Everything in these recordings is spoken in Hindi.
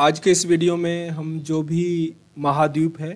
आज के इस वीडियो में हम जो भी महाद्वीप है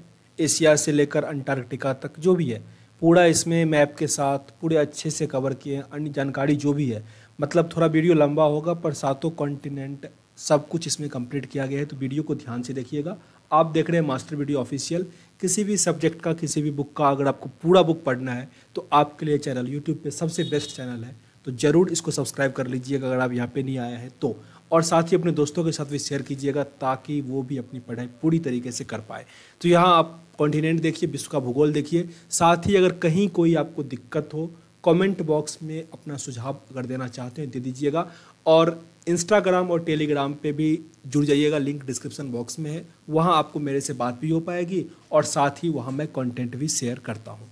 एशिया से लेकर अंटार्कटिका तक जो भी है पूरा इसमें मैप के साथ पूरे अच्छे से कवर किए अन्य जानकारी जो भी है मतलब थोड़ा वीडियो लंबा होगा पर सातों कॉन्टिनेंट सब कुछ इसमें कंप्लीट किया गया है तो वीडियो को ध्यान से देखिएगा आप देख रहे हैं मास्टर वीडियो ऑफिशियल किसी भी सब्जेक्ट का किसी भी बुक का अगर आपको पूरा बुक पढ़ना है तो आपके लिए चैनल यूट्यूब पर सबसे बेस्ट चैनल है तो ज़रूर इसको सब्सक्राइब कर लीजिएगा अगर आप यहाँ पर नहीं आया है तो और साथ ही अपने दोस्तों के साथ भी शेयर कीजिएगा ताकि वो भी अपनी पढ़ाई पूरी तरीके से कर पाए तो यहाँ आप कॉन्टिनेंट देखिए विश्व का भूगोल देखिए साथ ही अगर कहीं कोई आपको दिक्कत हो कमेंट बॉक्स में अपना सुझाव अगर देना चाहते हैं दे दीजिएगा और इंस्टाग्राम और टेलीग्राम पे भी जुड़ जाइएगा लिंक डिस्क्रिप्शन बॉक्स में है वहाँ आपको मेरे से बात भी हो पाएगी और साथ ही वहाँ मैं कंटेंट भी शेयर करता हूँ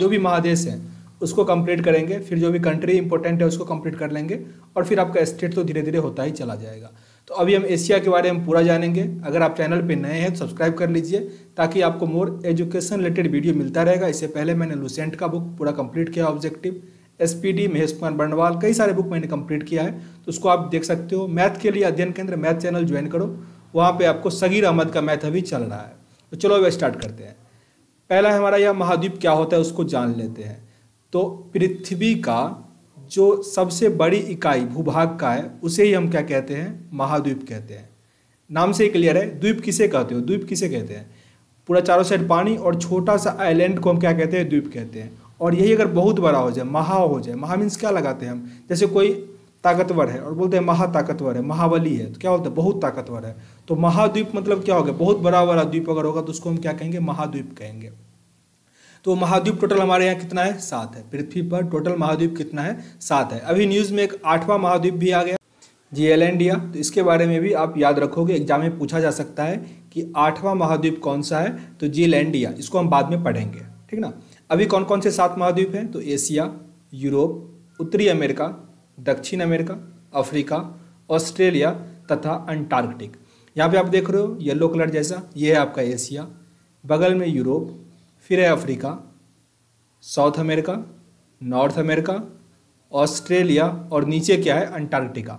जो भी महादेश हैं उसको कंप्लीट करेंगे फिर जो भी कंट्री इंपॉर्टेंट है उसको कंप्लीट कर लेंगे और फिर आपका स्टेट तो धीरे धीरे होता ही चला जाएगा तो अभी हम एशिया के बारे में पूरा जानेंगे अगर आप चैनल पर नए हैं तो सब्सक्राइब कर लीजिए ताकि आपको मोर एजुकेशन रिलेटेड वीडियो मिलता रहेगा इससे पहले मैंने लुसेंट का बुक पूरा कंप्लीट किया objective S P D Mahesh Kumar Barnwal कई सारे बुक मैंने कंप्लीट किया है तो उसको आप देख सकते हो मैथ के लिए अध्ययन केंद्र मैथ चैनल ज्वाइन करो वहाँ पे आपको सगीर अहमद का मैथ अभी चल रहा है तो चलो अब स्टार्ट करते हैं पहला हमारा यह महाद्वीप क्या होता है उसको जान लेते हैं तो पृथ्वी का जो सबसे बड़ी इकाई भूभाग का है उसे ही हम क्या कहते हैं महाद्वीप कहते हैं नाम से ही क्लियर है द्वीप किसे कहते हो द्वीप किसे कहते हैं पूरा चारों साइड पानी और छोटा सा आइलैंड को हम क्या कहते हैं द्वीप कहते हैं और यही अगर बहुत बड़ा हो जाए महा हो जाए महा मीन्स क्या लगाते हैं हम जैसे कोई ताकतवर है और बोलते हैं महा ताकतवर है महावली है तो क्या बोलते हैं बहुत ताकतवर है तो महाद्वीप मतलब क्या हो गया बहुत बड़ा बड़ा द्वीप अगर होगा तो उसको हम क्या कहेंगे महाद्वीप कहेंगे तो महाद्वीप टोटल हमारे यहाँ कितना है सात है पृथ्वी पर टोटल महाद्वीप कितना है सात है अभी न्यूज़ में एक आठवां महाद्वीप भी आ गया जी एल इंडिया तो इसके बारे में भी आप याद रखोगे एग्जाम में पूछा जा सकता है कि आठवां महाद्वीप कौन सा है तो जी एल इंडिया इसको हम बाद में पढ़ेंगे ठीक ना अभी कौन कौन से सात महाद्वीप हैं तो एशिया यूरोप उत्तरी अमेरिका दक्षिण अमेरिका अफ्रीका ऑस्ट्रेलिया तथा अंटार्कटिक यहाँ पे आप देख रहे हो येलो कलर जैसा ये है आपका एशिया बगल में यूरोप फिर है Africa south America north America Australia और नीचे क्या है अंटार्कटिका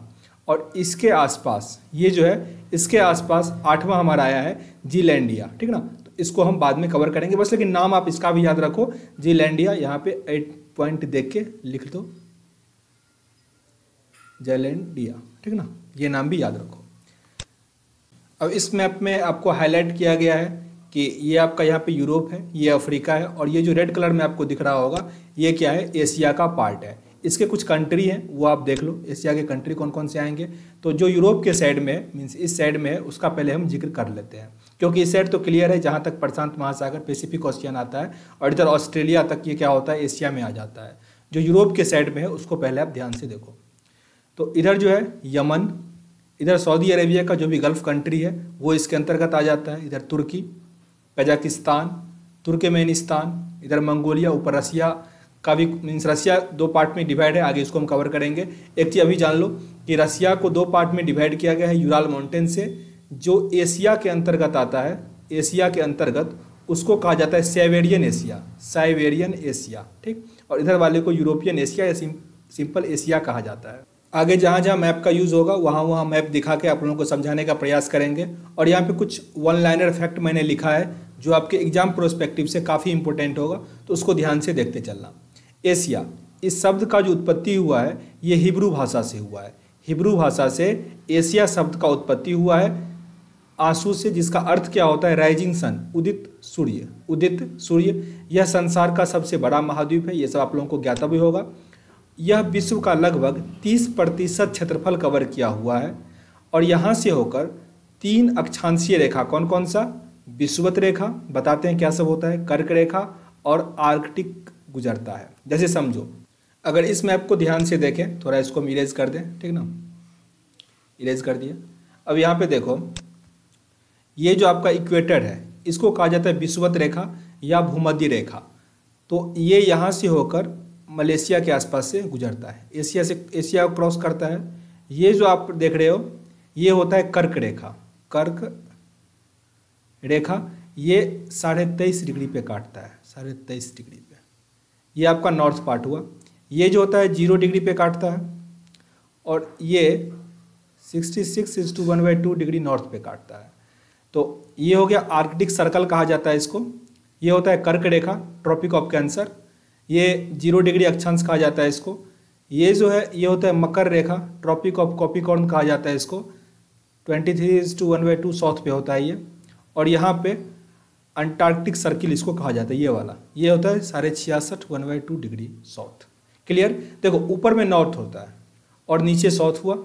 और इसके आसपास ये जो है इसके आसपास आठवां हमारा आया है जीलैंडिया ठीक ना तो इसको हम बाद में कवर करेंगे बस लेकिन नाम आप इसका भी याद रखो जीलैंडिया यहाँ पे एट पॉइंट देख के लिख दो जैलैंडिया ठीक ना ये नाम भी याद रखो अब इस मैप में आपको हाईलाइट किया गया है कि ये आपका यहाँ पे यूरोप है ये अफ्रीका है और ये जो रेड कलर में आपको दिख रहा होगा ये क्या है एशिया का पार्ट है इसके कुछ कंट्री हैं वो आप देख लो एशिया के कंट्री कौन कौन से आएंगे तो जो यूरोप के साइड में है मीन्स इस साइड में है उसका पहले हम जिक्र कर लेते हैं क्योंकि इस साइड तो क्लियर है जहाँ तक प्रशांत महासागर पेसिफिक ओशियन आता है और इधर ऑस्ट्रेलिया तक ये क्या होता है एशिया में आ जाता है जो यूरोप के साइड में है उसको पहले आप ध्यान से देखो तो इधर जो है यमन इधर सऊदी अरेबिया का जो भी गल्फ़ कंट्री है वो इसके अंतर्गत आ जाता है इधर तुर्की कजाकिस्तान तुर्कमेनिस्तान इधर मंगोलिया ऊपर रसिया का भी मीन्स रसिया दो पार्ट में डिवाइड है आगे इसको हम कवर करेंगे एक चीज़ अभी जान लो कि रसिया को दो पार्ट में डिवाइड किया गया है यूराल माउंटेन से जो एशिया के अंतर्गत आता है एशिया के अंतर्गत उसको कहा जाता है सेवेरियन एशिया साइवेरियन एशिया ठीक और इधर वाले को यूरोपियन एशिया या सिं, सिंपल एशिया कहा जाता है आगे जहाँ जहाँ मैप का यूज़ होगा वहाँ वहाँ मैप दिखा के आप लोगों को समझाने का प्रयास करेंगे और यहाँ पे कुछ वन लाइनर फैक्ट मैंने लिखा है जो आपके एग्जाम प्रोस्पेक्टिव से काफ़ी इंपॉर्टेंट होगा तो उसको ध्यान से देखते चलना एशिया इस शब्द का जो उत्पत्ति हुआ है ये हिब्रू भाषा से हुआ है हिब्रू भाषा से एशिया शब्द का उत्पत्ति हुआ है आंसू से जिसका अर्थ क्या होता है राइजिंग सन उदित सूर्य उदित सूर्य यह संसार का सबसे बड़ा महाद्वीप है यह सब आप लोगों को ज्ञातव्य होगा यह विश्व का लगभग 30 प्रतिशत क्षेत्रफल कवर किया हुआ है और यहाँ से होकर तीन अक्षांशीय रेखा कौन कौन सा विश्वत रेखा बताते हैं क्या सब होता है कर्क रेखा और आर्कटिक गुजरता है जैसे समझो अगर इस मैप को ध्यान से देखें थोड़ा इसको हम इरेज कर दें ठीक ना इरेज कर दिया अब यहाँ पे देखो ये जो आपका इक्वेटर है इसको कहा जाता है विश्वत रेखा या भूमध्य रेखा तो ये यहाँ से होकर मलेशिया के आसपास से गुजरता है एशिया से एशिया क्रॉस करता है ये जो आप देख रहे हो ये होता है कर्क रेखा कर्क रेखा ये साढ़े तेईस डिग्री पे काटता है साढ़े तेईस डिग्री पे ये आपका नॉर्थ पार्ट हुआ ये जो होता है जीरो डिग्री पे काटता है और ये sixty six is to one by two degree north पे काटता है तो ये हो गया आर्कटिक सर्कल कहा जाता है इसको ये होता है कर्क रेखा ट्रॉपिक ऑफ कैंसर ये जीरो डिग्री अक्षांश कहा जाता है इसको ये जो है ये होता है मकर रेखा ट्रॉपिक ऑफ कॉपिकॉर्न कहा जाता है इसको twenty three is to one by two south पे होता है ये और यहाँ पे अंटार्कटिक सर्किल इसको कहा जाता है ये वाला ये होता है साढ़े छियासठ one by two degree south clear देखो ऊपर में नॉर्थ होता है और नीचे साउथ हुआ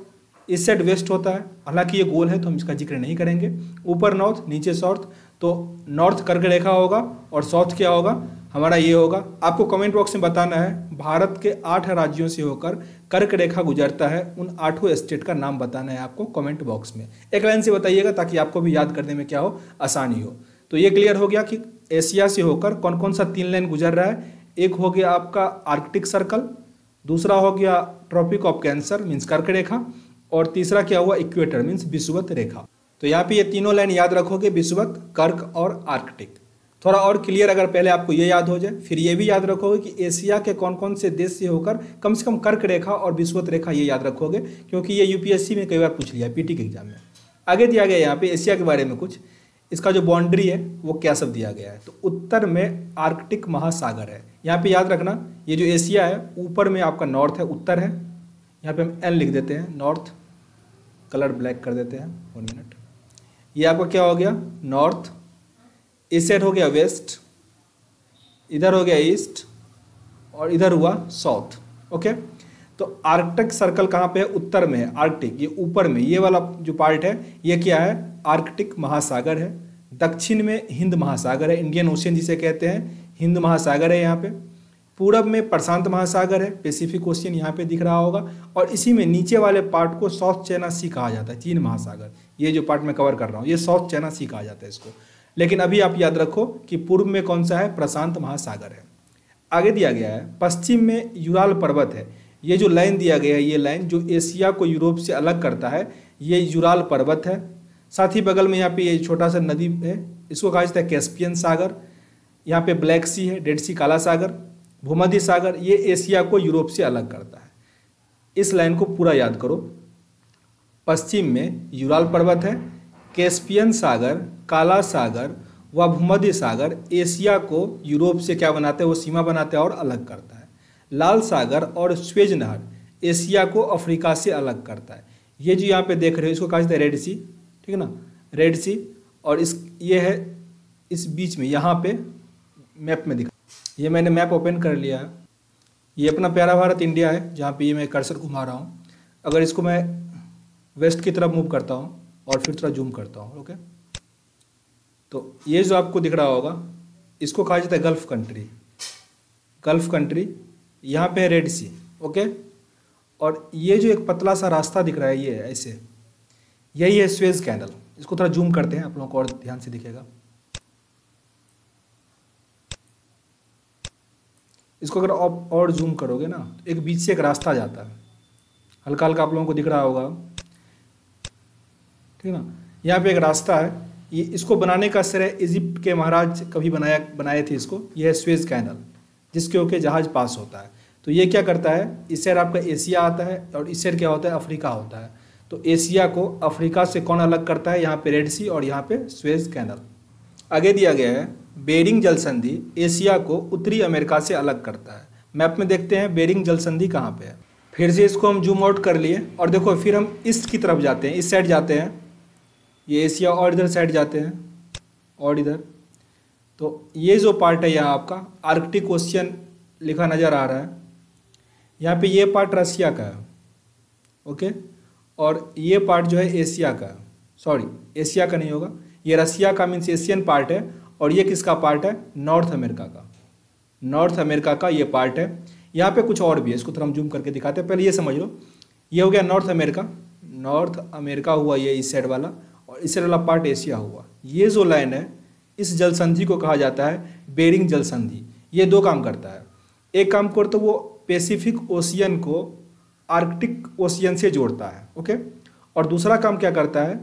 इस साइड वेस्ट होता है हालांकि ये गोल है तो हम इसका जिक्र नहीं करेंगे ऊपर नॉर्थ नीचे साउथ तो नॉर्थ कर्क रेखा होगा और साउथ क्या होगा हमारा ये होगा आपको कमेंट बॉक्स में बताना है भारत के आठ राज्यों से होकर कर्क रेखा गुजरता है उन आठों स्टेट का नाम बताना है आपको कमेंट बॉक्स में एक लाइन से बताइएगा ताकि आपको भी याद करने में क्या हो आसानी हो तो ये क्लियर हो गया कि एशिया से होकर कौन कौन सा तीन लाइन गुजर रहा है एक हो गया आपका आर्कटिक सर्कल दूसरा हो गया ट्रॉपिक ऑफ कैंसर मीन्स कर्क रेखा और तीसरा क्या हुआ इक्वेटर मीन्स विषुवत रेखा तो यहाँ पे ये तीनों लाइन याद रखोगे विषुवत कर्क और आर्कटिक थोड़ा और क्लियर अगर पहले आपको ये याद हो जाए फिर ये भी याद रखोगे कि एशिया के कौन कौन से देश से होकर कम से कम कर्क रेखा और विश्वत रेखा ये याद रखोगे क्योंकि ये यूपीएससी में कई बार पूछ लिया पीटी के एग्जाम में आगे दिया गया यहाँ पे एशिया के बारे में कुछ इसका जो बाउंड्री है वो क्या सब दिया गया है तो उत्तर में आर्कटिक महासागर है यहाँ पे याद रखना ये जो एशिया है ऊपर में आपका नॉर्थ है उत्तर है यहाँ पे हम एन लिख देते हैं नॉर्थ कलर ब्लैक कर देते हैं वन मिनट ये आपका क्या हो गया नॉर्थ इस साइड हो गया वेस्ट इधर हो गया ईस्ट और इधर हुआ साउथ ओके तो आर्कटिक सर्कल कहाँ पे है उत्तर में है आर्कटिक ये ऊपर में ये वाला जो पार्ट है ये क्या है आर्कटिक महासागर है दक्षिण में हिंद महासागर है इंडियन ओशियन जिसे कहते हैं हिंद महासागर है यहाँ पे पूरब में प्रशांत महासागर है पेसिफिक ओशियन यहाँ पे दिख रहा होगा और इसी में नीचे वाले पार्ट को साउथ चाइना सी कहा जाता है चीन महासागर ये जो पार्ट मैं कवर कर रहा हूँ ये साउथ चाइना सी कहा जाता है इसको लेकिन अभी आप याद रखो कि पूर्व में कौन सा है प्रशांत महासागर है आगे दिया गया है पश्चिम में यूराल पर्वत है ये जो लाइन दिया गया है ये लाइन जो एशिया को यूरोप से अलग करता है ये यूराल पर्वत है साथ ही बगल में यहाँ पे ये छोटा सा नदी है इसको कहा जाता है कैस्पियन सागर यहाँ पे ब्लैक सी है डेड सी काला सागर भूमध्य सागर ये एशिया को यूरोप से अलग करता है इस लाइन को पूरा याद करो पश्चिम में यूराल पर्वत है कैस्पियन सागर काला सागर व भूमध्य सागर एशिया को यूरोप से क्या बनाते हैं वो सीमा बनाते हैं और अलग करता है लाल सागर और स्वेज नहर एशिया को अफ्रीका से अलग करता है ये जो यहाँ पे देख रहे हो इसको कहा जाता है रेड सी ठीक है ना रेड सी और इस ये है इस बीच में यहाँ पे मैप में दिखा ये मैंने मैप ओपन कर लिया है ये अपना प्यारा भारत इंडिया है जहाँ पे ये मैं कर्सर घुमा रहा हूँ अगर इसको मैं वेस्ट की तरफ मूव करता हूँ और फिर थोड़ा जूम करता हूँ ओके तो ये जो आपको दिख रहा होगा इसको कहा जाता है गल्फ़ कंट्री गल्फ़ कंट्री यहाँ पे है रेड सी ओके और ये जो एक पतला सा रास्ता दिख रहा है ये ऐसे यही है स्वेज कैनल इसको थोड़ा जूम करते हैं आप लोगों को और ध्यान से दिखेगा इसको अगर आप और जूम करोगे ना तो एक बीच से एक रास्ता जाता है हल्का हल्का आप लोगों को दिख रहा होगा ठीक है ना यहाँ पे एक रास्ता है ये इसको बनाने का श्रेय इजिप्ट के महाराज कभी बनाया बनाए थे इसको यह है स्वेज कैनल जिसके होके जहाज़ पास होता है तो ये क्या करता है इस साइड आपका एशिया आता है और इस साइड क्या होता है अफ्रीका होता है तो एशिया को अफ्रीका से कौन अलग करता है यहाँ पे रेड सी और यहाँ पे स्वेज कैनल आगे दिया गया है बेरिंग जल संधि एशिया को उत्तरी अमेरिका से अलग करता है मैप में देखते हैं बेरिंग जल संधि कहाँ पर है फिर से इसको हम जूम आउट कर लिए और देखो फिर हम ईस्ट की तरफ जाते हैं इस साइड जाते हैं ये एशिया और इधर साइड जाते हैं और इधर तो ये जो पार्ट है यहाँ आपका आर्कटिक ओशियन लिखा नज़र आ रहा है यहाँ पे ये पार्ट रसिया का है ओके और ये पार्ट जो है एशिया का है सॉरी एशिया का नहीं होगा ये रसिया का मीन्स एशियन पार्ट है और ये किसका पार्ट है नॉर्थ अमेरिका का नॉर्थ अमेरिका का ये पार्ट है यहाँ पे कुछ और भी है इसको थोड़ा हम जूम करके दिखाते हैं पहले ये समझ लो ये हो गया नॉर्थ अमेरिका नॉर्थ अमेरिका हुआ ये इस साइड वाला और इससे वाला पार्ट एशिया हुआ ये जो लाइन है इस जल संधि को कहा जाता है बेरिंग जल संधि ये दो काम करता है एक काम कर तो वो पैसिफिक ओशियन को आर्कटिक ओशियन से जोड़ता है ओके और दूसरा काम क्या करता है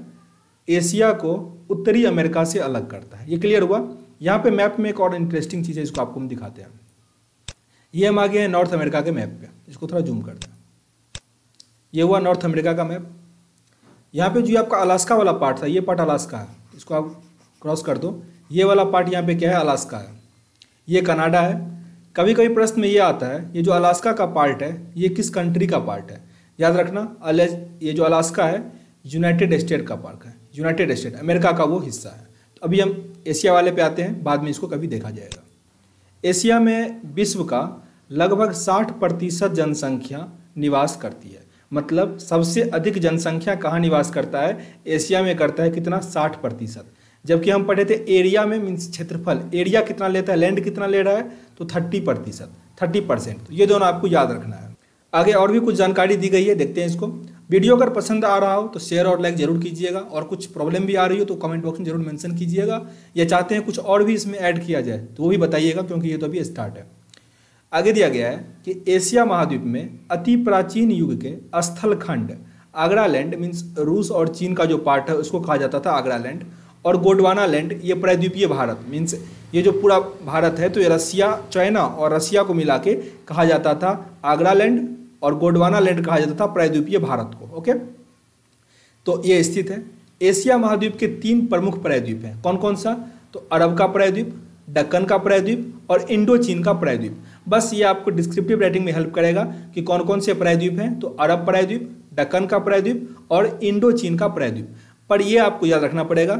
एशिया को उत्तरी अमेरिका से अलग करता है ये क्लियर हुआ यहाँ पे मैप में एक और इंटरेस्टिंग चीज़ है इसको आपको हम दिखाते हैं ये हम आगे हैं नॉर्थ अमेरिका के मैप पे इसको थोड़ा जूम करते हैं ये हुआ नॉर्थ अमेरिका का मैप यहाँ पे जो आपका अलास्का वाला पार्ट था ये पार्ट अलास्का है इसको आप क्रॉस कर दो ये वाला पार्ट यहाँ पे क्या है अलास्का है ये कनाडा है कभी कभी प्रश्न में ये आता है ये जो अलास्का का पार्ट है ये किस कंट्री का पार्ट है याद रखना अलेज ये जो अलास्का है यूनाइटेड स्टेट का पार्ट है यूनाइटेड स्टेट अमेरिका का वो हिस्सा है तो अभी हम एशिया वाले पे आते हैं बाद में इसको कभी देखा जाएगा एशिया में विश्व का लगभग 60 प्रतिशत जनसंख्या निवास करती है मतलब सबसे अधिक जनसंख्या कहाँ निवास करता है एशिया में करता है कितना साठ प्रतिशत जबकि हम पढ़े थे एरिया में मीन्स क्षेत्रफल एरिया कितना लेता है लैंड कितना ले रहा है तो थर्टी प्रतिशत थर्टी परसेंट तो ये दोनों आपको याद रखना है आगे और भी कुछ जानकारी दी गई है देखते हैं इसको वीडियो अगर पसंद आ रहा हो तो शेयर और लाइक जरूर कीजिएगा और कुछ प्रॉब्लम भी आ रही हो तो कमेंट बॉक्स में जरूर मेंशन कीजिएगा या चाहते हैं कुछ और भी इसमें ऐड किया जाए तो वो भी बताइएगा क्योंकि ये तो अभी स्टार्ट है आगे दिया गया है कि एशिया महाद्वीप में अति प्राचीन युग के स्थल खंड आगरा लैंड मीन्स रूस और चीन का जो पार्ट है उसको कहा जाता था आगरा लैंड और गोडवाना लैंड ये प्रायद्वीपीय भारत मीन्स ये जो पूरा भारत है तो ये रसिया चाइना और रसिया को मिला के कहा जाता था आगरा लैंड और गोडवाना लैंड कहा जाता था प्रायद्वीपीय भारत को ओके तो ये स्थित है एशिया महाद्वीप के तीन प्रमुख प्रायद्वीप हैं कौन कौन सा तो अरब का प्रायद्वीप डक्कन का प्रायद्वीप और इंडो चीन का प्रायद्वीप बस ये आपको डिस्क्रिप्टिव राइटिंग में हेल्प करेगा कि कौन कौन से प्रायद्वीप हैं तो अरब प्रायद्वीप डक्कन का प्रायद्वीप और इंडो चीन का प्रायद्वीप पर यह आपको याद रखना पड़ेगा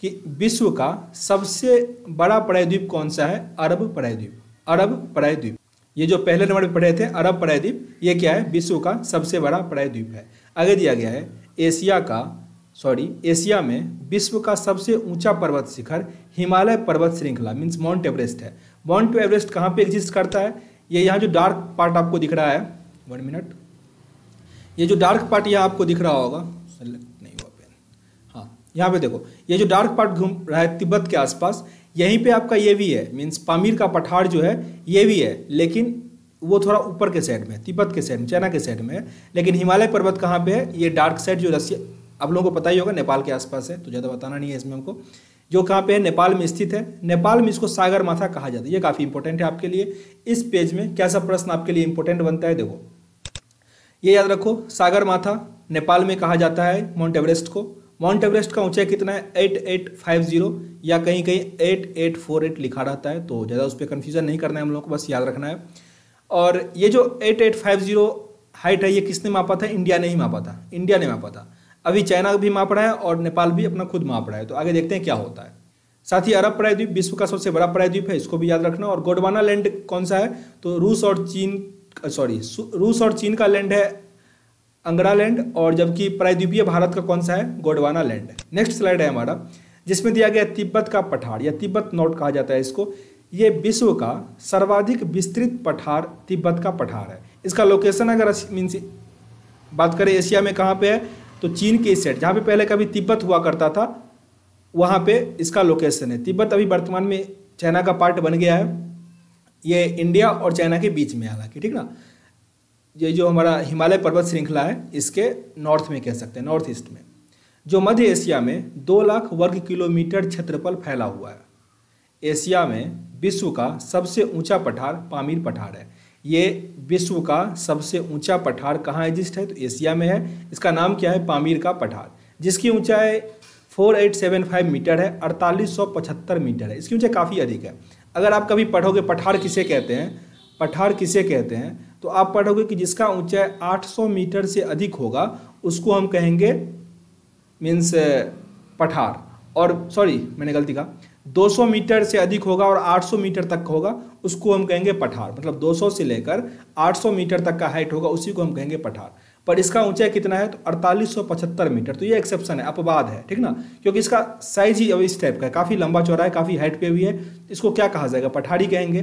कि विश्व का सबसे बड़ा प्रायद्वीप कौन सा है अरब प्रायद्वीप अरब प्रायद्वीप ये जो पहले नंबर पर पढ़े थे अरब प्रायद्वीप ये क्या है विश्व का सबसे बड़ा प्रायद्वीप है आगे दिया गया है एशिया का सॉरी एशिया में विश्व का सबसे ऊंचा पर्वत शिखर हिमालय पर्वत श्रृंखला मीन्स माउंट एवरेस्ट है माउंट एवरेस्ट कहाँ पे एग्जिस्ट करता है ये यहाँ जो डार्क पार्ट आपको दिख रहा है वन मिनट ये जो डार्क पार्ट यहाँ आपको दिख रहा होगा नहीं हुआ पेन हाँ यहाँ पे देखो ये जो डार्क पार्ट घूम रहा है तिब्बत के आसपास यहीं पे आपका ये भी है मीन्स पामीर का पठार जो है ये भी है लेकिन वो थोड़ा ऊपर के साइड में तिब्बत के साइड में चाइना के साइड में है लेकिन हिमालय पर्वत कहाँ पे है ये डार्क साइड जो रसिया आप लोगों को पता ही होगा नेपाल के आसपास है तो ज़्यादा बताना नहीं है इसमें हमको जो कहाँ पे है नेपाल में स्थित है नेपाल में इसको सागर माथा कहा जाता है ये काफ़ी इंपॉर्टेंट है आपके लिए इस पेज में कैसा प्रश्न आपके लिए इंपॉर्टेंट बनता है देखो ये याद रखो सागर माथा नेपाल में कहा जाता है माउंट एवरेस्ट को माउंट एवरेस्ट का ऊंचाई कितना है एट एट फाइव जीरो या कहीं कहीं एट एट फोर एट लिखा रहता है तो ज़्यादा उस पर कन्फ्यूजन नहीं करना है हम लोग को बस याद रखना है और ये जो eight eight five zero height है ये किसने मापा था इंडिया ने ही मापा था इंडिया ने मापा था अभी चाइना भी माप रहा है और नेपाल भी अपना खुद माप रहा है तो आगे देखते हैं क्या होता है साथ ही अरब प्रायद्वीप विश्व का सबसे बड़ा प्रायद्वीप है इसको भी याद रखना और गोडवाना लैंड कौन सा है तो रूस और चीन सॉरी रूस और चीन का लैंड है अंगड़ा लैंड और जबकि प्रायद्वीपीय भारत का कौन सा है गोडवाना लैंड नेक्स्ट स्लाइड है हमारा जिसमें दिया गया तिब्बत का पठार या तिब्बत नोट कहा जाता है इसको ये विश्व का सर्वाधिक विस्तृत पठार तिब्बत का पठार है इसका लोकेशन अगर मीन्स बात करें एशिया में कहाँ पे है तो चीन के इस साइड जहाँ पे पहले कभी तिब्बत हुआ करता था वहाँ पे इसका लोकेशन है तिब्बत अभी वर्तमान में चाइना का पार्ट बन गया है ये इंडिया और चाइना के बीच में हालांकि ठीक ना ये जो हमारा हिमालय पर्वत श्रृंखला है इसके नॉर्थ में कह सकते हैं नॉर्थ ईस्ट में जो मध्य एशिया में दो लाख वर्ग किलोमीटर क्षेत्रफल फैला हुआ है एशिया में विश्व का सबसे ऊंचा पठार पामीर पठार है ये विश्व का सबसे ऊंचा पठार कहाँ एग्जिस्ट है तो एशिया में है इसका नाम क्या है पामीर का पठार जिसकी ऊंचाई 4875 मीटर है 4875 मीटर है इसकी ऊंचाई काफ़ी अधिक है अगर आप कभी पढ़ोगे पठार किसे कहते हैं पठार किसे कहते हैं तो आप पढ़ोगे कि जिसका ऊंचाई 800 मीटर से अधिक होगा उसको हम कहेंगे मीन्स पठार और सॉरी मैंने गलती कहा 200 मीटर से अधिक होगा और 800 मीटर तक होगा उसको हम कहेंगे पठार मतलब 200 से लेकर 800 मीटर तक का हाइट होगा उसी को हम कहेंगे पठार पर इसका ऊंचाई कितना है तो अड़तालीस मीटर तो ये एक्सेप्शन है अपवाद है ठीक ना क्योंकि इसका साइज ही अब इस टाइप का है काफ़ी लंबा चौड़ा है काफ़ी हाइट पे भी है इसको क्या कहा जाएगा पठारी कहेंगे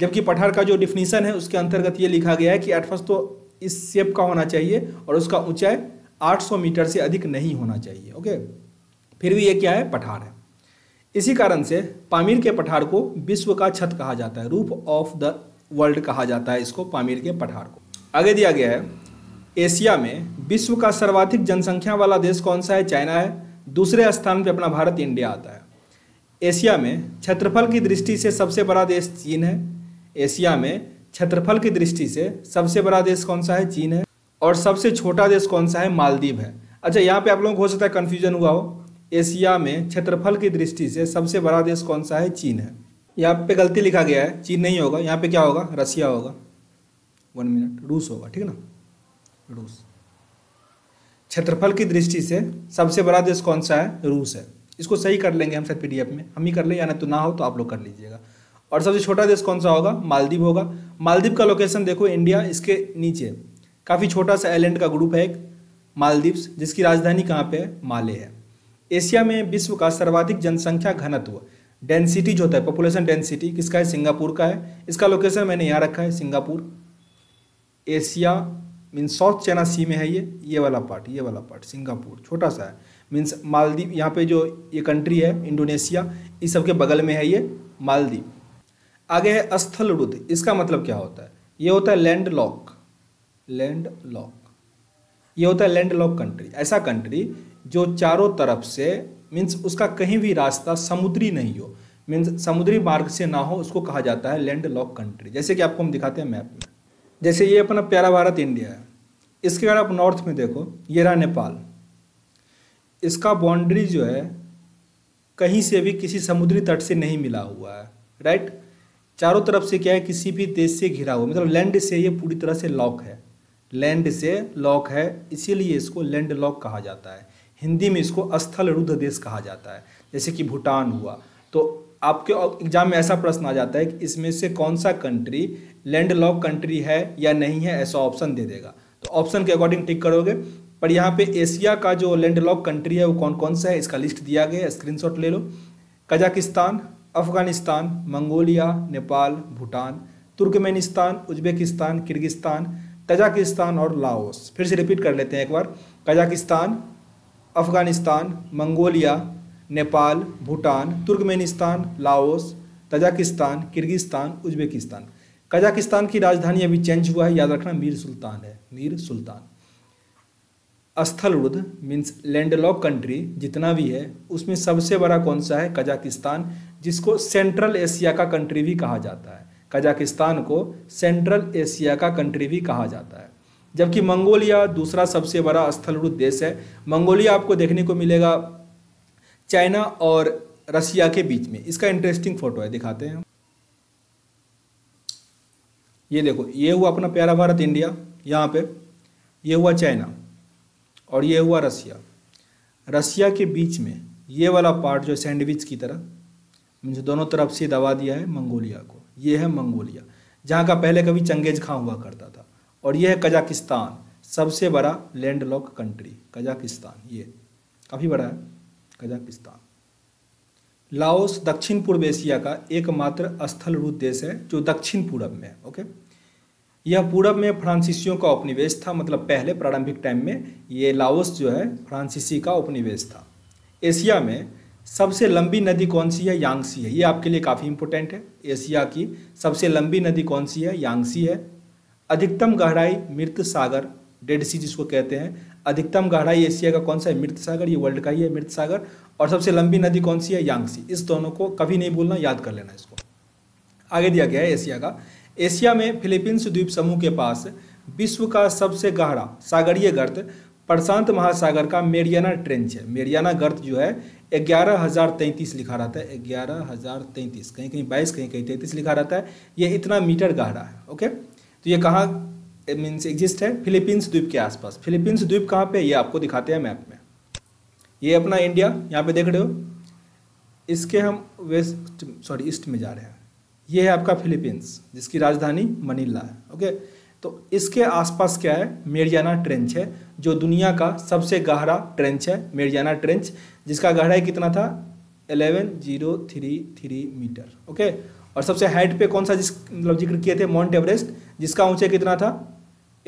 जबकि पठार का जो डिफिनीसन है उसके अंतर्गत ये लिखा गया है कि एटफर्स तो इस शेप का होना चाहिए और उसका ऊंचाई 800 मीटर से अधिक नहीं होना चाहिए ओके फिर भी ये क्या है पठार है इसी कारण से पामीर के पठार को विश्व का छत कहा जाता है रूप ऑफ द वर्ल्ड कहा जाता है इसको पामीर के पठार को आगे दिया गया है एशिया में विश्व का सर्वाधिक जनसंख्या वाला देश कौन सा है चाइना है दूसरे स्थान पर अपना भारत इंडिया आता है एशिया में क्षेत्रफल की दृष्टि से सबसे बड़ा देश चीन है एशिया में क्षेत्रफल की दृष्टि से सबसे बड़ा देश कौन सा है चीन है और सबसे छोटा देश कौन सा है मालदीव है अच्छा यहाँ पे आप लोगों को हो सकता है कन्फ्यूजन हुआ हो एशिया में क्षेत्रफल की दृष्टि से सबसे बड़ा देश कौन सा है चीन है यहाँ पे गलती लिखा गया है चीन नहीं होगा यहाँ पे क्या होगा रसिया होगा वन मिनट रूस होगा ठीक है ना रूस क्षेत्रफल की दृष्टि से सबसे बड़ा देश कौन सा है रूस है इसको सही कर लेंगे हम सर पी में हम ही कर लें या ना तो ना हो तो आप लोग कर लीजिएगा और सबसे छोटा देश कौन सा होगा मालदीव होगा मालदीव का लोकेशन देखो इंडिया इसके नीचे काफ़ी छोटा सा आइलैंड का ग्रुप है एक मालदीव्स जिसकी राजधानी कहाँ पे है माले है एशिया में विश्व का सर्वाधिक जनसंख्या घनत्व डेंसिटी जो होता है पॉपुलेशन डेंसिटी किसका है सिंगापुर का है इसका लोकेशन मैंने यहाँ रखा है Singapore Asia means south China sea में है ये ये वाला पार्ट ये वाला पार्ट सिंगापुर छोटा सा है मीन्स मालदीव यहाँ पे जो ये कंट्री है इंडोनेशिया इस सब के बगल में है ये मालदीव आगे है स्थल रुद्ध इसका मतलब क्या होता है ये होता है लैंड लॉक लैंड लॉक ये होता है लैंड लॉक कंट्री ऐसा कंट्री जो चारों तरफ से मीन्स उसका कहीं भी रास्ता समुद्री नहीं हो मीन्स समुद्री मार्ग से ना हो उसको कहा जाता है लैंड लॉक कंट्री जैसे कि आपको हम दिखाते हैं मैप में जैसे ये अपना प्यारा भारत इंडिया है इसके अगर आप नॉर्थ में देखो ये रहा नेपाल इसका बाउंड्री जो है कहीं से भी किसी समुद्री तट से नहीं मिला हुआ है राइट चारों तरफ से क्या है किसी भी देश से घिरा हुआ मतलब लैंड से ये पूरी तरह से लॉक है लैंड से लॉक है इसीलिए इसको लैंड लॉक कहा जाता है हिंदी में इसको स्थल रुद्ध देश कहा जाता है जैसे कि भूटान हुआ तो आपके एग्जाम में ऐसा प्रश्न आ जाता है कि इसमें से कौन सा कंट्री लैंड लॉक कंट्री है या नहीं है ऐसा ऑप्शन दे देगा तो ऑप्शन के अकॉर्डिंग टिक करोगे पर यहाँ पे एशिया का जो लैंड लॉक कंट्री है वो कौन कौन सा है इसका लिस्ट दिया गया है स्क्रीनशॉट ले लो Kazakhstan Afghanistan Mongolia Nepal Bhutan Turkmenistan Uzbekistan Kyrgyzstan Tajikistan और लाओस फिर से रिपीट कर लेते हैं एक बार Kazakhstan Afghanistan Mongolia Nepal Bhutan Turkmenistan Laos Tajikistan Kyrgyzstan Uzbekistan Kazakhstan की राजधानी अभी चेंज हुआ है याद रखना मीर सुल्तान है मीर सुल्तान स्थलरुद्ध मीन्स लैंडलॉक कंट्री जितना भी है उसमें सबसे बड़ा कौन सा है कजाकिस्तान जिसको सेंट्रल एशिया का कंट्री भी कहा जाता है कजाकिस्तान को सेंट्रल एशिया का कंट्री भी कहा जाता है जबकि मंगोलिया दूसरा सबसे बड़ा स्थलरूप देश है मंगोलिया आपको देखने को मिलेगा चाइना और रसिया के बीच में इसका इंटरेस्टिंग फोटो है दिखाते हैं ये देखो ये हुआ अपना प्यारा भारत इंडिया यहाँ पे ये हुआ चाइना और ये हुआ रसिया रसिया के बीच में ये वाला पार्ट जो सैंडविच की तरह मुझे दोनों तरफ से दबा दिया है मंगोलिया को ये है मंगोलिया जहाँ का पहले कभी चंगेज खां हुआ करता था और यह है कजाकिस्तान सबसे बड़ा लैंडलॉक कंट्री कजाकिस्तान ये काफ़ी बड़ा है कजाकिस्तान लाओस दक्षिण पूर्व एशिया का एकमात्र स्थल रूप देश है जो दक्षिण पूर्व में है ओके यह पूर्व में फ्रांसीसियों का उपनिवेश था मतलब पहले प्रारंभिक टाइम में ये लाओस जो है फ्रांसीसी का उपनिवेश था एशिया में सबसे लंबी नदी कौन सी है यांगसी है ये आपके लिए काफ़ी इंपॉर्टेंट है एशिया की सबसे लंबी नदी कौन सी है यांगसी है अधिकतम गहराई मृत सागर डेड सी जिसको कहते हैं अधिकतम गहराई एशिया का कौन सा है मृत सागर ये वर्ल्ड का ही है मृत सागर और सबसे लंबी नदी कौन सी है यांगसी इस दोनों को कभी नहीं भूलना याद कर लेना इसको आगे दिया गया है एशिया का एशिया में फिलीपींस द्वीप समूह के पास विश्व का सबसे गहरा सागरीय गर्त प्रशांत महासागर का मेरियाना ट्रेंच है मेरियाना गर्त जो है ग्यारह हज़ार तैंतीस लिखा रहता है ग्यारह हज़ार तैंतीस कहीं कहीं बाईस कहीं कहीं तैंतीस लिखा रहता है ये इतना मीटर गहरा है ओके तो ये कहाँ मीन्स एग्जिस्ट है फिलीपींस द्वीप के आसपास फिलीपींस द्वीप कहाँ पे ये आपको दिखाते हैं मैप में ये अपना इंडिया यहाँ पे देख रहे हो इसके हम वेस्ट सॉरी ईस्ट में जा रहे हैं ये है आपका फिलीपींस जिसकी राजधानी मनीला है ओके तो इसके आसपास क्या है मेरियाना ट्रेंच है जो दुनिया का सबसे गहरा ट्रेंच है मेरियाना ट्रेंच जिसका गहराई कितना था eleven zero three three meter okay और सबसे हाइट पे कौन सा जिस मतलब जिक्र किए थे माउंट एवरेस्ट जिसका ऊंचाई कितना था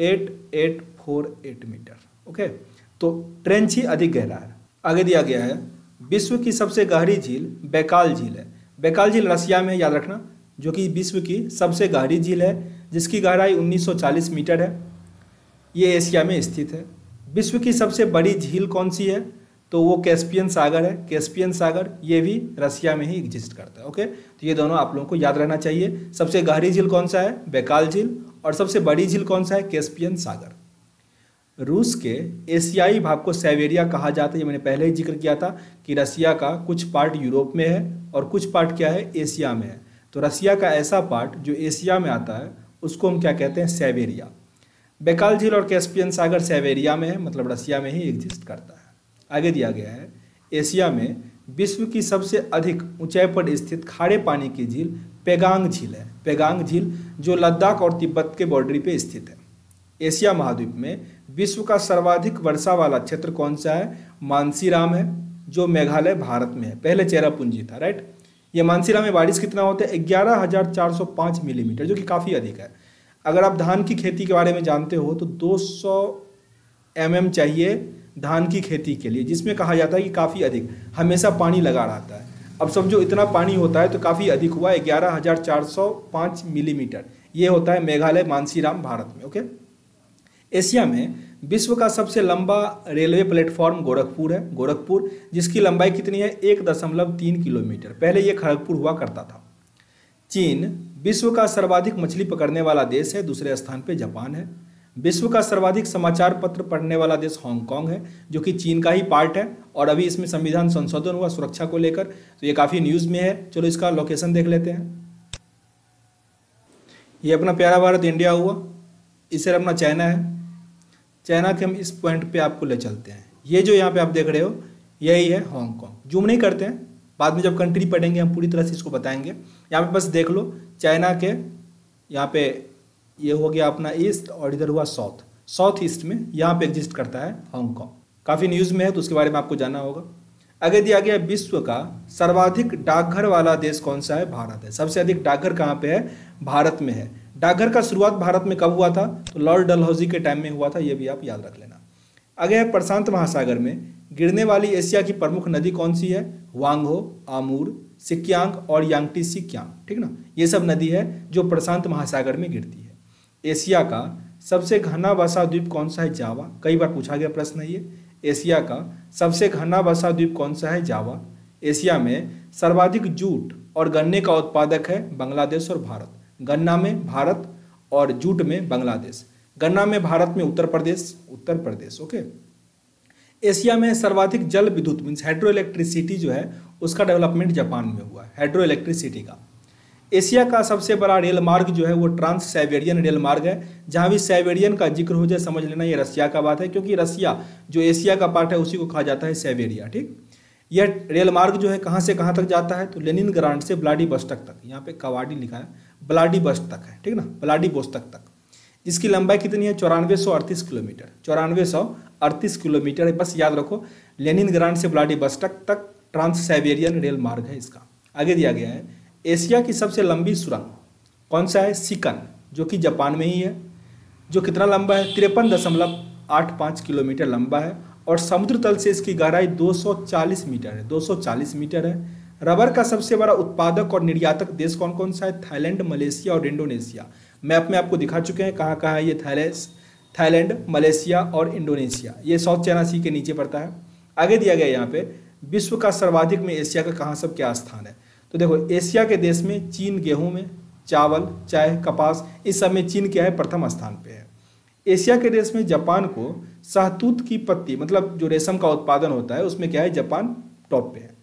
eight eight four eight meter okay तो ट्रेंच ही अधिक गहरा है आगे दिया गया है विश्व की सबसे गहरी झील बैकाल झील है बैकाल झील रसिया में याद रखना जो कि विश्व की सबसे गहरी झील है जिसकी गहराई 1940 मीटर है ये एशिया में स्थित है विश्व की सबसे बड़ी झील कौन सी है तो वो कैस्पियन सागर है कैस्पियन सागर ये भी रसिया में ही एग्जिस्ट करता है ओके तो ये दोनों आप लोगों को याद रहना चाहिए सबसे गहरी झील कौन सा है बेकाल झील और सबसे बड़ी झील कौन सा है कैस्पियन सागर रूस के एशियाई भाग को सैवेरिया कहा जाता है ये मैंने पहले ही जिक्र किया था कि रसिया का कुछ पार्ट यूरोप में है और कुछ पार्ट क्या है एशिया में है तो रसिया का ऐसा पार्ट जो एशिया में आता है उसको हम क्या कहते हैं साइबेरिया बेकाल झील और कैस्पियन सागर सैवेरिया में है मतलब रसिया में ही एग्जिस्ट करता है आगे दिया गया है एशिया में विश्व की सबसे अधिक ऊंचाई पर स्थित खारे पानी की झील पेगांग झील है पेगांग झील जो लद्दाख और तिब्बत के बॉर्डरी पे स्थित है एशिया महाद्वीप में विश्व का सर्वाधिक वर्षा वाला क्षेत्र कौन सा है मानसीराम है जो मेघालय भारत में है पहले चेरापूंजी था राइट ये मानसीराम में बारिश कितना होता है ग्यारह हज़ार चार सौ पाँच मिलीमीटर जो कि काफ़ी अधिक है अगर आप धान की खेती के बारे में जानते हो तो दो सौ एम mm चाहिए धान की खेती के लिए जिसमें कहा जाता है कि काफ़ी अधिक हमेशा पानी लगा रहता है अब समझो इतना पानी होता है तो काफ़ी अधिक हुआ है ग्यारह हज़ार चार सौ पाँच मिलीमीटर ये होता है मेघालय मानसीराम भारत में ओके एशिया में विश्व का सबसे लंबा रेलवे प्लेटफॉर्म गोरखपुर है गोरखपुर जिसकी लंबाई कितनी है एक दशमलव तीन किलोमीटर पहले ये खड़गपुर हुआ करता था चीन विश्व का सर्वाधिक मछली पकड़ने वाला देश है दूसरे स्थान पे जापान है विश्व का सर्वाधिक समाचार पत्र पढ़ने वाला देश हांगकांग है जो कि चीन का ही पार्ट है और अभी इसमें संविधान संशोधन हुआ सुरक्षा को लेकर तो ये काफ़ी न्यूज़ में है चलो इसका लोकेशन देख लेते हैं ये अपना प्यारा भारत इंडिया हुआ इसे अपना चाइना है चाइना के हम इस पॉइंट पे आपको ले चलते हैं ये जो यहाँ पे आप देख रहे हो यही है हांगकॉन्ग जूम नहीं करते हैं बाद में जब कंट्री पढ़ेंगे हम पूरी तरह से इसको बताएंगे यहाँ पे बस देख लो चाइना के यहाँ पे ये हो गया अपना ईस्ट और इधर हुआ साउथ साउथ ईस्ट में यहाँ पे एग्जिस्ट करता है हांगकॉन्ग काफ़ी न्यूज़ में है तो उसके बारे में आपको जानना होगा आगे दिया गया विश्व का सर्वाधिक डाकघर वाला देश कौन सा है भारत है सबसे अधिक डाकघर कहाँ पे है भारत में है डाकघर का शुरुआत भारत में कब हुआ था तो लॉर्ड डलहौजी के टाइम में हुआ था ये भी आप याद रख लेना आगे है प्रशांत महासागर में गिरने वाली एशिया की प्रमुख नदी कौन सी है वांगहो आमूर सिक्यांग और यांगटी सिक्यांग ठीक ना ये सब नदी है जो प्रशांत महासागर में गिरती है एशिया का सबसे घना बसा द्वीप कौन सा है जावा कई बार पूछा गया प्रश्न ये एशिया का सबसे घना बसा द्वीप कौन सा है जावा एशिया में सर्वाधिक जूट और गन्ने का उत्पादक है बांग्लादेश और भारत गन्ना में भारत और जूट में बांग्लादेश गन्ना में भारत में उत्तर प्रदेश उत्तर प्रदेश ओके एशिया में सर्वाधिक जल विद्युत मीन्स हाइड्रो इलेक्ट्रिसिटी जो है उसका डेवलपमेंट जापान में हुआ है हाइड्रो इलेक्ट्रिसिटी का एशिया का सबसे बड़ा रेल मार्ग जो है वो ट्रांस साइबेरियन रेल मार्ग है जहाँ भी साइबेरियन का जिक्र हो जाए समझ लेना ये रसिया का बात है क्योंकि रसिया जो एशिया का पार्ट है उसी को कहा जाता है साइबेरिया ठीक यह रेल मार्ग जो है कहाँ से कहाँ तक जाता है तो लेनिन ग्रांड से ब्लाडी बस्टक तक यहाँ पे कवाडी लिखा है ब्लाडी बस्तक तक है ठीक ना ब्लाडी बोस्तक तक इसकी लंबाई कितनी है चौरानवे सौ अड़तीस किलोमीटर चौरानवे सौ अड़तीस किलोमीटर बस याद रखो लेनिन ग्रांड से ब्लाडी बस्टक तक ट्रांस साइबेरियन रेल मार्ग है इसका आगे दिया गया है एशिया की सबसे लंबी सुरंग कौन सा है सिकन जो कि जापान में ही है जो कितना लंबा है तिरपन दशमलव आठ पाँच किलोमीटर लंबा है और समुद्र तल से इसकी गहराई 240 मीटर है 240 मीटर है रबर का सबसे बड़ा उत्पादक और निर्यातक देश कौन कौन सा है थाईलैंड मलेशिया और इंडोनेशिया मैप में आपको दिखा चुके हैं कहाँ कहाँ है ये थाईलैंड थाईलैंड मलेशिया और इंडोनेशिया ये साउथ चाइना सी के नीचे पड़ता है आगे दिया गया यहाँ पे विश्व का सर्वाधिक में एशिया का कहाँ सब क्या स्थान है तो देखो एशिया के देश में चीन गेहूँ में चावल चाय कपास इस सब में चीन क्या है प्रथम स्थान पे है एशिया के देश में जापान को सहतूत की पत्ती मतलब जो रेशम का उत्पादन होता है उसमें क्या है जापान टॉप पे है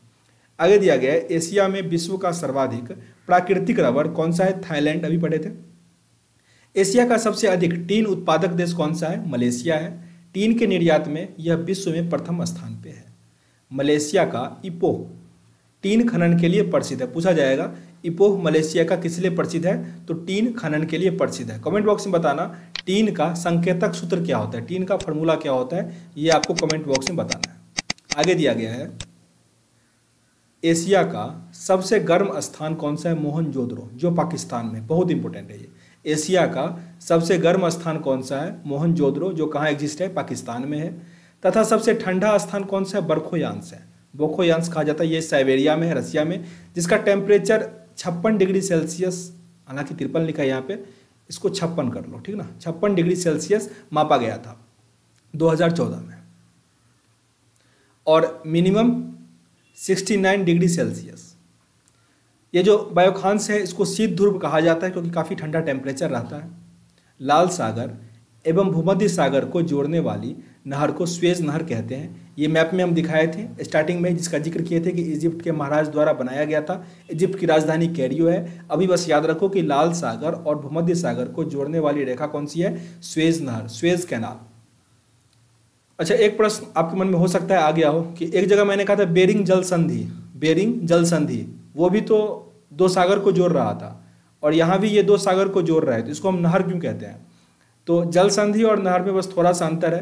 आगे दिया गया है एशिया में विश्व का सर्वाधिक प्राकृतिक रबर कौन सा है थाईलैंड अभी पढ़े थे एशिया का सबसे अधिक टीन उत्पादक देश कौन सा है मलेशिया है टीन के निर्यात में यह विश्व में प्रथम स्थान पे है मलेशिया का इपो टीन खनन के लिए प्रसिद्ध है पूछा जाएगा इपोह मलेशिया का किस लिए प्रसिद्ध है तो टीन खनन के लिए प्रसिद्ध है कमेंट बॉक्स में बताना टीन का संकेतक सूत्र क्या होता है टीन का फॉर्मूला क्या होता है ये आपको कमेंट बॉक्स में बताना है आगे दिया गया है एशिया का सबसे गर्म स्थान कौन सा है मोहन जो पाकिस्तान में बहुत इंपॉर्टेंट है ये एशिया का सबसे गर्म स्थान कौन सा है मोहन जो कहाँ एग्जिस्ट है पाकिस्तान में है तथा सबसे ठंडा स्थान कौन सा है बर्खोयांस है बोखो कहा जाता है ये साइबेरिया में है रसिया में जिसका टेम्परेचर छप्पन डिग्री सेल्सियस हालांकि तिरपन लिखा है यहाँ पे इसको छप्पन कर लो ठीक ना छप्पन डिग्री सेल्सियस मापा गया था 2014 में और मिनिमम 69 डिग्री सेल्सियस ये जो बायोखांस है इसको शीत ध्रुव कहा जाता है क्योंकि काफ़ी ठंडा टेम्परेचर रहता है लाल सागर एवं भूमध्य सागर को जोड़ने वाली नहर को स्वेज नहर कहते हैं ये मैप में हम दिखाए थे स्टार्टिंग में जिसका जिक्र किए थे कि इजिप्ट के महाराज द्वारा बनाया गया था इजिप्ट की राजधानी कैरियो है अभी बस याद रखो कि लाल सागर और भूमध्य सागर को जोड़ने वाली रेखा कौन सी है स्वेज नहर स्वेज कैनाल अच्छा एक प्रश्न आपके मन में हो सकता है आ गया हो कि एक जगह मैंने कहा था बेरिंग जल संधि बेरिंग जल संधि वो भी तो दो सागर को जोड़ रहा था और यहाँ भी ये दो सागर को जोड़ रहा है तो इसको हम नहर क्यों कहते हैं तो जल संधि और नहर में बस थोड़ा सा अंतर है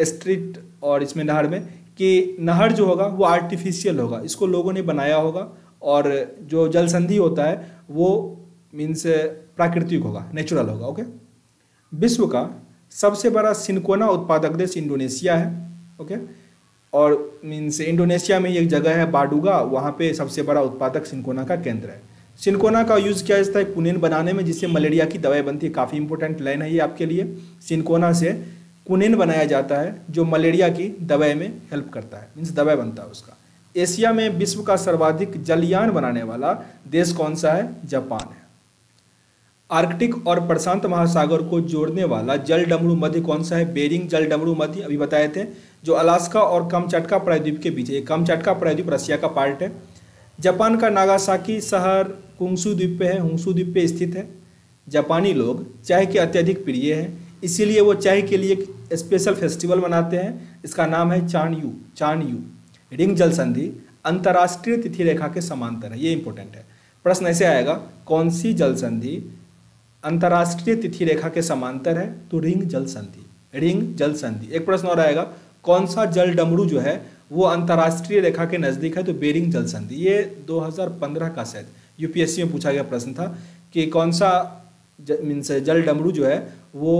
स्ट्रीट और इसमें नहर में कि नहर जो होगा वो आर्टिफिशियल होगा इसको लोगों ने बनाया होगा और जो जल संधि होता है वो मीन्स प्राकृतिक होगा नेचुरल होगा ओके विश्व का सबसे बड़ा सिनकोना उत्पादक देश इंडोनेशिया है ओके और मीन्स इंडोनेशिया में एक जगह है बाडुगा वहाँ पे सबसे बड़ा उत्पादक सिनकोना का केंद्र है सिनकोना का यूज़ किया जाता है कुनेन बनाने में जिससे मलेरिया की दवाई बनती है काफ़ी इंपॉर्टेंट लाइन है ये आपके लिए सिनकोना से कुनिन बनाया जाता है जो मलेरिया की दवाई में हेल्प करता है मीन्स दवाई बनता है उसका एशिया में विश्व का सर्वाधिक जलयान बनाने वाला देश कौन सा है जापान है आर्कटिक और प्रशांत महासागर को जोड़ने वाला जल डमरू मध्य कौन सा है बेरिंग जल डमरू मध्य अभी बताए थे जो अलास्का और कमचटका प्रायद्वीप के बीच है कमचटका प्रायद्वीप रशिया का पार्ट है जापान का नागासाकी शहर कुंगसू द्वीप पे है हुसू द्वीप पे स्थित है जापानी लोग चाय के अत्यधिक प्रिय हैं इसीलिए वो चाय के लिए एक स्पेशल फेस्टिवल मनाते हैं इसका नाम है चांद यू चांद यू रिंग जल संधि अंतर्राष्ट्रीय तिथि रेखा के समांतर है ये इंपॉर्टेंट है प्रश्न ऐसे आएगा कौन सी जल संधि अंतर्राष्ट्रीय तिथि रेखा के समांतर है तो रिंग जल संधि रिंग जल संधि एक प्रश्न और आएगा कौन सा जल डमरू जो है वो अंतर्राष्ट्रीय रेखा के नज़दीक है तो बेरिंग जल संधि ये 2015 का शायद यूपीएससी में पूछा गया प्रश्न था कि कौन सा मीन्स जल डमरू जो है वो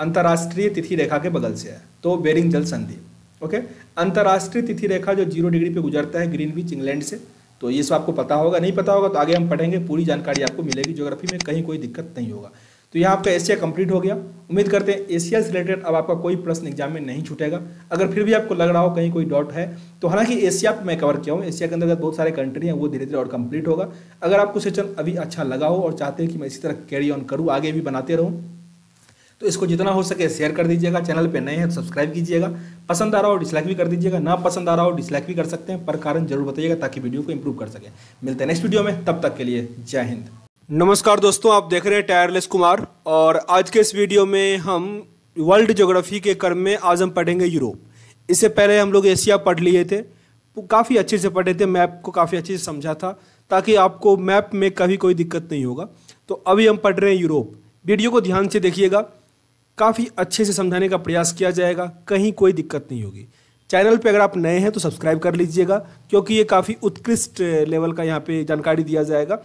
अंतर्राष्ट्रीय तिथि रेखा के बगल से है तो बेरिंग जल संधि ओके अंतर्राष्ट्रीय तिथि रेखा जो जीरो डिग्री पे गुजरता है ग्रीन बीच इंग्लैंड से तो ये सब आपको पता होगा नहीं पता होगा तो आगे हम पढ़ेंगे पूरी जानकारी आपको मिलेगी ज्योग्राफी में कहीं कोई दिक्कत नहीं होगा तो यहाँ आपका एशिया कंप्लीट हो गया उम्मीद करते हैं एशिया से रिलेटेड अब आपका कोई प्रश्न एग्जाम में नहीं छूटेगा अगर फिर भी आपको लग रहा हो कहीं कोई डॉट है तो हालांकि एशिया मैं कवर किया हूँ एशिया के अंतर्गत बहुत सारे कंट्री हैं वो धीरे धीरे और कंप्लीट होगा अगर आपको सेशन अभी अच्छा लगा हो और चाहते हैं कि मैं इसी तरह कैरी ऑन करूँ आगे भी बनाते रहूँ तो इसको जितना हो सके शेयर कर दीजिएगा चैनल पे नए हैं तो सब्सक्राइब कीजिएगा पसंद आ रहा हो डिसलाइक भी कर दीजिएगा ना पसंद आ रहा हो डिसलाइक भी कर सकते हैं पर कारण जरूर बताइएगा ताकि वीडियो को इंप्रूव कर सकें मिलते हैं नेक्स्ट वीडियो में तब तक के लिए जय हिंद नमस्कार दोस्तों आप देख रहे हैं टायरलेस कुमार और आज के इस वीडियो में हम वर्ल्ड ज्योग्राफी के क्रम में आज हम पढ़ेंगे यूरोप इससे पहले हम लोग एशिया पढ़ लिए थे काफ़ी अच्छे से पढ़े थे मैप को काफ़ी अच्छे से समझा था ताकि आपको मैप में कभी कोई दिक्कत नहीं होगा तो अभी हम पढ़ रहे हैं यूरोप वीडियो को ध्यान से देखिएगा काफ़ी अच्छे से समझाने का प्रयास किया जाएगा कहीं कोई दिक्कत नहीं होगी चैनल पे अगर आप नए हैं तो सब्सक्राइब कर लीजिएगा क्योंकि ये काफ़ी उत्कृष्ट लेवल का यहाँ पे जानकारी दिया जाएगा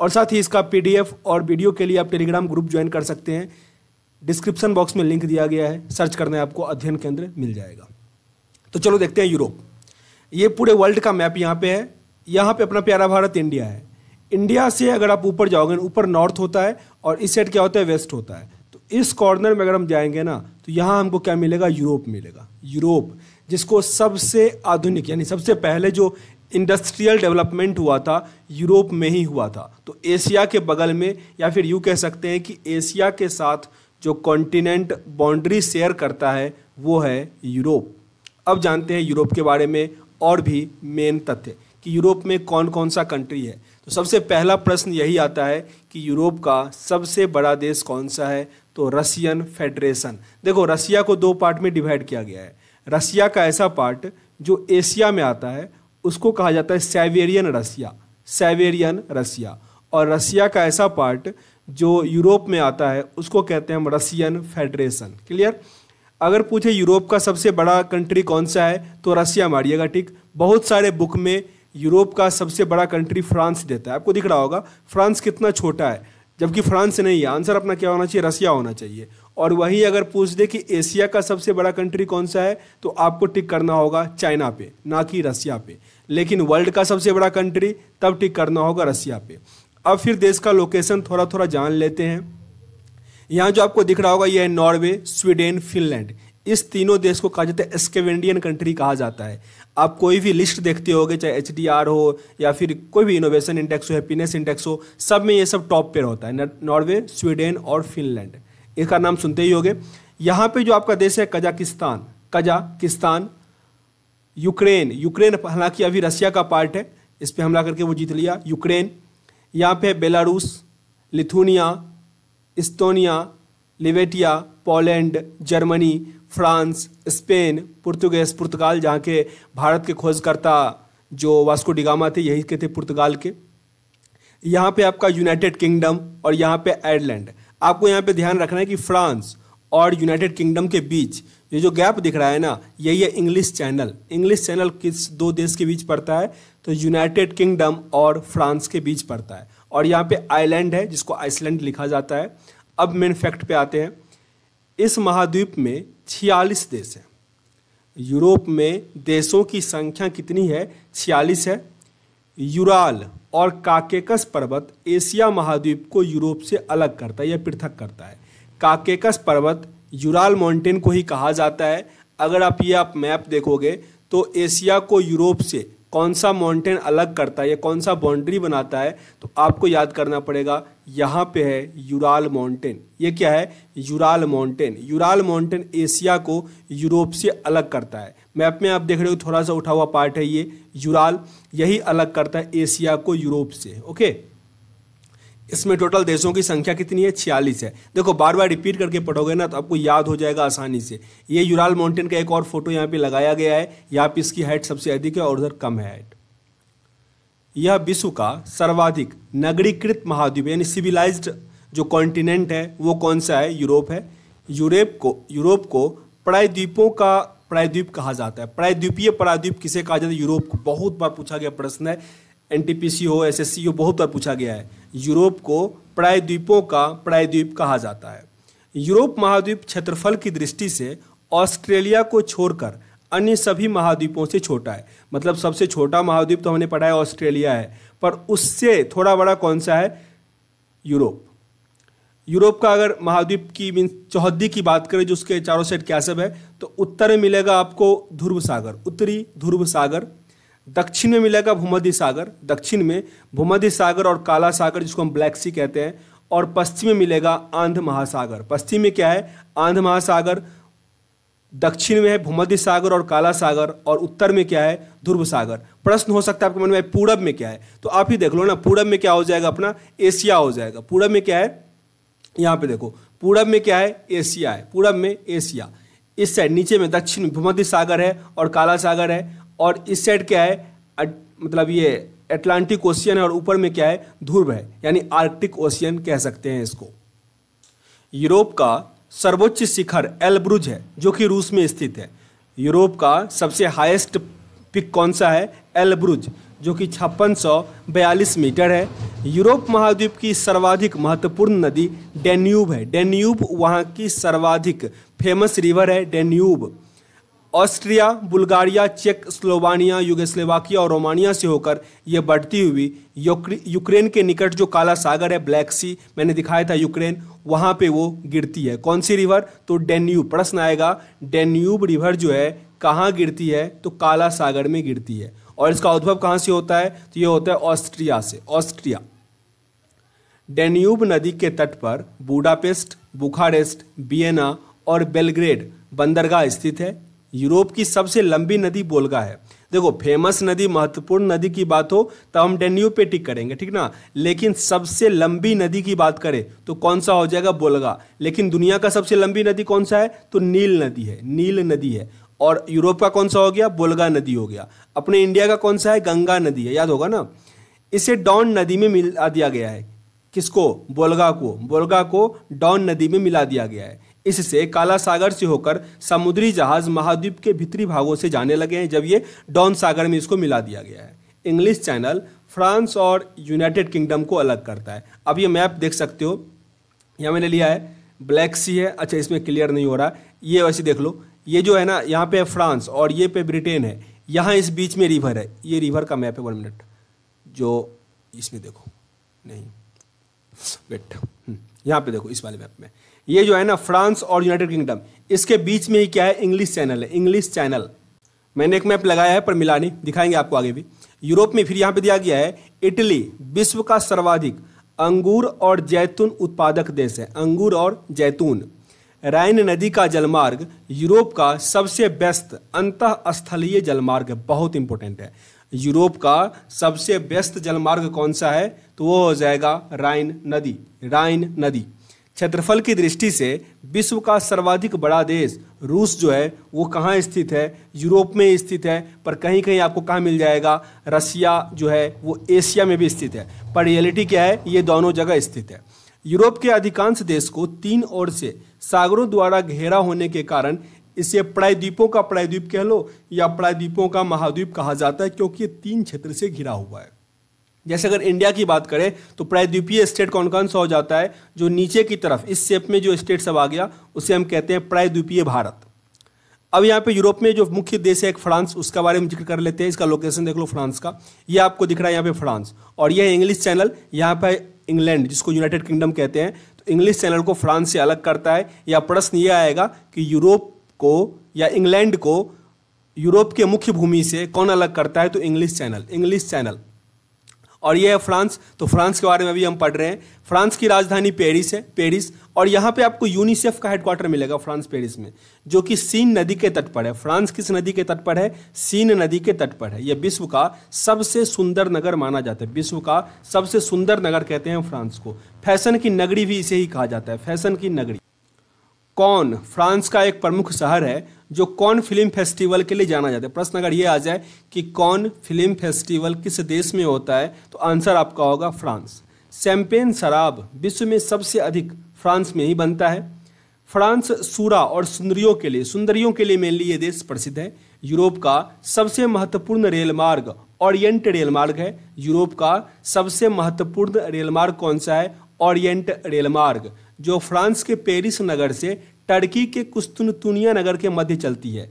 और साथ ही इसका पीडीएफ और वीडियो के लिए आप टेलीग्राम ग्रुप ज्वाइन कर सकते हैं डिस्क्रिप्शन बॉक्स में लिंक दिया गया है सर्च करने आपको अध्ययन केंद्र मिल जाएगा तो चलो देखते हैं यूरोप ये पूरे वर्ल्ड का मैप यहाँ पे है यहाँ पे अपना प्यारा भारत इंडिया है इंडिया से अगर आप ऊपर जाओगे ऊपर नॉर्थ होता है और इस साइड क्या होता है वेस्ट होता है तो इस कॉर्नर में अगर हम जाएंगे ना तो यहाँ हमको क्या मिलेगा यूरोप मिलेगा यूरोप जिसको सबसे आधुनिक यानी सबसे पहले जो इंडस्ट्रियल डेवलपमेंट हुआ था यूरोप में ही हुआ था तो एशिया के बगल में या फिर यूँ कह सकते हैं कि एशिया के साथ जो कॉन्टिनेंट बाउंड्री शेयर करता है वो है यूरोप अब जानते हैं यूरोप के बारे में और भी मेन तथ्य कि यूरोप में कौन कौन सा कंट्री है तो सबसे पहला प्रश्न यही आता है कि यूरोप का सबसे बड़ा देश कौन सा है तो रशियन फेडरेशन देखो रसिया को दो पार्ट में डिवाइड किया गया है रसिया का ऐसा पार्ट जो एशिया में आता है उसको कहा जाता है सेवेरियन रसिया साइबेरियन रसिया और रसिया का ऐसा पार्ट जो यूरोप में आता है उसको कहते हैं हम रसियन फेडरेशन क्लियर अगर पूछे यूरोप का सबसे बड़ा कंट्री कौन सा है तो रसिया मारिएगा ठीक बहुत सारे बुक में यूरोप का सबसे बड़ा कंट्री फ्रांस देता है आपको दिख रहा होगा फ्रांस कितना छोटा है जबकि फ्रांस नहीं है आंसर अपना क्या होना चाहिए रसिया होना चाहिए और वहीं अगर पूछ दे कि एशिया का सबसे बड़ा कंट्री कौन सा है तो आपको टिक करना होगा चाइना पे ना कि रसिया पे लेकिन वर्ल्ड का सबसे बड़ा कंट्री तब टिक करना होगा रसिया पे अब फिर देश का लोकेशन थोड़ा थोड़ा जान लेते हैं यहाँ जो आपको दिख रहा होगा यह है नॉर्वे स्वीडन फिनलैंड इस तीनों देश को कहा जाता है स्केवेंडियन कंट्री कहा जाता है आप कोई भी लिस्ट देखते होगे चाहे एच हो या फिर कोई भी इनोवेशन इंडेक्स हो हैप्पीनेस इंडेक्स हो सब में ये सब टॉप पे होता है नॉर्वे स्वीडन और फिनलैंड इसका नाम सुनते ही होगे यहाँ पे जो आपका देश है कजाकिस्तान कजाकिस्तान यूक्रेन यूक्रेन हालांकि अभी रशिया का पार्ट है इस पर हमला करके वो जीत लिया यूक्रेन यहाँ पे Belarus Lithuania Estonia Latvia Poland Germany France Spain Portuguese पुर्तगाल जहाँ के भारत के खोजकर्ता जो वास्को डिगामा थे यही के थे पुर्तगाल के यहाँ पे आपका यूनाइटेड किंगडम और यहाँ पे आयरलैंड आपको यहाँ पे ध्यान रखना है कि फ्रांस और यूनाइटेड किंगडम के बीच ये जो गैप दिख रहा है ना यही है इंग्लिश चैनल इंग्लिश चैनल किस दो देश के बीच पड़ता है तो यूनाइटेड किंगडम और फ्रांस के बीच पड़ता है और यहाँ पे आइलैंड है जिसको आइसलैंड लिखा जाता है अब मेन फैक्ट पे आते हैं इस महाद्वीप में छियालीस देश हैं यूरोप में देशों की संख्या कितनी है छियालीस है यूराल और काकेकस पर्वत एशिया महाद्वीप को यूरोप से अलग करता है या पृथक करता है काकेकस पर्वत यूराल माउंटेन को ही कहा जाता है अगर आप ये आप मैप देखोगे तो एशिया को यूरोप से कौन सा माउंटेन अलग करता है या कौन सा बाउंड्री बनाता है तो आपको याद करना पड़ेगा यहाँ पे है यूराल माउंटेन ये क्या है Ural mountain Ural mountain Asia को यूरोप से अलग करता है मैप में आप देख रहे हो थोड़ा सा उठा हुआ पार्ट है ये यूराल यही अलग करता है एशिया को यूरोप से ओके इसमें टोटल देशों की संख्या कितनी है छियालीस है देखो बार बार रिपीट करके पढ़ोगे ना तो आपको याद हो जाएगा आसानी से ये यूराल माउंटेन का एक और फोटो यहाँ पे लगाया गया है यहाँ पे इसकी हाइट सबसे अधिक है और उधर कम है हाइट यह विश्व का सर्वाधिक नगरीकृत महाद्वीप यानी सिविलाइज जो कॉन्टिनेंट है वो कौन सा है यूरोप है यूरोप को यूरोप को प्रायद्वीपों का प्रायद्वीप कहा जाता है प्रायद्वीपीय प्रायद्वीप किसे कहा जाता है यूरोप को बहुत बार पूछा गया प्रश्न है एन टी पी सी हो एस एस सी हो बहुत बार पूछा गया है यूरोप को प्रायद्वीपों का प्रायद्वीप कहा जाता है यूरोप महाद्वीप क्षेत्रफल की दृष्टि से ऑस्ट्रेलिया को छोड़कर अन्य सभी महाद्वीपों से छोटा है मतलब सबसे छोटा महाद्वीप तो हमने पढ़ा है ऑस्ट्रेलिया है पर उससे थोड़ा बड़ा कौन सा है यूरोप यूरोप का अगर महाद्वीप की मीन चौहद्दी की बात करें जो उसके चारों साइड क्या सब है तो उत्तर में मिलेगा आपको ध्रुव सागर उत्तरी ध्रुव सागर दक्षिण में मिलेगा भूमध्य सागर दक्षिण में भूमध्य सागर और काला सागर जिसको हम ब्लैक सी कहते हैं और पश्चिम में मिलेगा आंध्र महासागर पश्चिम में क्या है आंध महासागर दक्षिण में है भूमध्य सागर और काला सागर और उत्तर में क्या है ध्रुव सागर प्रश्न हो सकता है आपके मन में पूरब में क्या है तो आप ही देख लो ना पूरब में क्या हो जाएगा अपना एशिया हो जाएगा पूरब में क्या है यहाँ पे देखो पूरब में क्या है एशिया है पूरब में एशिया इस साइड नीचे में दक्षिण में भूमध्य सागर है और काला सागर है और इस साइड क्या है अट, मतलब ये अटलांटिक ओशियन है और ऊपर में क्या है ध्रुव है यानी आर्कटिक ओशियन कह सकते हैं इसको यूरोप का सर्वोच्च शिखर एलब्रुज है जो कि रूस में स्थित है यूरोप का सबसे हाईएस्ट पिक कौन सा है एलब्रुज जो कि छप्पन मीटर है यूरोप महाद्वीप की सर्वाधिक महत्वपूर्ण नदी डेन्यूब है डेन्यूब वहाँ की सर्वाधिक फेमस रिवर है डेन्यूब ऑस्ट्रिया बुल्गारिया चेक स्लोवानिया युगस्लोवाकिया और रोमानिया से होकर यह बढ़ती हुई यूक्रेन के निकट जो काला सागर है ब्लैक सी मैंने दिखाया था यूक्रेन वहाँ पे वो गिरती है कौन सी रिवर तो डेन्यूब प्रश्न आएगा डेन्यूब रिवर जो है कहाँ गिरती है तो काला सागर में गिरती है और इसका उद्भव कहाँ से होता है तो ये होता है ऑस्ट्रिया से ऑस्ट्रिया डेन्यूब नदी के तट पर बूडापेस्ट बुखारेस्ट बियना और बेलग्रेड बंदरगाह स्थित है यूरोप की सबसे लंबी नदी बोलगा है देखो फेमस नदी महत्वपूर्ण नदी की बात हो तब हम डेन्यू पे टिक करेंगे ठीक ना लेकिन सबसे लंबी नदी की बात करें तो कौन सा हो जाएगा बोलगा लेकिन दुनिया का सबसे लंबी नदी कौन सा है तो नील नदी है नील नदी है और यूरोप का कौन सा हो गया बोलगा नदी हो गया अपने इंडिया का कौन सा है गंगा नदी है याद होगा ना इसे डॉन नदी में मिला दिया गया है किसको बोलगा को बोलगा को डॉन नदी में मिला दिया गया है इससे काला सागर से होकर समुद्री जहाज महाद्वीप के भीतरी भागों से जाने लगे हैं जब ये डॉन सागर में इसको मिला दिया गया है इंग्लिश चैनल फ्रांस और यूनाइटेड किंगडम को अलग करता है अब ये मैप देख सकते हो यहाँ मैंने लिया है ब्लैक सी है अच्छा इसमें क्लियर नहीं हो रहा ये वैसे देख लो ये जो है ना यहाँ पे फ्रांस और ये पे ब्रिटेन है यहाँ इस बीच में रिवर है ये रिवर का मैप है वन मिनट जो इसमें देखो नहीं वेट हम्म, यहाँ पे देखो इस वाले मैप में ये जो है ना फ्रांस और यूनाइटेड किंगडम इसके बीच में ही क्या है इंग्लिश चैनल है इंग्लिश चैनल मैंने एक मैप लगाया है पर मिला नहीं दिखाएंगे आपको आगे भी यूरोप में फिर यहाँ पे दिया गया है इटली विश्व का सर्वाधिक अंगूर और जैतून उत्पादक देश है अंगूर और जैतून राइन नदी का जलमार्ग यूरोप का सबसे व्यस्त अंतस्थलीय जलमार्ग बहुत इंपॉर्टेंट है यूरोप का सबसे व्यस्त जलमार्ग कौन सा है तो वो हो जाएगा राइन नदी राइन नदी क्षेत्रफल की दृष्टि से विश्व का सर्वाधिक बड़ा देश रूस जो है वो कहाँ स्थित है यूरोप में स्थित है पर कहीं कहीं आपको कहाँ मिल जाएगा रसिया जो है वो एशिया में भी स्थित है पर रियलिटी क्या है ये दोनों जगह स्थित है यूरोप के अधिकांश देश को तीन ओर से सागरों द्वारा घेरा होने के कारण इसे प्रायद्वीपों का प्रायद्वीप कह लो या प्रायद्वीपों का महाद्वीप कहा जाता है क्योंकि ये तीन क्षेत्र से घिरा हुआ है जैसे अगर इंडिया की बात करें तो प्रायद्वीपीय स्टेट कौन कौन सा हो जाता है जो नीचे की तरफ इस शेप में जो स्टेट सब आ गया उसे हम कहते हैं प्रायद्वीपीय भारत अब यहाँ पे यूरोप में जो मुख्य देश है एक फ्रांस उसके बारे में जिक्र कर लेते हैं इसका लोकेशन देख लो फ्रांस का ये आपको दिख रहा है यहाँ पे फ्रांस और यह इंग्लिश चैनल यहाँ पे इंग्लैंड जिसको यूनाइटेड किंगडम कहते हैं तो इंग्लिश चैनल को फ्रांस से अलग करता है या प्रश्न ये आएगा कि यूरोप को या इंग्लैंड को यूरोप के मुख्य भूमि से कौन अलग करता है तो इंग्लिश चैनल इंग्लिश चैनल और ये है फ्रांस तो फ्रांस के बारे में भी हम पढ़ रहे हैं फ्रांस की राजधानी पेरिस है पेरिस और यहाँ पे आपको यूनिसेफ का हेडक्वार्टर मिलेगा फ्रांस पेरिस में जो कि सीन नदी के तट पर है फ्रांस किस नदी के तट पर है सीन नदी के तट पर है यह विश्व का सबसे सुंदर नगर माना जाता है विश्व का सबसे सुंदर नगर कहते हैं फ्रांस को फैशन की नगरी भी इसे ही कहा जाता है फैशन की नगरी कौन फ्रांस का एक प्रमुख शहर है जो कौन फिल्म फेस्टिवल के लिए जाना जाता है प्रश्न अगर ये आ जाए कि कौन फिल्म फेस्टिवल किस देश में होता है तो आंसर आपका होगा फ्रांस सैम्पेन शराब विश्व में सबसे अधिक फ्रांस में ही बनता है फ्रांस सूरा और सुंदरियों के लिए सुंदरियों के लिए मेनली ये देश प्रसिद्ध है यूरोप का सबसे महत्वपूर्ण रेल मार्ग ओरिएंट रेल मार्ग है यूरोप का सबसे महत्वपूर्ण रेल मार्ग कौन सा है ओरिएंट रेल मार्ग जो फ्रांस के पेरिस नगर से टर्की के कुस्तुनतुनिया नगर के मध्य चलती है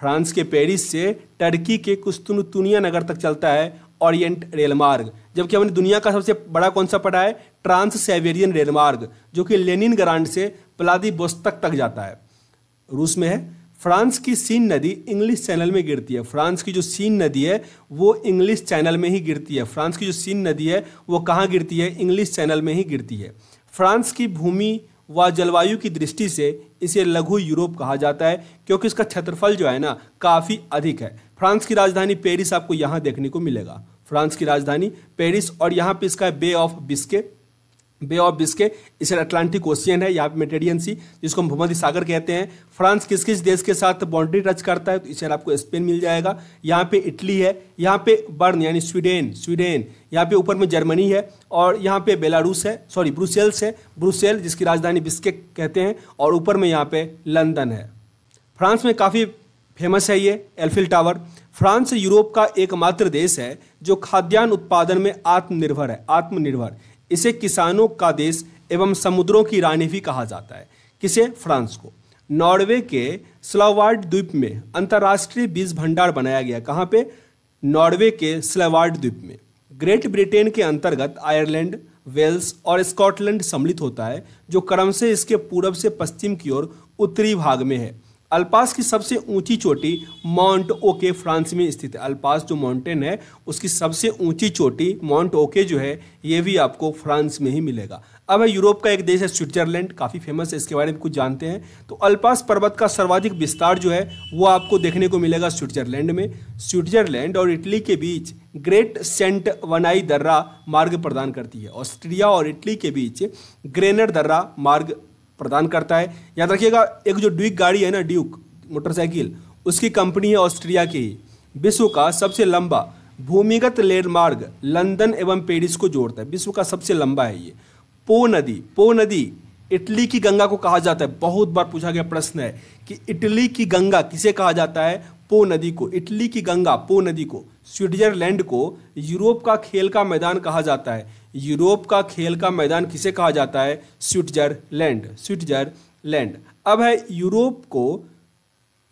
फ्रांस के पेरिस से टर्की के कुस्तुनतुनिया नगर तक चलता है ओरिएंट रेलमार्ग जबकि हमने दुनिया का सबसे बड़ा कौन सा पड़ा है ट्रांस सेवेरियन रेलमार्ग जो कि लेनिन ग्रांड से बोस्तक तक जाता है रूस में है फ्रांस की सीन नदी इंग्लिश चैनल में गिरती है फ्रांस की जो सीन नदी है वो इंग्लिश चैनल में ही गिरती है फ्रांस की जो सीन नदी है वो कहाँ गिरती है इंग्लिश चैनल में ही गिरती है फ्रांस की भूमि व जलवायु की दृष्टि से इसे लघु यूरोप कहा जाता है क्योंकि इसका क्षेत्रफल जो है ना काफ़ी अधिक है फ्रांस की राजधानी पेरिस आपको यहाँ देखने को मिलेगा फ्रांस की राजधानी पेरिस और यहाँ पे इसका bay of Biscay bay of Biscay इसे अटलांटिक ओशियन है या मेटेरियन सी जिसको हम भूमध्य सागर कहते हैं फ्रांस किस किस देश के साथ बाउंड्री टच करता है तो इसे आपको स्पेन मिल जाएगा यहाँ पे इटली है यहाँ पे बर्न यानी स्वीडन स्वीडन यहाँ पे ऊपर में जर्मनी है और यहाँ पे बेलारूस है सॉरी ब्रुसेल्स है ब्रुसेल जिसकी राजधानी बिस्के कहते हैं और ऊपर में यहाँ पे लंदन है फ्रांस में काफ़ी फेमस है ये एल्फिल टावर फ्रांस यूरोप का एकमात्र देश है जो खाद्यान्न उत्पादन में आत्मनिर्भर है आत्मनिर्भर इसे किसानों का देश एवं समुद्रों की रानी भी कहा जाता है किसे फ्रांस को नॉर्वे के स्लोवार्ड द्वीप में अंतर्राष्ट्रीय बीज भंडार बनाया गया कहाँ पे नॉर्वे के स्लोवार्ड द्वीप में ग्रेट ब्रिटेन के अंतर्गत आयरलैंड वेल्स और स्कॉटलैंड सम्मिलित होता है जो क्रम से इसके पूर्व से पश्चिम की ओर उत्तरी भाग में है अल्पास की सबसे ऊंची चोटी माउंट ओके फ्रांस में स्थित है अल्पास जो माउंटेन है उसकी सबसे ऊंची चोटी माउंट ओके जो है ये भी आपको फ्रांस में ही मिलेगा अब है यूरोप का एक देश है स्विट्जरलैंड काफ़ी फेमस है इसके बारे में कुछ जानते हैं तो अल्पास पर्वत का सर्वाधिक विस्तार जो है वो आपको देखने को मिलेगा स्विट्जरलैंड में स्विट्जरलैंड और इटली के बीच ग्रेट सेंट वनाई दर्रा मार्ग प्रदान करती है ऑस्ट्रिया और इटली के बीच ग्रेनर दर्रा मार्ग प्रदान करता है याद रखिएगा एक जो ड्यूक गाड़ी है ना ड्यूक मोटरसाइकिल उसकी कंपनी है ऑस्ट्रिया की विश्व का सबसे लंबा भूमिगत रेलमार्ग लंदन एवं पेरिस को जोड़ता है विश्व का सबसे लंबा है ये पो नदी पो नदी इटली की गंगा को कहा जाता है बहुत बार पूछा गया प्रश्न है कि इटली की गंगा किसे कहा जाता है पो नदी को इटली की गंगा पो नदी को स्विट्जरलैंड को यूरोप का खेल का मैदान कहा जाता है यूरोप का खेल का मैदान किसे कहा जाता है स्विट्जरलैंड स्विट्जरलैंड अब है यूरोप को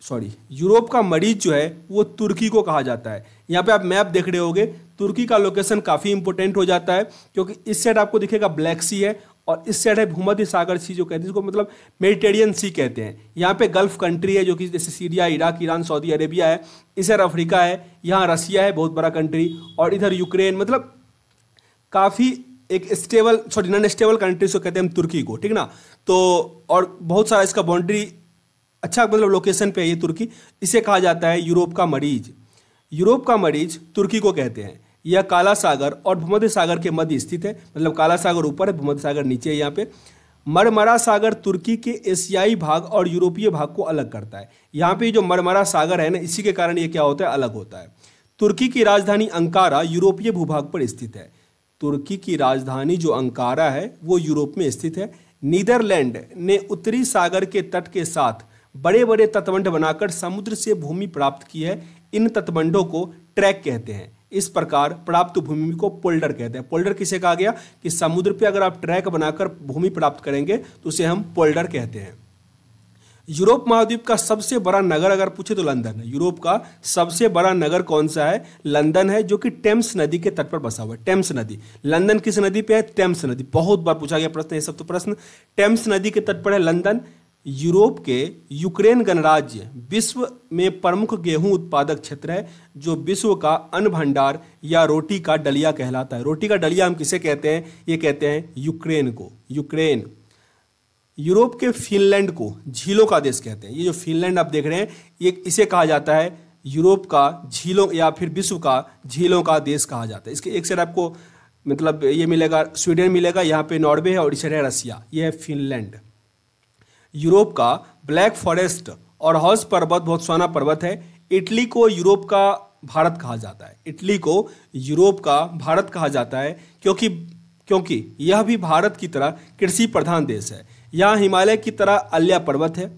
सॉरी यूरोप का मरीज जो है वो तुर्की को कहा जाता है यहाँ पे आप मैप देख रहे होगे तुर्की का लोकेशन काफ़ी इंपॉर्टेंट हो जाता है क्योंकि इस साइड आपको दिखेगा ब्लैक सी है और इस साइड है भूमध्य सागर सी जो कहते हैं जिसको मतलब मेडिटेरियन सी कहते हैं यहाँ पे गल्फ कंट्री है जो कि जैसे Syria Iraq Iran Saudi Arabia है इधर अफ्रीका है यहाँ रसिया है बहुत बड़ा कंट्री और इधर यूक्रेन मतलब काफ़ी एक stable sorry non stable countries को कहते हैं हम तुर्की को ठीक ना तो और बहुत सारा इसका बाउंड्री अच्छा मतलब लोकेशन पे है ये तुर्की इसे कहा जाता है यूरोप का मरीज यूरोप का मरीज तुर्की को कहते हैं यह काला सागर और भूमध्य सागर के मध्य स्थित है मतलब काला सागर ऊपर है भूमध्य सागर नीचे है यहाँ पे मरमरा सागर तुर्की के एशियाई भाग और यूरोपीय भाग को अलग करता है यहाँ पे जो मरमरा सागर है ना इसी के कारण ये क्या होता है अलग होता है तुर्की की राजधानी अंकारा यूरोपीय भूभाग पर स्थित है तुर्की की राजधानी जो अंकारा है वो यूरोप में स्थित है नीदरलैंड ने उत्तरी सागर के तट के साथ बड़े बड़े तटबंध बनाकर समुद्र से भूमि प्राप्त की है इन तटबंधों को ट्रैक कहते हैं इस प्रकार प्राप्त भूमि को पोल्डर कहते हैं पोल्डर किसे कहा गया कि समुद्र पे अगर आप ट्रैक बनाकर भूमि प्राप्त करेंगे तो उसे हम पोल्डर कहते हैं यूरोप महाद्वीप का सबसे बड़ा नगर अगर पूछे तो लंदन है यूरोप का सबसे बड़ा नगर कौन सा है लंदन है जो कि टेम्स नदी के तट पर बसा हुआ है टेम्स नदी लंदन किस नदी पे है टेम्स नदी बहुत बार पूछा गया प्रश्न ये सब तो प्रश्न टेम्स नदी के तट पर है लंदन यूरोप के यूक्रेन गणराज्य विश्व में प्रमुख गेहूं उत्पादक क्षेत्र है जो विश्व का अन्न भंडार या रोटी का डलिया कहलाता है रोटी का डलिया हम किसे कहते हैं ये कहते हैं यूक्रेन को यूक्रेन यूरोप के फिनलैंड को झीलों का देश कहते हैं ये जो फिनलैंड आप देख रहे हैं ये इसे कहा जाता है यूरोप का झीलों या फिर विश्व का झीलों का देश कहा जाता है इसके एक साइड आपको मतलब ये मिलेगा स्वीडन मिलेगा यहाँ पे नॉर्वे है और इस है रसिया ये है फिनलैंड यूरोप का ब्लैक फॉरेस्ट और हॉर्स पर्वत बहुत बोत्सवाना पर्वत है इटली को यूरोप का भारत कहा जाता है इटली को यूरोप का भारत कहा जाता है क्योंकि क्योंकि यह भी भारत की तरह कृषि प्रधान देश है यह हिमालय की तरह अल्या पर्वत है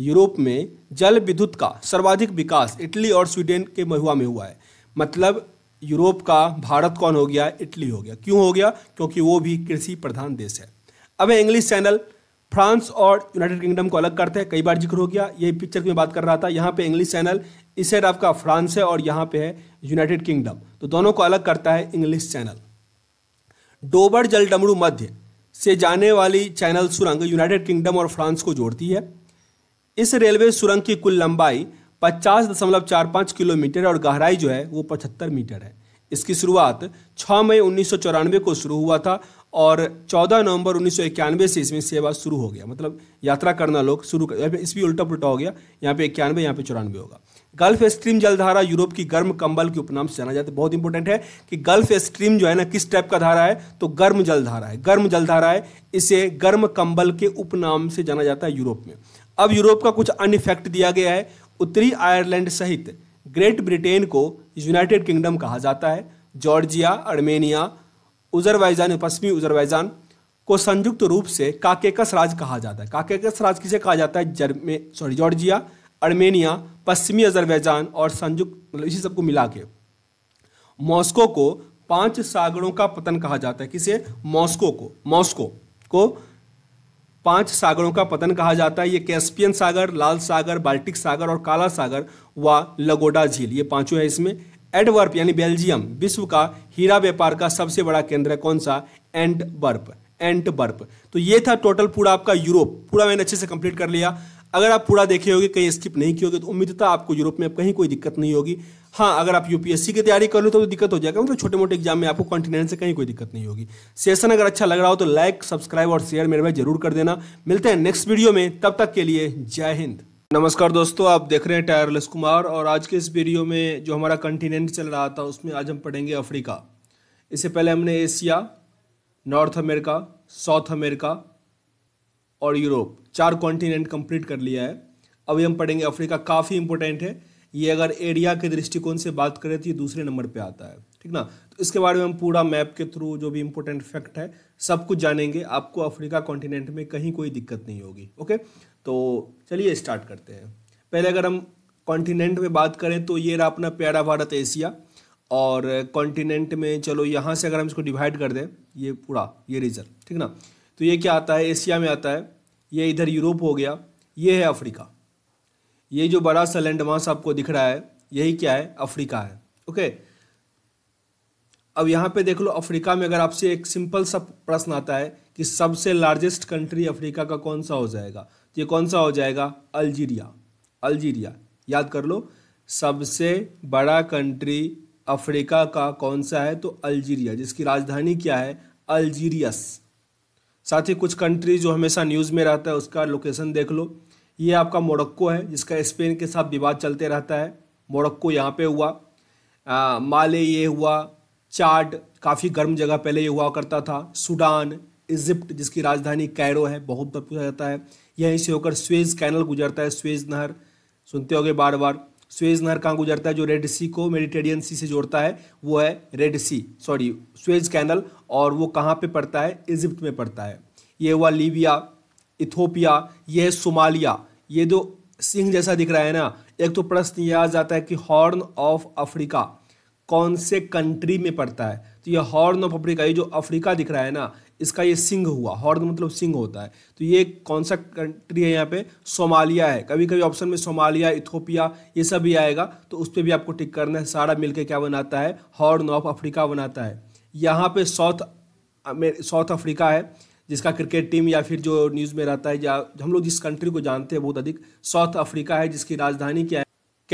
यूरोप में जल विद्युत का सर्वाधिक विकास इटली और स्वीडन के महुआ में हुआ है मतलब यूरोप का भारत कौन हो गया इटली हो गया क्यों हो गया क्योंकि वो भी कृषि प्रधान देश है अब इंग्लिश चैनल फ्रांस और यूनाइटेड किंगडम को अलग करते हैं कई बार जिक्र हो गया यही पिक्चर की मैं बात कर रहा था यहाँ पे इंग्लिश चैनल इस साइड आपका फ्रांस है और यहाँ पे है यूनाइटेड किंगडम तो दोनों को अलग करता है इंग्लिश चैनल डोबर डमरू मध्य से जाने वाली चैनल सुरंग यूनाइटेड किंगडम और फ्रांस को जोड़ती है इस रेलवे सुरंग की कुल लंबाई पचास दशमलव चार पाँच किलोमीटर और गहराई जो है वो पचहत्तर मीटर है इसकी शुरुआत 6 मई उन्नीस को शुरू हुआ था और 14 नवंबर उन्नीस से इसमें सेवा शुरू हो गया मतलब यात्रा करना लोग शुरू कर इस भी उल्टा पुलटा हो गया यहाँ पे इक्यानवे यहाँ पे चौरानवे होगा गल्फ स्ट्रीम जलधारा यूरोप की गर्म कंबल के उपनाम से जाना जाता है बहुत इंपॉर्टेंट है कि गल्फ स्ट्रीम जो है ना किस टाइप का धारा है तो गर्म जलधारा है गर्म जलधारा है इसे गर्म कंबल के उपनाम से जाना जाता है यूरोप में अब यूरोप का कुछ अन्य फैक्ट दिया गया है उत्तरी आयरलैंड सहित ग्रेट ब्रिटेन को यूनाइटेड किंगडम कहा जाता है जॉर्जिया अर्मेनिया उजरवाइजान या पश्चिमी उजरवाइजान को संयुक्त रूप से काकेकस राज कहा जाता है काकेकस राज किसे कहा जाता है जर्मे सॉरी जॉर्जिया अर्मेनिया पश्चिमी अजरबैजान और संयुक्त मतलब इसी सबको मिला के मॉस्को को पांच सागरों का पतन कहा जाता है किसे मॉस्को को मॉस्को को पांच सागरों का पतन कहा जाता है ये कैस्पियन सागर लाल सागर बाल्टिक सागर और काला सागर व लगोडा झील ये पांचों है इसमें एडवर्प यानी बेल्जियम विश्व का हीरा व्यापार का सबसे बड़ा केंद्र है कौन सा एंटबर्प एंटबर्प तो ये था टोटल पूरा आपका यूरोप पूरा मैंने अच्छे से कंप्लीट कर लिया अगर आप पूरा देखे होगे कहीं स्किप नहीं किए तो उम्मीद था आपको यूरोप में कहीं कोई दिक्कत नहीं होगी हाँ अगर आप यूपीएससी की तैयारी कर लो तो दिक्कत हो जाएगा मतलब छोटे मोटे एग्जाम में आपको कॉन्टिनेंट से कहीं कोई दिक्कत नहीं होगी सेशन अगर अच्छा लग रहा हो तो लाइक सब्सक्राइब और शेयर मेरे भाई जरूर कर देना मिलते हैं नेक्स्ट वीडियो में तब तक के लिए जय हिंद नमस्कार दोस्तों आप देख रहे हैं टायरलेस कुमार और आज के इस वीडियो में जो हमारा कंटिनेंट चल रहा था उसमें आज हम पढ़ेंगे अफ्रीका इससे पहले हमने Asia north America south America और यूरोप चार कॉन्टिनेंट कंप्लीट कर लिया है अभी हम पढ़ेंगे अफ्रीका काफ़ी इंपॉर्टेंट है ये अगर एरिया के दृष्टिकोण से बात करें तो ये दूसरे नंबर पर आता है ठीक ना तो इसके बारे में हम पूरा मैप के थ्रू जो भी इंपॉर्टेंट फैक्ट है सब कुछ जानेंगे आपको अफ्रीका कॉन्टिनेंट में कहीं कोई दिक्कत नहीं होगी ओके तो चलिए स्टार्ट करते हैं पहले अगर हम कॉन्टिनेंट में बात करें तो ये रहा अपना प्यारा भारत एशिया और कॉन्टिनेंट में चलो यहाँ से अगर हम इसको डिवाइड कर दें ये पूरा ये रीजन ठीक ना तो ये क्या आता है एशिया में आता है ये इधर यूरोप हो गया ये है अफ्रीका ये जो बड़ा सा लैंड मास आपको दिख रहा है यही क्या है अफ्रीका है ओके okay? अब यहाँ पे देख लो अफ्रीका में अगर आपसे एक सिंपल सा प्रश्न आता है कि सबसे लार्जेस्ट कंट्री अफ्रीका का कौन सा हो जाएगा तो ये कौन सा हो जाएगा अल्जीरिया अल्जीरिया याद कर लो सबसे बड़ा कंट्री अफ्रीका का कौन सा है तो अल्जीरिया जिसकी राजधानी क्या है अल्जीरियस साथ ही कुछ कंट्री जो हमेशा न्यूज़ में रहता है उसका लोकेशन देख लो ये आपका मोरक्को है जिसका स्पेन के साथ विवाद चलते रहता है मोरक्को यहाँ पे हुआ आ, माले ये हुआ चार्ट काफ़ी गर्म जगह पहले ये हुआ करता था सूडान इजिप्ट जिसकी राजधानी कैरो है बहुत बार पूछा जाता है यहीं से होकर स्वेज कैनल गुजरता है स्वेज नहर सुनते होगे बार बार स्वेज नहर कहाँ गुजरता है जो रेड सी को मेडिटेरियन सी से जोड़ता है वो है red sea sorry Suez canal और वो कहाँ पे पड़ता है इजिप्ट में पड़ता है ये हुआ लीबिया इथोपिया ये है सोमालिया ये जो सिंह जैसा दिख रहा है ना एक तो प्रश्न यह आ जाता है कि हॉर्न ऑफ अफ्रीका कौन से कंट्री में पड़ता है तो यह हॉर्न ऑफ अफ्रीका ये जो अफ्रीका दिख रहा है ना इसका ये सिंह हुआ हॉर्न मतलब सिंह होता है तो ये कौन सा कंट्री है यहाँ पे सोमालिया है कभी कभी ऑप्शन में सोमालिया इथोपिया ये सब भी आएगा तो उस पर भी आपको टिक करना है सारा मिलके क्या बनाता है हॉर्न ऑफ अफ्रीका बनाता है यहाँ पे साउथ साउथ अफ्रीका है जिसका क्रिकेट टीम या फिर जो न्यूज़ में रहता है या हम लोग जिस कंट्री को जानते हैं बहुत अधिक साउथ अफ्रीका है जिसकी राजधानी क्या है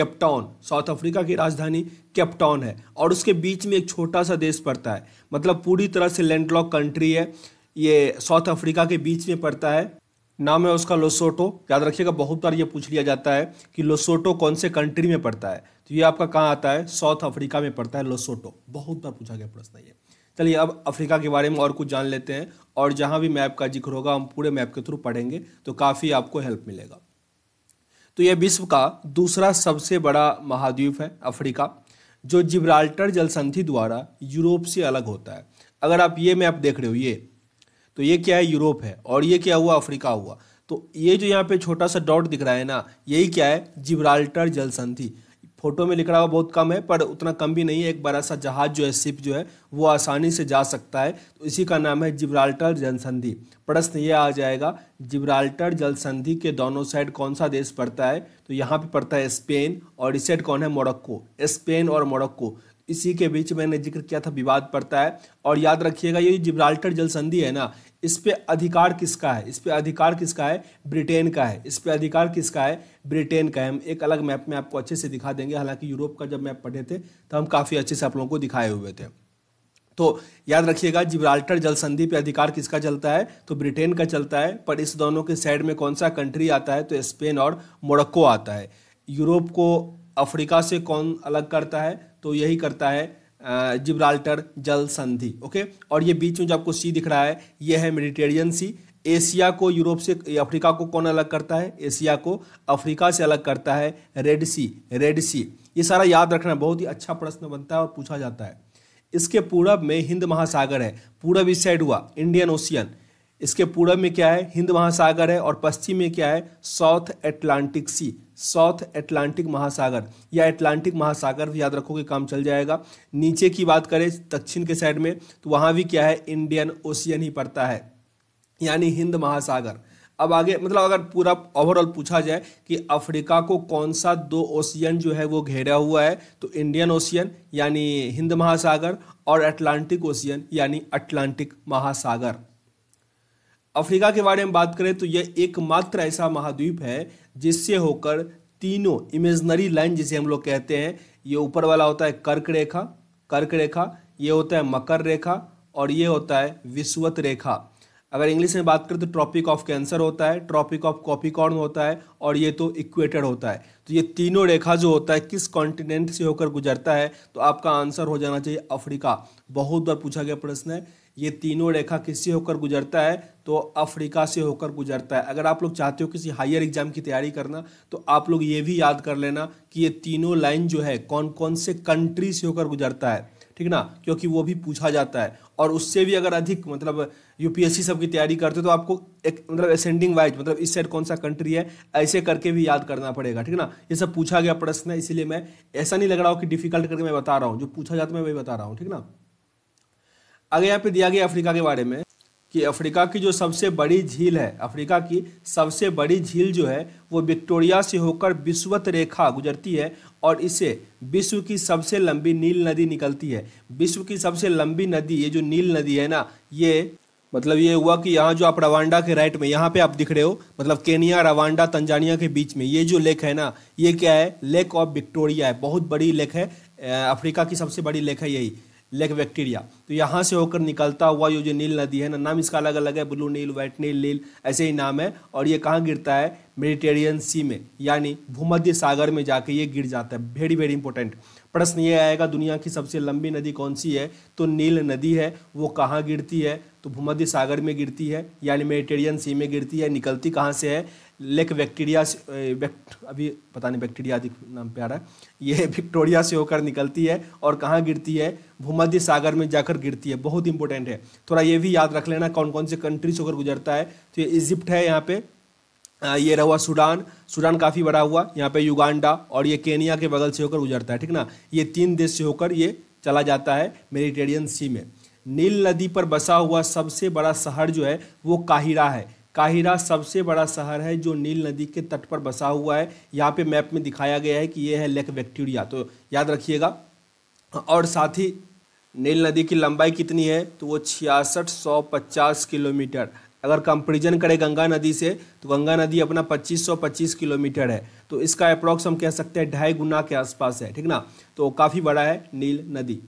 केपटाउन साउथ अफ्रीका की राजधानी केपटाउन है और उसके बीच में एक छोटा सा देश पड़ता है मतलब पूरी तरह से लैंडलॉक कंट्री है ये साउथ अफ्रीका के बीच में पड़ता है नाम है उसका लोसोटो याद रखिएगा बहुत बार ये पूछ लिया जाता है कि लोसोटो कौन से कंट्री में पड़ता है तो ये आपका कहाँ आता है साउथ अफ्रीका में पड़ता है लोसोटो बहुत बार पूछा गया प्रश्न ये चलिए अब अफ्रीका के बारे में और कुछ जान लेते हैं और जहाँ भी मैप का जिक्र होगा हम पूरे मैप के थ्रू पढ़ेंगे तो काफ़ी आपको हेल्प मिलेगा तो यह विश्व का दूसरा सबसे बड़ा महाद्वीप है अफ्रीका जो जिब्राल्टर जलसंधि द्वारा यूरोप से अलग होता है अगर आप ये मैप देख रहे हो ये तो ये क्या है यूरोप है और ये क्या हुआ अफ्रीका हुआ तो ये जो यहाँ पे छोटा सा डॉट दिख रहा है ना यही क्या है जिब्राल्टर जलसंधि फोटो में लिख रहा हुआ बहुत कम है पर उतना कम भी नहीं है एक बड़ा सा जहाज जो है शिप जो है वो आसानी से जा सकता है तो इसी का नाम है जिब्राल्टर जलसंधि प्रश्न ये आ जाएगा जिब्राल्टर जलसंधि के दोनों साइड कौन सा देश पड़ता है तो यहाँ पे पड़ता है स्पेन और इस साइड कौन है मोरक्को स्पेन और मोरक्को इसी के बीच मैंने जिक्र किया था विवाद पड़ता है और याद रखिएगा ये जिब्राल्टर जल संधि है ना इस पे अधिकार किसका है इस पे अधिकार किसका है ब्रिटेन का है इस पे अधिकार किसका है ब्रिटेन का है हम एक अलग मैप में आपको अच्छे से दिखा देंगे हालांकि यूरोप का जब मैप पढ़े थे तो हम काफ़ी अच्छे से आप लोगों को दिखाए हुए थे तो याद रखिएगा जिब्राल्टर जल संधि पे अधिकार किसका चलता है तो ब्रिटेन का चलता है पर इस दोनों के साइड में कौन सा कंट्री आता है तो स्पेन और मोरक्को आता है यूरोप को अफ्रीका से कौन अलग करता है तो यही करता है जिब्राल्टर जल संधि ओके और ये बीच में जो आपको सी दिख रहा है ये है मेडिटेरियन सी एशिया को यूरोप से अफ्रीका को कौन अलग करता है एशिया को अफ्रीका से अलग करता है रेड सी रेड सी ये सारा याद रखना बहुत ही अच्छा प्रश्न बनता है और पूछा जाता है इसके पूरब में हिंद महासागर है पूरब इस साइड हुआ इंडियन ओशियन इसके पूर्व में क्या है हिंद महासागर है और पश्चिम में क्या है south Atlantic sea south Atlantic महासागर या एटलांटिक महासागर भी याद रखोगे काम चल जाएगा नीचे की बात करें दक्षिण के साइड में तो वहाँ भी क्या है इंडियन ओशियन ही पड़ता है यानी हिंद महासागर अब आगे मतलब अगर पूरा ओवरऑल पूछा जाए कि अफ्रीका को कौन सा दो ओशियन जो है वो घेरा हुआ है तो इंडियन ओशियन यानी हिंद महासागर और अटलांटिक ओशियन यानी अटलांटिक महासागर अफ्रीका के बारे में बात करें तो यह एकमात्र ऐसा महाद्वीप है जिससे होकर तीनों इमेजनरी लाइन जिसे हम लोग कहते हैं ये ऊपर वाला होता है कर्क रेखा कर्क रेखा ये होता है मकर रेखा और ये होता है विश्वत रेखा अगर इंग्लिश में बात करें तो ट्रॉपिक ऑफ कैंसर होता है ट्रॉपिक ऑफ कॉपिकॉर्न होता है और ये तो इक्वेटर होता है तो ये तीनों रेखा जो होता है किस कॉन्टिनेंट से होकर गुजरता है तो आपका आंसर हो जाना चाहिए अफ्रीका बहुत बार पूछा गया प्रश्न है ये तीनों रेखा किससे होकर गुजरता है तो अफ्रीका से होकर गुजरता है अगर आप लोग चाहते हो किसी हायर एग्जाम की तैयारी करना तो आप लोग ये भी याद कर लेना कि ये तीनों लाइन जो है कौन कौन से कंट्री से होकर गुजरता है ठीक ना क्योंकि वो भी पूछा जाता है और उससे भी अगर अधिक मतलब यूपीएससी सब की तैयारी करते हो तो आपको एक मतलब असेंडिंग वाइज मतलब इस साइड कौन सा कंट्री है ऐसे करके भी याद करना पड़ेगा ठीक ना ये सब पूछा गया प्रश्न है इसीलिए मैं ऐसा नहीं लग रहा हूँ कि डिफिकल्ट करके मैं बता रहा हूँ जो पूछा जाता है मैं वही बता रहा हूँ ठीक ना आगे यहाँ पे दिया गया अफ्रीका के बारे में कि अफ्रीका की जो सबसे बड़ी झील है अफ्रीका की सबसे बड़ी झील जो है वो विक्टोरिया से होकर विश्वत रेखा गुजरती है और इसे विश्व की सबसे लंबी नील नदी निकलती है विश्व की सबसे लंबी नदी ये जो नील नदी है ना ये मतलब ये हुआ कि यहाँ जो आप रवांडा के राइट में यहाँ पे आप दिख रहे हो मतलब केनिया रवांडा तंजानिया के बीच में ये जो लेक है ना ये क्या है लेक ऑफ विक्टोरिया है बहुत बड़ी लेक है अफ्रीका की सबसे बड़ी लेक है यही लेक बैक्टीरिया तो यहाँ से होकर निकलता हुआ ये जो नील नदी है ना नाम इसका अलग अलग है ब्लू नील व्हाइट नील नील ऐसे ही नाम है और ये कहाँ गिरता है मेडिटेरियन सी में यानी भूमध्य सागर में जाके ये गिर जाता है वेरी वेरी इंपॉर्टेंट प्रश्न ये आएगा दुनिया की सबसे लंबी नदी कौन सी है तो नील नदी है वो कहाँ गिरती है तो भूमध्य सागर में गिरती है यानी मेडिटेरियन सी में गिरती है निकलती कहाँ से है लेक बैक्टीरिया बैक्ट अभी पता नहीं बैक्टीरिया आदि नाम पे आ रहा है ये विक्टोरिया से होकर निकलती है और कहाँ गिरती है भूमध्य सागर में जाकर गिरती है बहुत इंपॉर्टेंट है थोड़ा ये भी याद रख लेना कौन कौन से कंट्री से होकर गुजरता है तो ये इजिप्ट है यहाँ पे ये रहा सूडान सूडान काफ़ी बड़ा हुआ यहाँ पे युगांडा और ये केनिया के बगल से होकर गुजरता है ठीक ना ये तीन देश से होकर ये चला जाता है मेडिटेरियन सी में नील नदी पर बसा हुआ सबसे बड़ा शहर जो है वो काहिरा है काहिरा सबसे बड़ा शहर है जो नील नदी के तट पर बसा हुआ है यहाँ पे मैप में दिखाया गया है कि ये है लेक वैक्टीरिया तो याद रखिएगा और साथ ही नील नदी की लंबाई कितनी है तो वो छियासठ सौ पचास किलोमीटर अगर कंपेरिजन करें गंगा नदी से तो गंगा नदी अपना 2525 किलोमीटर है तो इसका अप्रॉक्स हम कह सकते हैं ढाई गुना के आसपास है ठीक ना तो काफ़ी बड़ा है नील नदी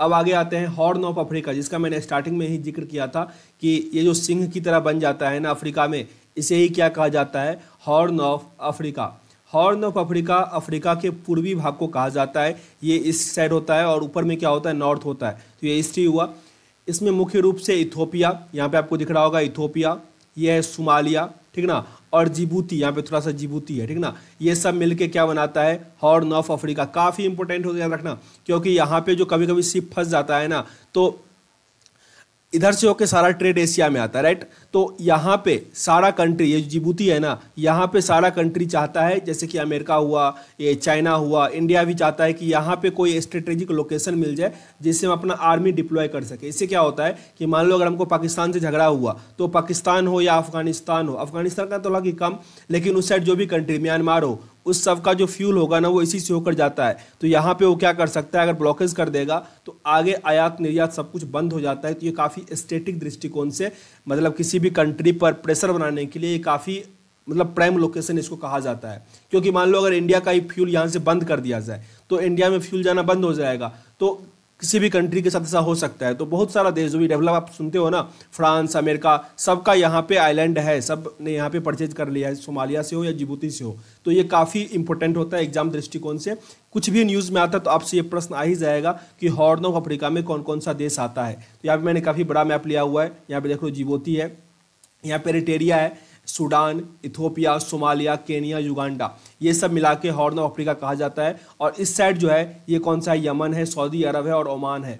अब आगे आते हैं हॉर्न ऑफ अफ्रीका जिसका मैंने स्टार्टिंग में ही जिक्र किया था कि ये जो सिंह की तरह बन जाता है ना अफ्रीका में इसे ही क्या कहा जाता है horn of Africa horn of Africa Africa के पूर्वी भाग को कहा जाता है ये इस साइड होता है और ऊपर में क्या होता है नॉर्थ होता है तो ये इस ही हुआ इसमें मुख्य रूप से इथोपिया यहाँ पे आपको दिख रहा होगा इथोपिया यह है सुमालिया ठीक ना और जिबूती यहाँ पे थोड़ा सा जिबूती है ठीक ना ये सब मिलके क्या बनाता है हॉर्न ऑफ अफ्रीका काफ़ी इंपॉर्टेंट हो गया रखना क्योंकि यहाँ पे जो कभी कभी सिप फंस जाता है ना तो इधर से होके सारा ट्रेड एशिया में आता है राइट तो यहाँ पे सारा कंट्री ये जिबूती है ना यहाँ पे सारा कंट्री चाहता है जैसे कि अमेरिका हुआ ये चाइना हुआ इंडिया भी चाहता है कि यहाँ पे कोई स्ट्रेटेजिक लोकेशन मिल जाए जिससे हम अपना आर्मी डिप्लॉय कर सके इससे क्या होता है कि मान लो अगर हमको पाकिस्तान से झगड़ा हुआ तो पाकिस्तान हो या अफगानिस्तान हो अफगानिस्तान का तो लगे कम लेकिन उस साइड जो भी कंट्री म्यांमार हो उस सब का जो फ्यूल होगा ना वो इसी से होकर जाता है तो यहाँ पे वो क्या कर सकता है अगर ब्लॉकेज कर देगा तो आगे आयात निर्यात सब कुछ बंद हो जाता है तो ये काफ़ी स्टेटिक दृष्टिकोण से मतलब किसी किसी भी कंट्री पर प्रेशर बनाने के लिए काफ़ी मतलब प्राइम लोकेशन इसको कहा जाता है क्योंकि मान लो अगर इंडिया का ही फ्यूल यहाँ से बंद कर दिया जाए तो इंडिया में फ्यूल जाना बंद हो जाएगा तो किसी भी कंट्री के साथ ऐसा हो सकता है तो बहुत सारा देश जो भी डेवलप आप सुनते हो ना फ्रांस अमेरिका सबका यहाँ पे आइलैंड है सब ने यहाँ पे परचेज कर लिया है सोमालिया से हो या जिबूती से हो तो ये काफ़ी इंपॉर्टेंट होता है एग्जाम दृष्टिकोण से कुछ भी न्यूज़ में आता है तो आपसे ये प्रश्न आ ही जाएगा कि हॉर्न ऑफ अफ्रीका में कौन कौन सा देश आता है तो यहाँ पर मैंने काफ़ी बड़ा मैप लिया हुआ है यहाँ पर देख लो जिबोती है यहाँ रिटेरिया है Sudan Ethiopia Somalia Kenya Uganda ये सब मिला के हॉर्न ऑफ अफ्रीका कहा जाता है और इस साइड जो है ये कौन सा है यमन है सऊदी अरब है और ओमान है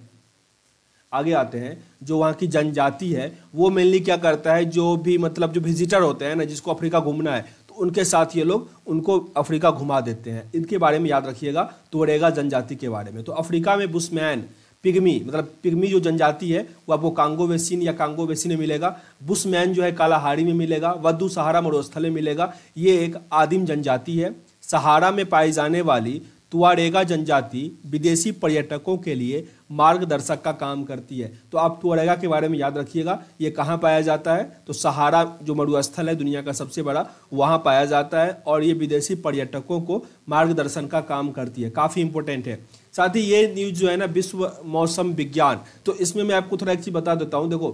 आगे आते हैं जो वहाँ की जनजाति है वो मेनली क्या करता है जो भी मतलब जो विजिटर होते हैं ना जिसको अफ्रीका घूमना है तो उनके साथ ये लोग उनको अफ्रीका घुमा देते हैं इनके बारे में याद रखिएगा तोड़ेगा जनजाति के बारे में तो अफ्रीका में बुसमैन पिग्मी मतलब पिग्मी जो जनजाति है वो आपको कांगो वेसिन या कांगो वेसिन में मिलेगा बुशमैन जो है कालाहारी में मिलेगा वधु सहारा मरुस्थल में मिलेगा ये एक आदिम जनजाति है सहारा में पाई जाने वाली तुआरेगा जनजाति विदेशी पर्यटकों के लिए मार्गदर्शक का काम करती है तो आप तुआरेगा के बारे में याद रखिएगा ये कहाँ पाया जाता है तो सहारा जो मरुस्थल है दुनिया का सबसे बड़ा वहाँ पाया जाता है और ये विदेशी पर्यटकों को मार्गदर्शन का काम करती है काफ़ी इंपॉर्टेंट है साथ ही ये न्यूज़ जो है ना विश्व मौसम विज्ञान तो इसमें मैं आपको थोड़ा एक चीज़ बता देता हूँ देखो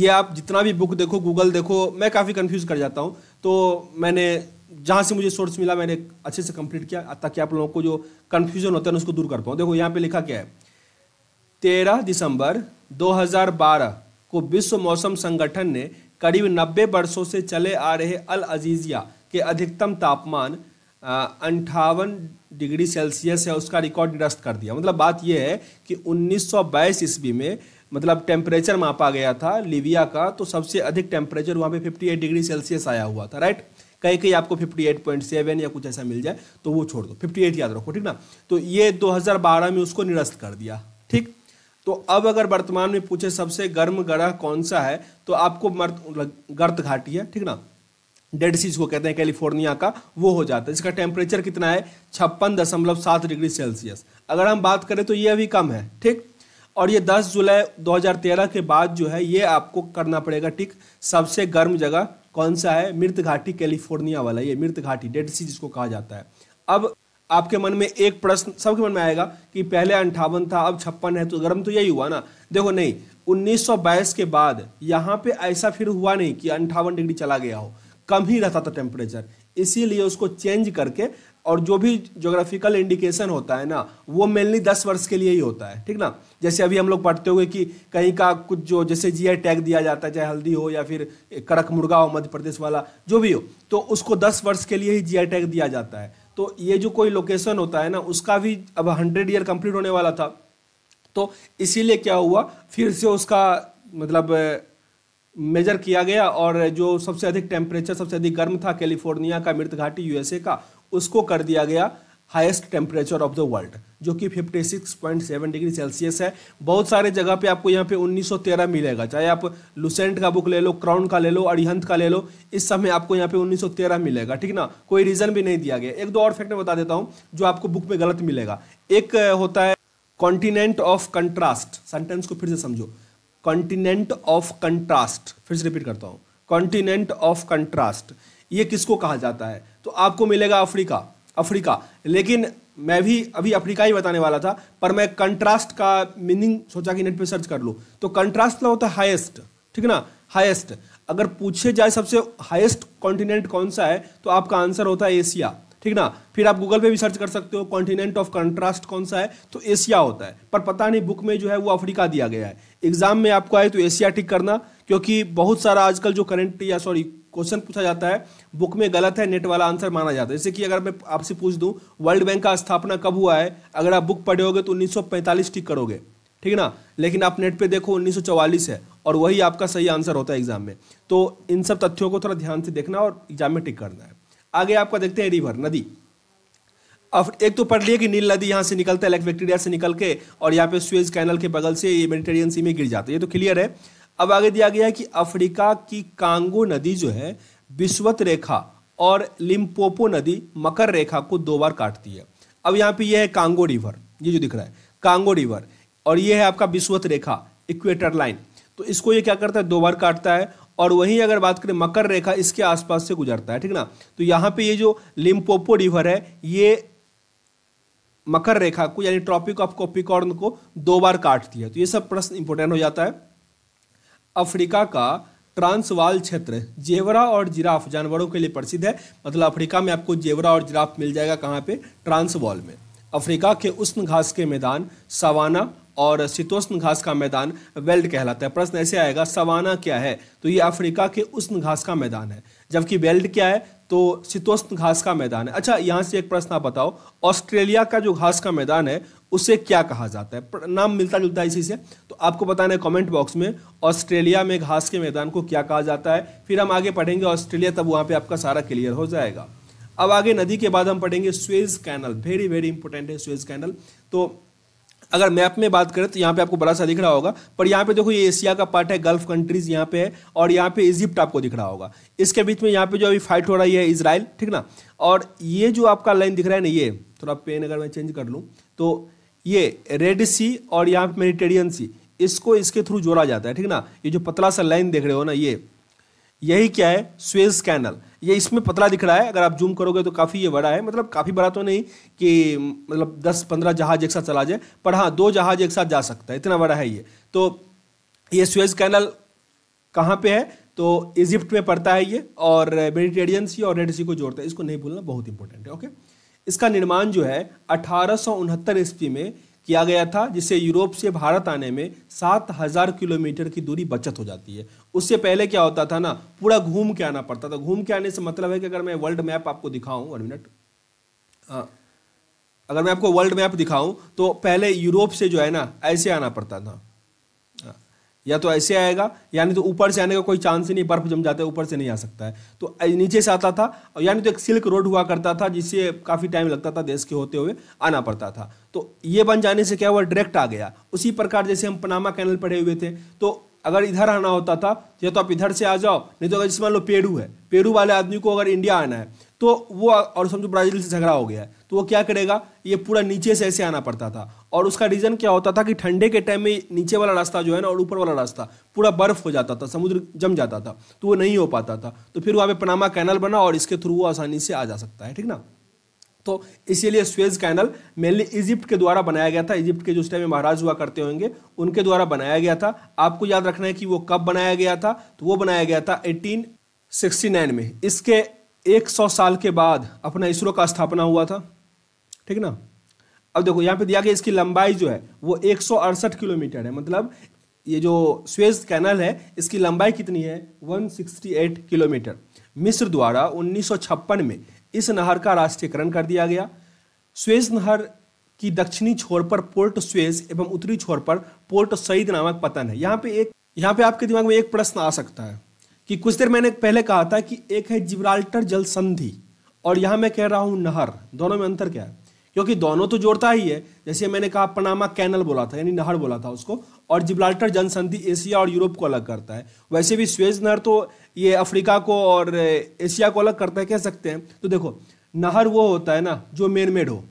ये आप जितना भी बुक देखो गूगल देखो मैं काफ़ी कंफ्यूज कर जाता हूँ तो मैंने जहां से मुझे सोर्स मिला मैंने अच्छे से कंप्लीट किया ताकि आप लोगों को जो कंफ्यूजन होता है ना उसको दूर कर पाऊँ देखो यहाँ पे लिखा क्या है तेरह दिसंबर 2012 को विश्व मौसम संगठन ने करीब 90 वर्षों से चले आ रहे अल अजीजिया के अधिकतम तापमान अंठावन डिग्री सेल्सियस है उसका रिकॉर्ड निरस्त कर दिया मतलब बात यह है कि 1922 ईस्वी में मतलब टेम्परेचर मापा गया था लीबिया का तो सबसे अधिक टेम्परेचर वहाँ पे 58 डिग्री सेल्सियस आया हुआ था राइट कहीं कहीं आपको 58.7 या कुछ ऐसा मिल जाए तो वो छोड़ दो 58 याद रखो ठीक ना तो ये 2012 में उसको निरस्त कर दिया ठीक तो अब अगर वर्तमान में पूछे सबसे गर्म ग्रह कौन सा है तो आपको मर्त गर्त घाटी है ठीक ना डेड सी को कहते हैं कैलिफोर्निया का वो हो जाता है इसका टेम्परेचर कितना है छप्पन दशमलव सात डिग्री सेल्सियस अगर हम बात करें तो ये अभी कम है ठीक और ये 10 जुलाई 2013 के बाद जो है ये आपको करना पड़ेगा ठीक सबसे गर्म जगह कौन सा है मृत घाटी कैलिफोर्निया वाला ये मृत घाटी डेड सी जिसको कहा जाता है अब आपके मन में एक प्रश्न सबके मन में आएगा कि पहले अंठावन था अब छप्पन है तो गर्म तो यही हुआ ना देखो नहीं 1922 के बाद यहाँ पे ऐसा फिर हुआ नहीं कि अंठावन डिग्री चला गया हो कम ही रहता था टेम्परेचर इसीलिए उसको चेंज करके और जो भी जोग्राफिकल इंडिकेशन होता है ना वो मेनली दस वर्ष के लिए ही होता है ठीक ना जैसे अभी हम लोग पढ़ते हुए कि कहीं का कुछ जो जैसे जी आई टैग दिया जाता है चाहे हल्दी हो या फिर कड़क मुर्गा हो मध्य प्रदेश वाला जो भी हो तो उसको दस वर्ष के लिए ही आई टैग दिया जाता है तो ये जो कोई लोकेशन होता है ना उसका भी अब हंड्रेड ईयर कंप्लीट होने वाला था तो इसीलिए क्या हुआ फिर से उसका मतलब मेजर किया गया और जो सबसे अधिक टेम्परेचर सबसे अधिक गर्म था कैलिफोर्निया का मृत घाटी यूएसए का उसको कर दिया गया highest temperature of the world जो कि 56.7 डिग्री सेल्सियस है बहुत सारे जगह पे आपको यहाँ पे 1913 मिलेगा चाहे आप लुसेंट का बुक ले लो क्राउन का ले लो अरिहंत का ले लो इस समय आपको यहाँ पे 1913 मिलेगा ठीक ना कोई रीज़न भी नहीं दिया गया एक दो और फैक्ट मैं बता देता हूँ जो आपको बुक में गलत मिलेगा एक होता है कॉन्टिनेंट ऑफ कंट्रास्ट सेंटेंस को फिर से समझो कॉन्टिनेंट ऑफ कंट्रास्ट फिर से रिपीट करता हूँ कॉन्टिनेंट ऑफ कंट्रास्ट ये किसको कहा जाता है तो आपको मिलेगा अफ्रीका अफ्रीका लेकिन मैं भी अभी अफ्रीका ही बताने वाला था पर मैं कंट्रास्ट का मीनिंग सोचा कि नेट पे सर्च कर लूँ तो कंट्रास्ट ना होता है हाइस्ट ठीक है ना हाइस्ट अगर पूछे जाए सबसे हाइस्ट कॉन्टिनेंट कौन सा है तो आपका आंसर होता है एशिया ठीक ना फिर आप गूगल पे भी सर्च कर सकते हो कॉन्टिनेंट ऑफ कंट्रास्ट कौन सा है तो एशिया होता है पर पता नहीं बुक में जो है वो अफ्रीका दिया गया है एग्जाम में आपको आए तो एशिया टिक करना क्योंकि बहुत सारा आजकल जो करंट या सॉरी क्वेश्चन पूछा जाता है बुक में गलत है नेट वाला आंसर माना जाता है जैसे कि अगर मैं आपसे पूछ दूं वर्ल्ड बैंक का स्थापना कब हुआ है अगर आप बुक पढ़े होगे तो 1945 टिक करोगे ठीक ना लेकिन आप नेट पे देखो 1944 है और वही आपका सही आंसर होता है एग्जाम में तो इन सब तथ्यों को थोड़ा ध्यान से देखना और एग्जाम में टिक करना है आगे आपका देखते हैं रिवर नदी अब एक तो पढ़ लिए कि नील नदी यहाँ से निकलता है लेक बैक्टीरिया से निकल के और यहाँ पे स्वेज कैनल के बगल से ये मेडिटेरियन सी में गिर जाता है ये तो क्लियर है अब आगे दिया गया है कि अफ्रीका की कांगो नदी जो है विश्वत रेखा और लिम्पोपो नदी मकर रेखा को दो बार काटती है अब यहाँ पे ये है कांगो रिवर ये जो दिख रहा है कांगो रिवर और ये है आपका विश्वत रेखा इक्वेटर लाइन तो इसको ये क्या करता है दो बार काटता है और वहीं अगर बात करें मकर रेखा इसके आसपास से गुजरता है ठीक ना तो यहाँ पे ये जो लिम्पोपो रिवर है ये मकर रेखा को यानी ट्रॉपिक ऑफ कॉपिकॉर्न को दो बार काटती है तो ये सब प्रश्न इंपोर्टेंट हो जाता है अफ्रीका का ट्रांसवाल क्षेत्र जेवरा और जिराफ जानवरों के लिए प्रसिद्ध है मतलब अफ्रीका में आपको जेवरा और जिराफ मिल जाएगा कहाँ पे ट्रांसवाल में अफ्रीका के उष्ण घास के मैदान सवाना और शीतोष्ण घास का मैदान वेल्ड कहलाता है प्रश्न ऐसे आएगा सवाना क्या है तो ये अफ्रीका के उष्ण घास का मैदान है जबकि वेल्ड क्या है तो शीतोष्ण घास का मैदान है अच्छा यहाँ से एक प्रश्न आप बताओ ऑस्ट्रेलिया का जो घास का मैदान है उसे क्या कहा जाता है नाम मिलता जुलता है इसी से तो आपको बताना है कमेंट बॉक्स में ऑस्ट्रेलिया में घास के मैदान को क्या कहा जाता है फिर हम आगे पढ़ेंगे ऑस्ट्रेलिया तब वहाँ पे आपका सारा क्लियर हो जाएगा अब आगे नदी के बाद हम पढ़ेंगे Suez canal very very important है स्वेज कैनल तो अगर मैप में बात करें तो यहाँ पे आपको बड़ा सा दिख रहा होगा पर यहाँ पे देखो ये एशिया का पार्ट है गल्फ कंट्रीज यहाँ पे है और यहाँ पे इजिप्ट आपको दिख रहा होगा इसके बीच में यहाँ पे जो अभी फाइट हो रही है इसराइल ठीक ना और ये जो आपका लाइन दिख रहा है ना ये थोड़ा पेन अगर मैं चेंज कर लूँ तो ये रेड सी और यहाँ पे मेडिटेरियन सी इसको इसके थ्रू जोड़ा जाता है ठीक ना ये जो पतला सा लाइन देख रहे हो ना ये यही क्या है स्वेज कैनल ये इसमें पतला दिख रहा है अगर आप जूम करोगे तो काफ़ी ये बड़ा है मतलब काफ़ी बड़ा तो नहीं कि मतलब दस पंद्रह जहाज एक साथ चला जाए पर हाँ दो जहाज एक साथ जा सकता है इतना बड़ा है ये तो ये स्वेज कैनल कहाँ पे है तो इजिप्ट में पड़ता है ये और मेडिटेरियन सी और रेड सी को जोड़ता है इसको नहीं भूलना बहुत इंपॉर्टेंट है ओके इसका निर्माण जो है अठारह ईस्वी में किया गया था जिससे यूरोप से भारत आने में सात हजार किलोमीटर की दूरी बचत हो जाती है उससे पहले क्या होता था ना पूरा घूम के आना पड़ता था घूम के आने से मतलब है कि अगर मैं वर्ल्ड मैप आपको दिखाऊं वन मिनट अगर मैं आपको वर्ल्ड मैप दिखाऊं तो पहले यूरोप से जो है ना ऐसे आना पड़ता था या तो ऐसे आएगा यानी तो ऊपर से आने का कोई चांस ही नहीं बर्फ जम जाता है ऊपर से नहीं आ सकता है तो नीचे से आता था यानी तो एक सिल्क रोड हुआ करता था जिससे काफ़ी टाइम लगता था देश के होते हुए आना पड़ता था तो ये बन जाने से क्या हुआ डायरेक्ट आ गया उसी प्रकार जैसे हम पनामा कैनल पढ़े हुए थे तो अगर इधर आना होता था या तो आप इधर से आ जाओ नहीं तो अगर जैसे मान लो पेरू है पेरू वाले आदमी को अगर इंडिया आना है तो वो और समझो ब्राज़ील से झगड़ा हो गया है तो वो क्या करेगा ये पूरा नीचे से ऐसे आना पड़ता था और उसका रीज़न क्या होता था कि ठंडे के टाइम में नीचे वाला रास्ता जो है ना और ऊपर वाला रास्ता पूरा बर्फ़ हो जाता था समुद्र जम जाता था तो वो नहीं हो पाता था तो फिर वहाँ पे पनामा कैनल बना और इसके थ्रू वो आसानी से आ जा सकता है ठीक ना तो इसीलिए स्वेज कैनल मेनली इजिप्ट के द्वारा बनाया गया था इजिप्ट के जो उस टाइम महाराज हुआ करते होंगे उनके द्वारा बनाया गया था आपको याद रखना है कि वो कब बनाया गया था तो वो बनाया गया था 1869 में इसके 100 साल के बाद अपना इसरो का स्थापना हुआ था ठीक ना अब देखो यहाँ पे दिया गया इसकी लंबाई जो है वो एक किलोमीटर है मतलब ये जो स्वेज कैनल है इसकी लंबाई कितनी है 168 किलोमीटर मिस्र द्वारा 1956 में इस नहर का राष्ट्रीयकरण कर दिया गया स्वेज नहर की दक्षिणी छोर पर पोर्ट स्वेज एवं उत्तरी छोर पर पोर्ट सईद नामक पतन है यहाँ पे एक यहाँ पे आपके दिमाग में एक प्रश्न आ सकता है कि कुछ देर मैंने पहले कहा था कि एक है जिब्राल्टर जल संधि और यहाँ मैं कह रहा हूँ नहर दोनों में अंतर क्या है क्योंकि दोनों तो जोड़ता ही है जैसे मैंने कहा पनामा कैनल बोला था यानी नहर बोला था उसको और जिब्राल्टर जनसंधि एशिया और यूरोप को अलग करता है वैसे भी स्वेज नहर तो ये अफ्रीका को और एशिया को अलग करता है कह सकते हैं तो देखो नहर वो होता है ना जो मेन मेड हो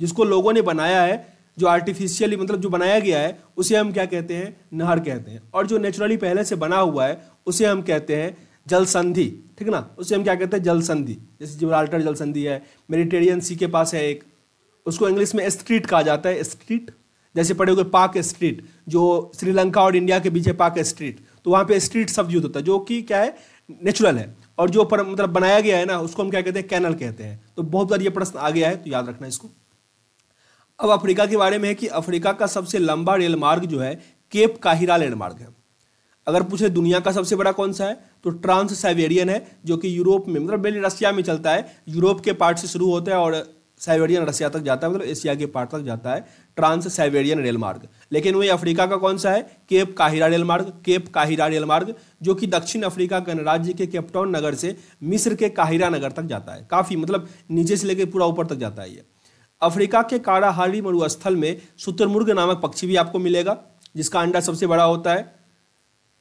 जिसको लोगों ने बनाया है जो आर्टिफिशियली मतलब जो बनाया गया है उसे हम क्या कहते हैं नहर कहते हैं और जो नेचुरली पहले से बना हुआ है उसे हम कहते हैं जल संधि ठीक ना उसे हम क्या कहते हैं जल संधि जैसे जिब्राल्टर जल संधि है मेडिटेरियन सी के पास है एक उसको इंग्लिश में स्ट्रीट कहा जाता है स्ट्रीट जैसे पढ़े हुए पाक स्ट्रीट जो श्रीलंका और इंडिया के बीच है पाक स्ट्रीट तो वहाँ पे स्ट्रीट शब्द यूज होता है जो कि क्या है नेचुरल है और जो पर मतलब बनाया गया है ना उसको हम क्या कहते हैं कैनल कहते हैं तो बहुत बार ये प्रश्न आ गया है तो याद रखना इसको अब अफ्रीका के बारे में है कि अफ्रीका का सबसे लंबा रेल मार्ग जो है केप काहिरा मार्ग है अगर पूछे दुनिया का सबसे बड़ा कौन सा है तो ट्रांस साइबेरियन है जो कि यूरोप में मतलब बेली रसिया में चलता है यूरोप के पार्ट से शुरू होता है और साइबेरियन रसिया तक जाता है मतलब एशिया के पार्ट तक जाता है ट्रांस साइबेरियन रेलमार्ग लेकिन वही अफ्रीका का कौन सा है केप काहिरा रेलमार्ग केप काहिरा रेलमार्ग जो कि दक्षिण अफ्रीका गणराज्य के केपटाउन नगर से मिस्र के काहिरा नगर तक जाता है काफ़ी मतलब नीचे से लेकर पूरा ऊपर तक जाता है ये अफ्रीका के काराहारी मरुस्थल में शुतुरमुर्ग नामक पक्षी भी आपको मिलेगा जिसका अंडा सबसे बड़ा होता है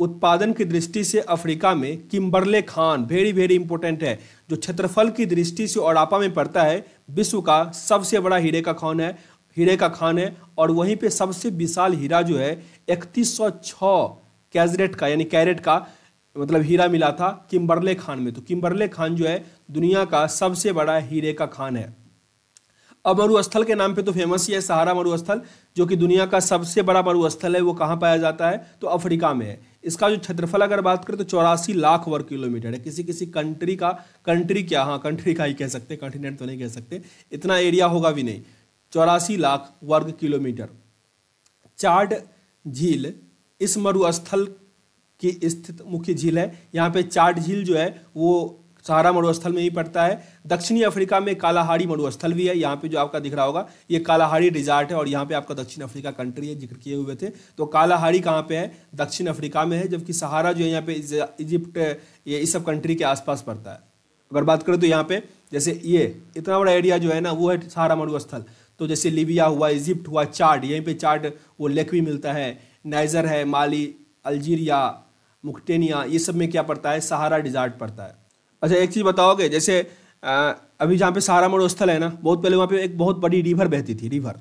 उत्पादन की दृष्टि से अफ्रीका में किम्बरले खान वेरी वेरी इंपॉर्टेंट है जो क्षेत्रफल की दृष्टि से ओडापा में पड़ता है विश्व का सबसे बड़ा हीरे का खान है हीरे का खान है और वहीं पे सबसे विशाल हीरा जो है 3106 कैजरेट का यानी कैरेट का मतलब हीरा मिला था किम्बरले खान में तो किम्बरले खान जो है दुनिया का सबसे बड़ा हीरे का खान है अब मरुस्थल के नाम पे तो फेमस ही है सहारा मरुस्थल जो कि दुनिया का सबसे बड़ा मरुस्थल है वो कहाँ पाया जाता है तो अफ्रीका में है इसका जो क्षेत्रफल अगर बात करें तो चौरासी लाख वर्ग किलोमीटर है किसी किसी कंट्री का कंट्री क्या हाँ कंट्री का ही कह सकते कंटिनेंट तो नहीं कह सकते इतना एरिया होगा भी नहीं चौरासी लाख वर्ग किलोमीटर चार्ड झील इस मरुस्थल की स्थित मुख्य झील है यहाँ पे चार्ट झील जो है वो सहारा मरुस्थल में ही पड़ता है दक्षिणी अफ्रीका में कालाहाड़ी मरुस्थल भी है यहाँ पे जो आपका दिख रहा होगा ये कालाहाड़ी डिजार्ट है और यहाँ पे आपका दक्षिण अफ्रीका कंट्री है जिक्र किए हुए थे तो कालाहाड़ी कहाँ पे है दक्षिण अफ्रीका में है जबकि सहारा जो है यहाँ पे इजिप्ट ये इस सब कंट्री के आसपास पड़ता है अगर बात करें तो यहाँ पे जैसे ये इतना बड़ा एरिया जो है ना वो है सहारा मरुस्थल तो जैसे लीबिया हुआ इजिप्ट हुआ चार्ट यहीं पर चार्ट वो लेक भी मिलता है नाइजर है माली अल्जीरिया मुकटेनिया ये सब में क्या पड़ता है सहारा डिजार्ट पड़ता है अच्छा एक चीज़ बताओगे जैसे आ, अभी जहाँ पे सारा मोड़ स्थल है ना बहुत पहले वहाँ पे एक बहुत बड़ी रिवर बहती थी रिवर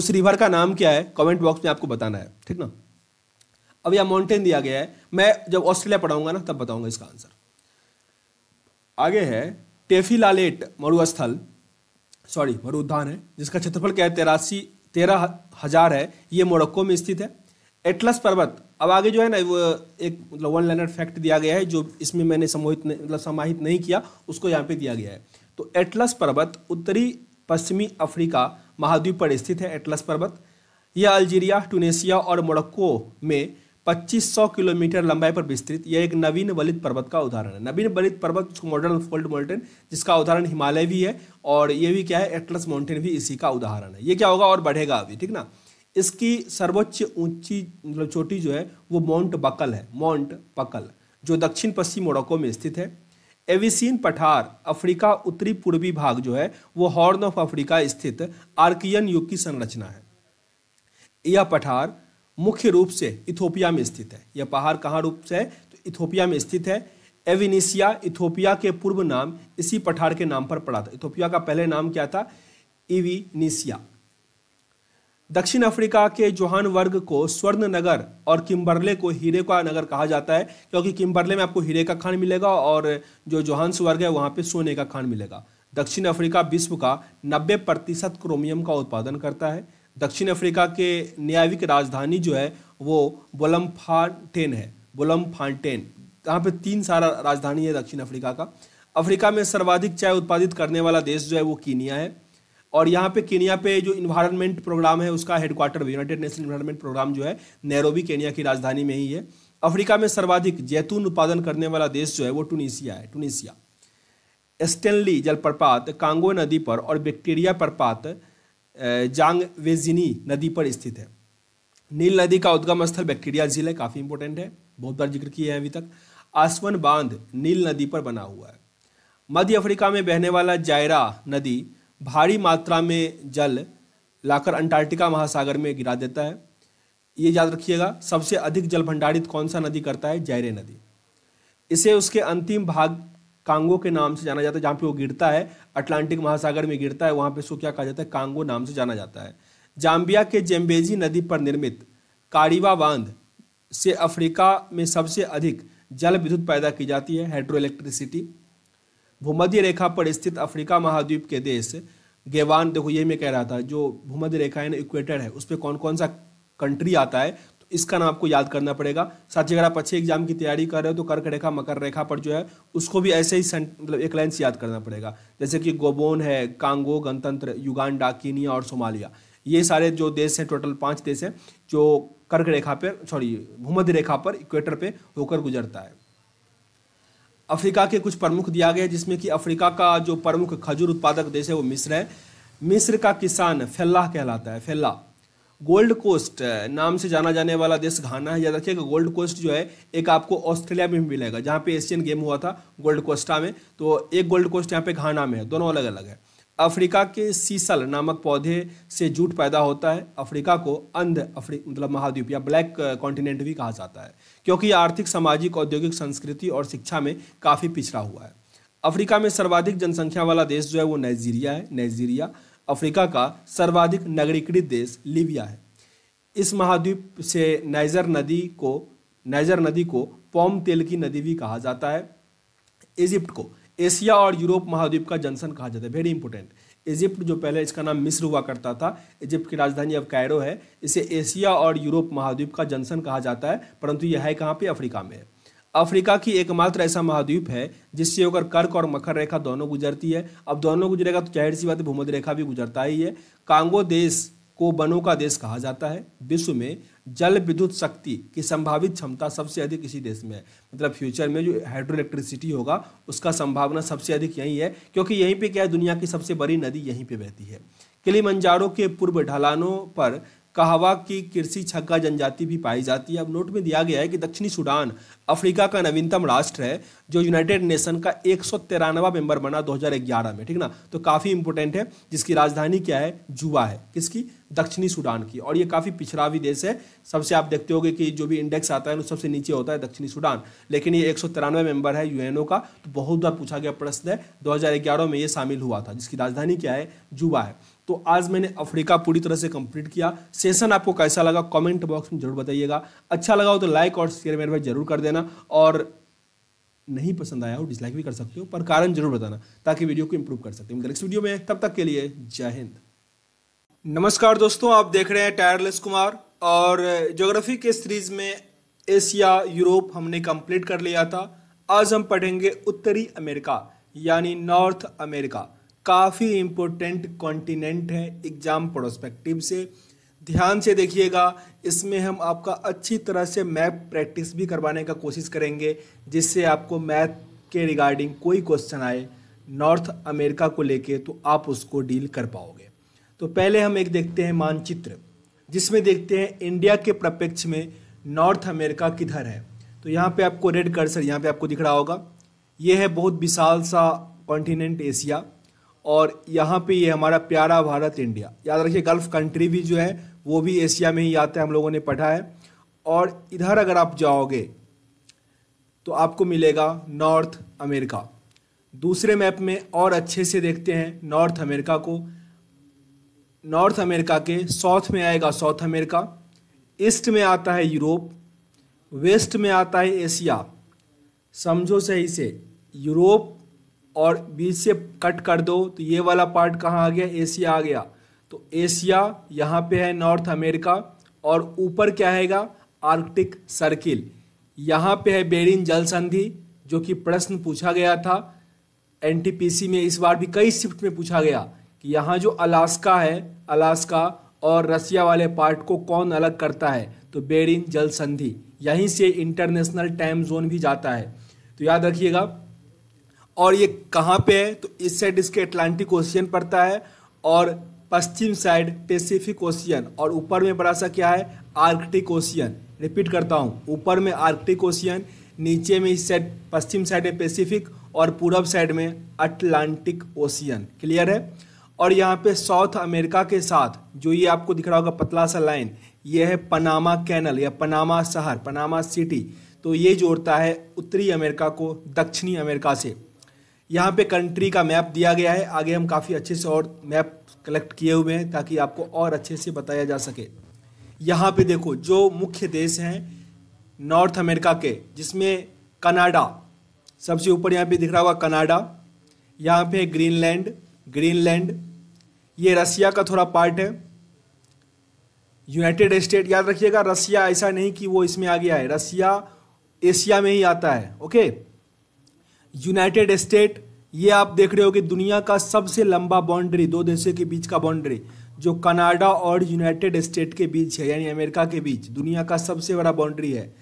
उस रिवर का नाम क्या है कमेंट बॉक्स में आपको बताना है ठीक ना अब यहाँ माउंटेन दिया गया है मैं जब ऑस्ट्रेलिया पढ़ाऊंगा ना तब बताऊंगा इसका आंसर आगे है टेफिलालेट मरुस्थल सॉरी मरुद्धान है जिसका क्षेत्रफल क्या है तेरासी तेरह हजार है ये मोरक्को में स्थित है एटलस पर्वत अब आगे जो है ना वो एक मतलब वन लाइनर फैक्ट दिया गया है जो इसमें मैंने समोहित मतलब समाहित नहीं किया उसको यहाँ पे दिया गया है तो एटलस पर्वत उत्तरी पश्चिमी अफ्रीका महाद्वीप पर स्थित है एटलस पर्वत यह अल्जीरिया टूनेशिया और मोरक्को में 2500 किलोमीटर लंबाई पर विस्तृत यह एक नवीन वलित पर्वत का उदाहरण है नवीन वलित पर्वत जिसको मॉडर्न फोल्ड माउंटेन जिसका उदाहरण हिमालय भी है और ये भी क्या है एटलस माउंटेन भी इसी का उदाहरण है ये क्या होगा और बढ़ेगा अभी ठीक ना इसकी सर्वोच्च ऊंची मतलब चोटी जो है वो माउंट बकल है माउंट बकल जो दक्षिण पश्चिम मोरक्को में स्थित है एविसिन पठार अफ्रीका उत्तरी पूर्वी भाग जो है वो हॉर्न ऑफ अफ्रीका स्थित आर्कियन युग की संरचना है यह पठार मुख्य रूप से इथोपिया में स्थित है यह पहाड़ कहाँ रूप से है तो इथोपिया में स्थित है एविनिसिया इथोपिया के पूर्व नाम इसी पठार के नाम पर पड़ा था इथोपिया का पहले नाम क्या था इविनिसिया दक्षिण अफ्रीका के जोहान वर्ग को स्वर्ण नगर और किम्बरले को हीरे का नगर कहा जाता है क्योंकि किम्बरले में आपको हीरे का खान मिलेगा और जो जोहान्स वर्ग है वहाँ पे सोने का खान मिलेगा दक्षिण अफ्रीका विश्व का 90 प्रतिशत क्रोमियम का उत्पादन करता है दक्षिण अफ्रीका के न्यायिक राजधानी जो है वो बोलमफाटेन है बोलमफाटेन यहाँ पे तीन सारा राजधानी है दक्षिण अफ्रीका का अफ्रीका में सर्वाधिक चाय उत्पादित करने वाला देश जो है वो कीनिया है और यहाँ पे केनिया पे जो इन्वायरमेंट प्रोग्राम है उसका हेडक्वार्टर भी यूनाइटेड नेशन इन्वायरमेंट प्रोग्राम जो है नैरोबी केनिया की राजधानी में ही है अफ्रीका में सर्वाधिक जैतून उत्पादन करने वाला देश जो है वो टूनिसिया है टूनिसिया स्टेनली जलप्रपात कांगो नदी पर और बैक्टीरिया प्रपात जांग वेजिनी नदी पर स्थित है नील नदी का उद्गम स्थल बैक्टीरिया झील है काफ़ी इंपॉर्टेंट है बहुत बार जिक्र किया है अभी तक आसवन बांध नील नदी पर बना हुआ है मध्य अफ्रीका में बहने वाला जायरा नदी भारी मात्रा में जल लाकर अंटार्कटिका महासागर में गिरा देता है ये याद रखिएगा सबसे अधिक जल भंडारित कौन सा नदी करता है जैरे नदी इसे उसके अंतिम भाग कांगो के नाम से जाना जाता है जहाँ पे वो गिरता है अटलांटिक महासागर में गिरता है वहाँ पे इसको क्या कहा जाता है कांगो नाम से जाना जाता है जाम्बिया के जेम्बेजी नदी पर निर्मित कारिवा बांध से अफ्रीका में सबसे अधिक जल विद्युत पैदा की जाती है हाइड्रो इलेक्ट्रिसिटी भूमध्य रेखा पर स्थित अफ्रीका महाद्वीप के देश गेवान देखो ये मैं कह रहा था जो भूमध्य रेखा है ना इक्वेटर है उस पर कौन कौन सा कंट्री आता है तो इसका नाम आपको याद करना पड़ेगा साथ ही अगर आप अच्छे एग्जाम की तैयारी कर रहे हो तो कर्क रेखा मकर रेखा पर जो है उसको भी ऐसे ही मतलब एक लाइन से याद करना पड़ेगा जैसे कि गोबोन है कांगो गणतंत्र युगांडा कीनिया और सोमालिया ये सारे जो देश हैं टोटल पाँच देश हैं जो कर्क रेखा पर सॉरी भूमध्य रेखा पर इक्वेटर पर होकर गुजरता है अफ्रीका के कुछ प्रमुख दिया गया है जिसमें कि अफ्रीका का जो प्रमुख खजूर उत्पादक देश है वो मिस्र है मिस्र का किसान फेल्ला कहलाता है फेल्ला गोल्ड कोस्ट नाम से जाना जाने वाला देश घाना है याद रखिएगा गोल्ड कोस्ट जो है एक आपको ऑस्ट्रेलिया में भी मिलेगा जहाँ पे एशियन गेम हुआ था गोल्ड कोस्टा में तो एक गोल्ड कोस्ट यहाँ पे घाना में है दोनों अलग अलग है अफ्रीका के सीसल नामक पौधे से जूट पैदा होता है अफ्रीका को अंध अफ्री मतलब महाद्वीप या ब्लैक कॉन्टिनेंट भी कहा जाता है क्योंकि आर्थिक सामाजिक औद्योगिक संस्कृति और शिक्षा में काफ़ी पिछड़ा हुआ है अफ्रीका में सर्वाधिक जनसंख्या वाला देश जो है वो नाइजीरिया है नाइजीरिया अफ्रीका का सर्वाधिक नगरीकृत देश लीबिया है इस महाद्वीप से नाइजर नदी को नाइजर नदी को पॉम तेल की नदी भी कहा जाता है इजिप्ट को एशिया और यूरोप महाद्वीप का जंक्शन कहा जाता है वेरी इंपॉर्टेंट इजिप्ट जो पहले इसका नाम मिस्र हुआ करता था इजिप्ट की राजधानी अब कायरो है इसे एशिया और यूरोप महाद्वीप का जंक्शन कहा जाता है परंतु यह है कहाँ पे अफ्रीका में अफ्रीका की एकमात्र ऐसा महाद्वीप है जिससे होकर कर्क और मकर रेखा दोनों गुजरती है अब दोनों गुजरेगा तो जाहिर सी बात है भूमध्य रेखा भी गुजरता ही है कांगो देश को बनों का देश कहा जाता है विश्व में जल विद्युत शक्ति की संभावित क्षमता सबसे अधिक इसी देश में है मतलब फ्यूचर में जो हाइड्रो इलेक्ट्रिसिटी होगा उसका संभावना सबसे अधिक यही है क्योंकि यहीं पे क्या है दुनिया की सबसे बड़ी नदी यहीं पे बहती है किली के पूर्व ढलानों पर कहवा की कृषि छग्गा जनजाति भी पाई जाती है अब नोट में दिया गया है कि दक्षिणी सूडान अफ्रीका का नवीनतम राष्ट्र है जो यूनाइटेड नेशन का एक मेंबर बना 2011 में ठीक ना तो काफ़ी इंपोर्टेंट है जिसकी राजधानी क्या है जुआ है किसकी दक्षिणी सूडान की और ये काफ़ी पिछड़ा भी देश है सबसे आप देखते होगे कि जो भी इंडेक्स आता है वो सबसे नीचे होता है दक्षिणी सूडान लेकिन ये एक मेंबर है यूएनओ का तो बहुत बार पूछा गया प्रश्न है दो में ये शामिल हुआ था जिसकी राजधानी क्या है जुबा है तो आज मैंने अफ्रीका पूरी तरह से कंप्लीट किया सेशन आपको कैसा लगा कमेंट बॉक्स में जरूर बताइएगा अच्छा लगा हो तो लाइक और शेयर मेरे भाई जरूर कर देना और नहीं पसंद आया हो डिसलाइक भी कर सकते हो पर कारण जरूर बताना ताकि वीडियो को इंप्रूव कर सकते हो नेक्स्ट वीडियो में तब तक के लिए जय हिंद नमस्कार दोस्तों आप देख रहे हैं टायरलेस कुमार और ज्योग्राफी के सीरीज में एशिया यूरोप हमने कंप्लीट कर लिया था आज हम पढ़ेंगे उत्तरी अमेरिका यानी नॉर्थ अमेरिका काफ़ी इम्पोर्टेंट कॉन्टिनेंट है एग्जाम प्रोस्पेक्टिव से ध्यान से देखिएगा इसमें हम आपका अच्छी तरह से मैप प्रैक्टिस भी करवाने का कोशिश करेंगे जिससे आपको मैथ के रिगार्डिंग कोई क्वेश्चन आए नॉर्थ अमेरिका को लेके तो आप उसको डील कर पाओगे तो पहले हम एक देखते हैं मानचित्र जिसमें देखते हैं इंडिया के प्रपेक्ष में नॉर्थ अमेरिका किधर है तो यहाँ पे आपको रेड कर्सर यहाँ पे आपको दिख रहा होगा ये है बहुत विशाल सा कॉन्टिनेंट एशिया और यहाँ पे ये हमारा प्यारा भारत इंडिया याद रखिए गल्फ कंट्री भी जो है वो भी एशिया में ही आता है हम लोगों ने पढ़ा है और इधर अगर आप जाओगे तो आपको मिलेगा नॉर्थ अमेरिका दूसरे मैप में और अच्छे से देखते हैं नॉर्थ अमेरिका को नॉर्थ अमेरिका के साउथ में आएगा साउथ अमेरिका ईस्ट में आता है यूरोप वेस्ट में आता है एशिया समझो सही से यूरोप और बीच से कट कर दो तो ये वाला पार्ट कहाँ आ गया एशिया आ गया तो एशिया यहाँ पे है नॉर्थ अमेरिका और ऊपर क्या हैगा आर्कटिक सर्किल यहाँ पे है बेरिन जल संधि जो कि प्रश्न पूछा गया था एनटीपीसी में इस बार भी कई शिफ्ट में पूछा गया कि यहाँ जो अलास्का है अलास्का और रसिया वाले पार्ट को कौन अलग करता है तो बेरिंग जल संधि यहीं से इंटरनेशनल टाइम जोन भी जाता है तो याद रखिएगा और ये कहाँ पे है तो इस साइड इसके अटलांटिक ओशियन पड़ता है और पश्चिम साइड पेसिफिक ओशियन और ऊपर में बड़ा सा क्या है आर्कटिक ओशियन रिपीट करता हूँ ऊपर में आर्कटिक ओशियन नीचे में इस साइड पश्चिम साइड है पेसिफिक और पूरब साइड में अटलांटिक ओशियन क्लियर है और यहाँ पे साउथ अमेरिका के साथ जो ये आपको दिख रहा होगा पतला सा लाइन ये है पनामा कैनल या पनामा शहर पनामा सिटी तो ये जोड़ता है उत्तरी अमेरिका को दक्षिणी अमेरिका से यहाँ पे कंट्री का मैप दिया गया है आगे हम काफ़ी अच्छे से और मैप कलेक्ट किए हुए हैं ताकि आपको और अच्छे से बताया जा सके यहाँ पे देखो जो मुख्य देश हैं नॉर्थ अमेरिका के जिसमें कनाडा सबसे ऊपर यहाँ पे दिख रहा होगा कनाडा यहाँ पे ग्रीनलैंड ग्रीनलैंड ये रसिया का थोड़ा पार्ट है यूनाइटेड स्टेट याद रखिएगा रसिया ऐसा नहीं कि वो इसमें आ गया है रसिया एशिया में ही आता है ओके यूनाइटेड स्टेट ये आप देख रहे हो कि दुनिया का सबसे लंबा बाउंड्री दो देशों के बीच का बाउंड्री जो कनाडा और यूनाइटेड स्टेट के बीच है यानी अमेरिका के बीच दुनिया का सबसे बड़ा बाउंड्री है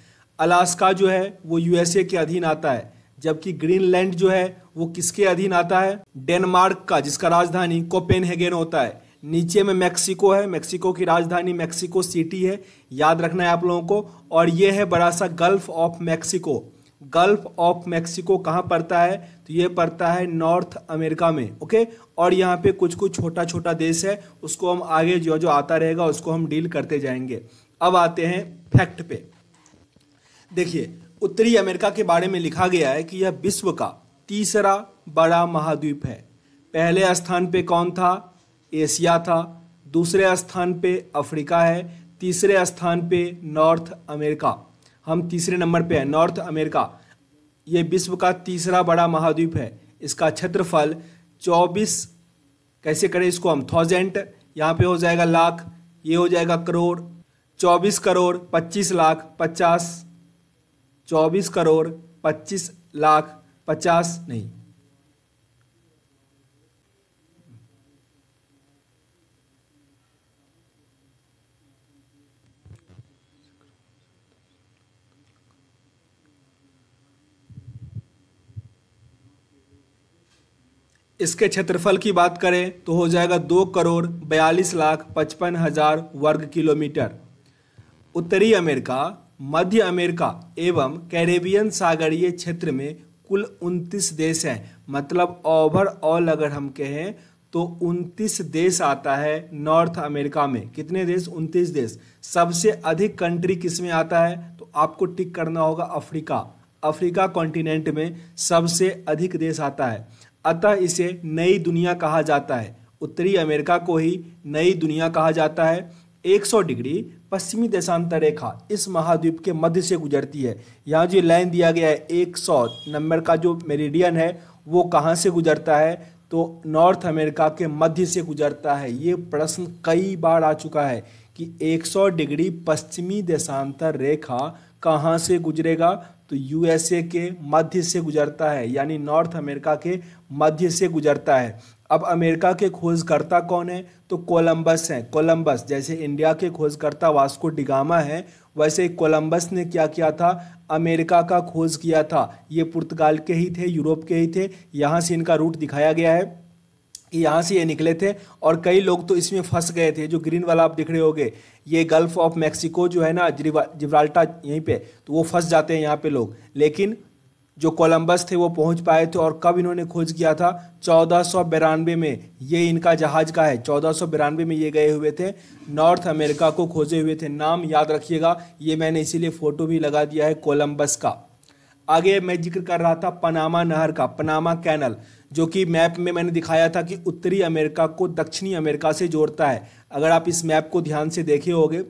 अलास्का जो है वो यूएसए के अधीन आता है जबकि ग्रीनलैंड जो है वो किसके अधीन आता है डेनमार्क का जिसका राजधानी कोपेनहेगेन होता है नीचे में मैक्सिको है मैक्सिको की राजधानी मैक्सिको सिटी है याद रखना है आप लोगों को और ये है बड़ा सा gulf of Mexico gulf of Mexico कहाँ पड़ता है तो ये पड़ता है नॉर्थ अमेरिका में ओके और यहाँ पे कुछ कुछ छोटा छोटा देश है उसको हम आगे जो जो आता रहेगा उसको हम डील करते जाएंगे अब आते हैं फैक्ट पे देखिए उत्तरी अमेरिका के बारे में लिखा गया है कि यह विश्व का तीसरा बड़ा महाद्वीप है पहले स्थान पे कौन था एशिया था दूसरे स्थान पे अफ्रीका है तीसरे स्थान पे नॉर्थ अमेरिका हम तीसरे नंबर पे हैं नॉर्थ अमेरिका ये विश्व का तीसरा बड़ा महाद्वीप है इसका क्षेत्रफल 24 कैसे करें इसको हम थाउजेंट यहाँ पे हो जाएगा लाख ये हो जाएगा करोड़ 24 करोड़ 25 लाख 50 24 करोड़ 25 लाख पचास नहीं इसके क्षेत्रफल की बात करें तो हो जाएगा दो करोड़ बयालीस लाख पचपन हजार वर्ग किलोमीटर उत्तरी अमेरिका मध्य अमेरिका एवं कैरेबियन सागरीय क्षेत्र में कुल उनतीस देश हैं मतलब ओवरऑल अगर हम कहें तो 29 देश आता है नॉर्थ अमेरिका में कितने देश 29 देश सबसे अधिक कंट्री किस में आता है तो आपको टिक करना होगा अफ्रीका अफ्रीका कॉन्टिनेंट में सबसे अधिक देश आता है अतः इसे नई दुनिया कहा जाता है उत्तरी अमेरिका को ही नई दुनिया कहा जाता है 100 डिग्री पश्चिमी देशांतर रेखा इस महाद्वीप के मध्य से गुजरती है यहाँ जो लाइन दिया गया है एक सौ नंबर का जो मेरिडियन है वो कहाँ से गुजरता है तो नॉर्थ अमेरिका के मध्य से गुजरता है ये प्रश्न कई बार आ चुका है कि 100 डिग्री पश्चिमी देशांतर रेखा कहाँ से गुजरेगा तो यूएसए के मध्य से गुजरता है यानी नॉर्थ अमेरिका के मध्य से गुजरता है अब अमेरिका के खोजकर्ता कौन है तो कोलंबस हैं कोलंबस जैसे इंडिया के खोजकर्ता वास्को डिगामा हैं वैसे कोलंबस ने क्या किया था अमेरिका का खोज किया था ये पुर्तगाल के ही थे यूरोप के ही थे यहाँ से इनका रूट दिखाया गया है कि यहाँ से ये निकले थे और कई लोग तो इसमें फंस गए थे जो ग्रीन वाला आप दिख रहे होंगे ये गल्फ ऑफ मैक्सिको जो है ना जिब्राल्टा यहीं पे तो वो फंस जाते हैं यहाँ पे लोग लेकिन जो कोलंबस थे वो पहुंच पाए थे और कब इन्होंने खोज किया था चौदह में ये इनका जहाज का है चौदह में ये गए हुए थे नॉर्थ अमेरिका को खोजे हुए थे नाम याद रखिएगा ये मैंने इसीलिए फ़ोटो भी लगा दिया है कोलंबस का आगे मैं जिक्र कर रहा था पनामा नहर का पनामा कैनल जो कि मैप में मैंने दिखाया था कि उत्तरी अमेरिका को दक्षिणी अमेरिका से जोड़ता है अगर आप इस मैप को ध्यान से देखे होगे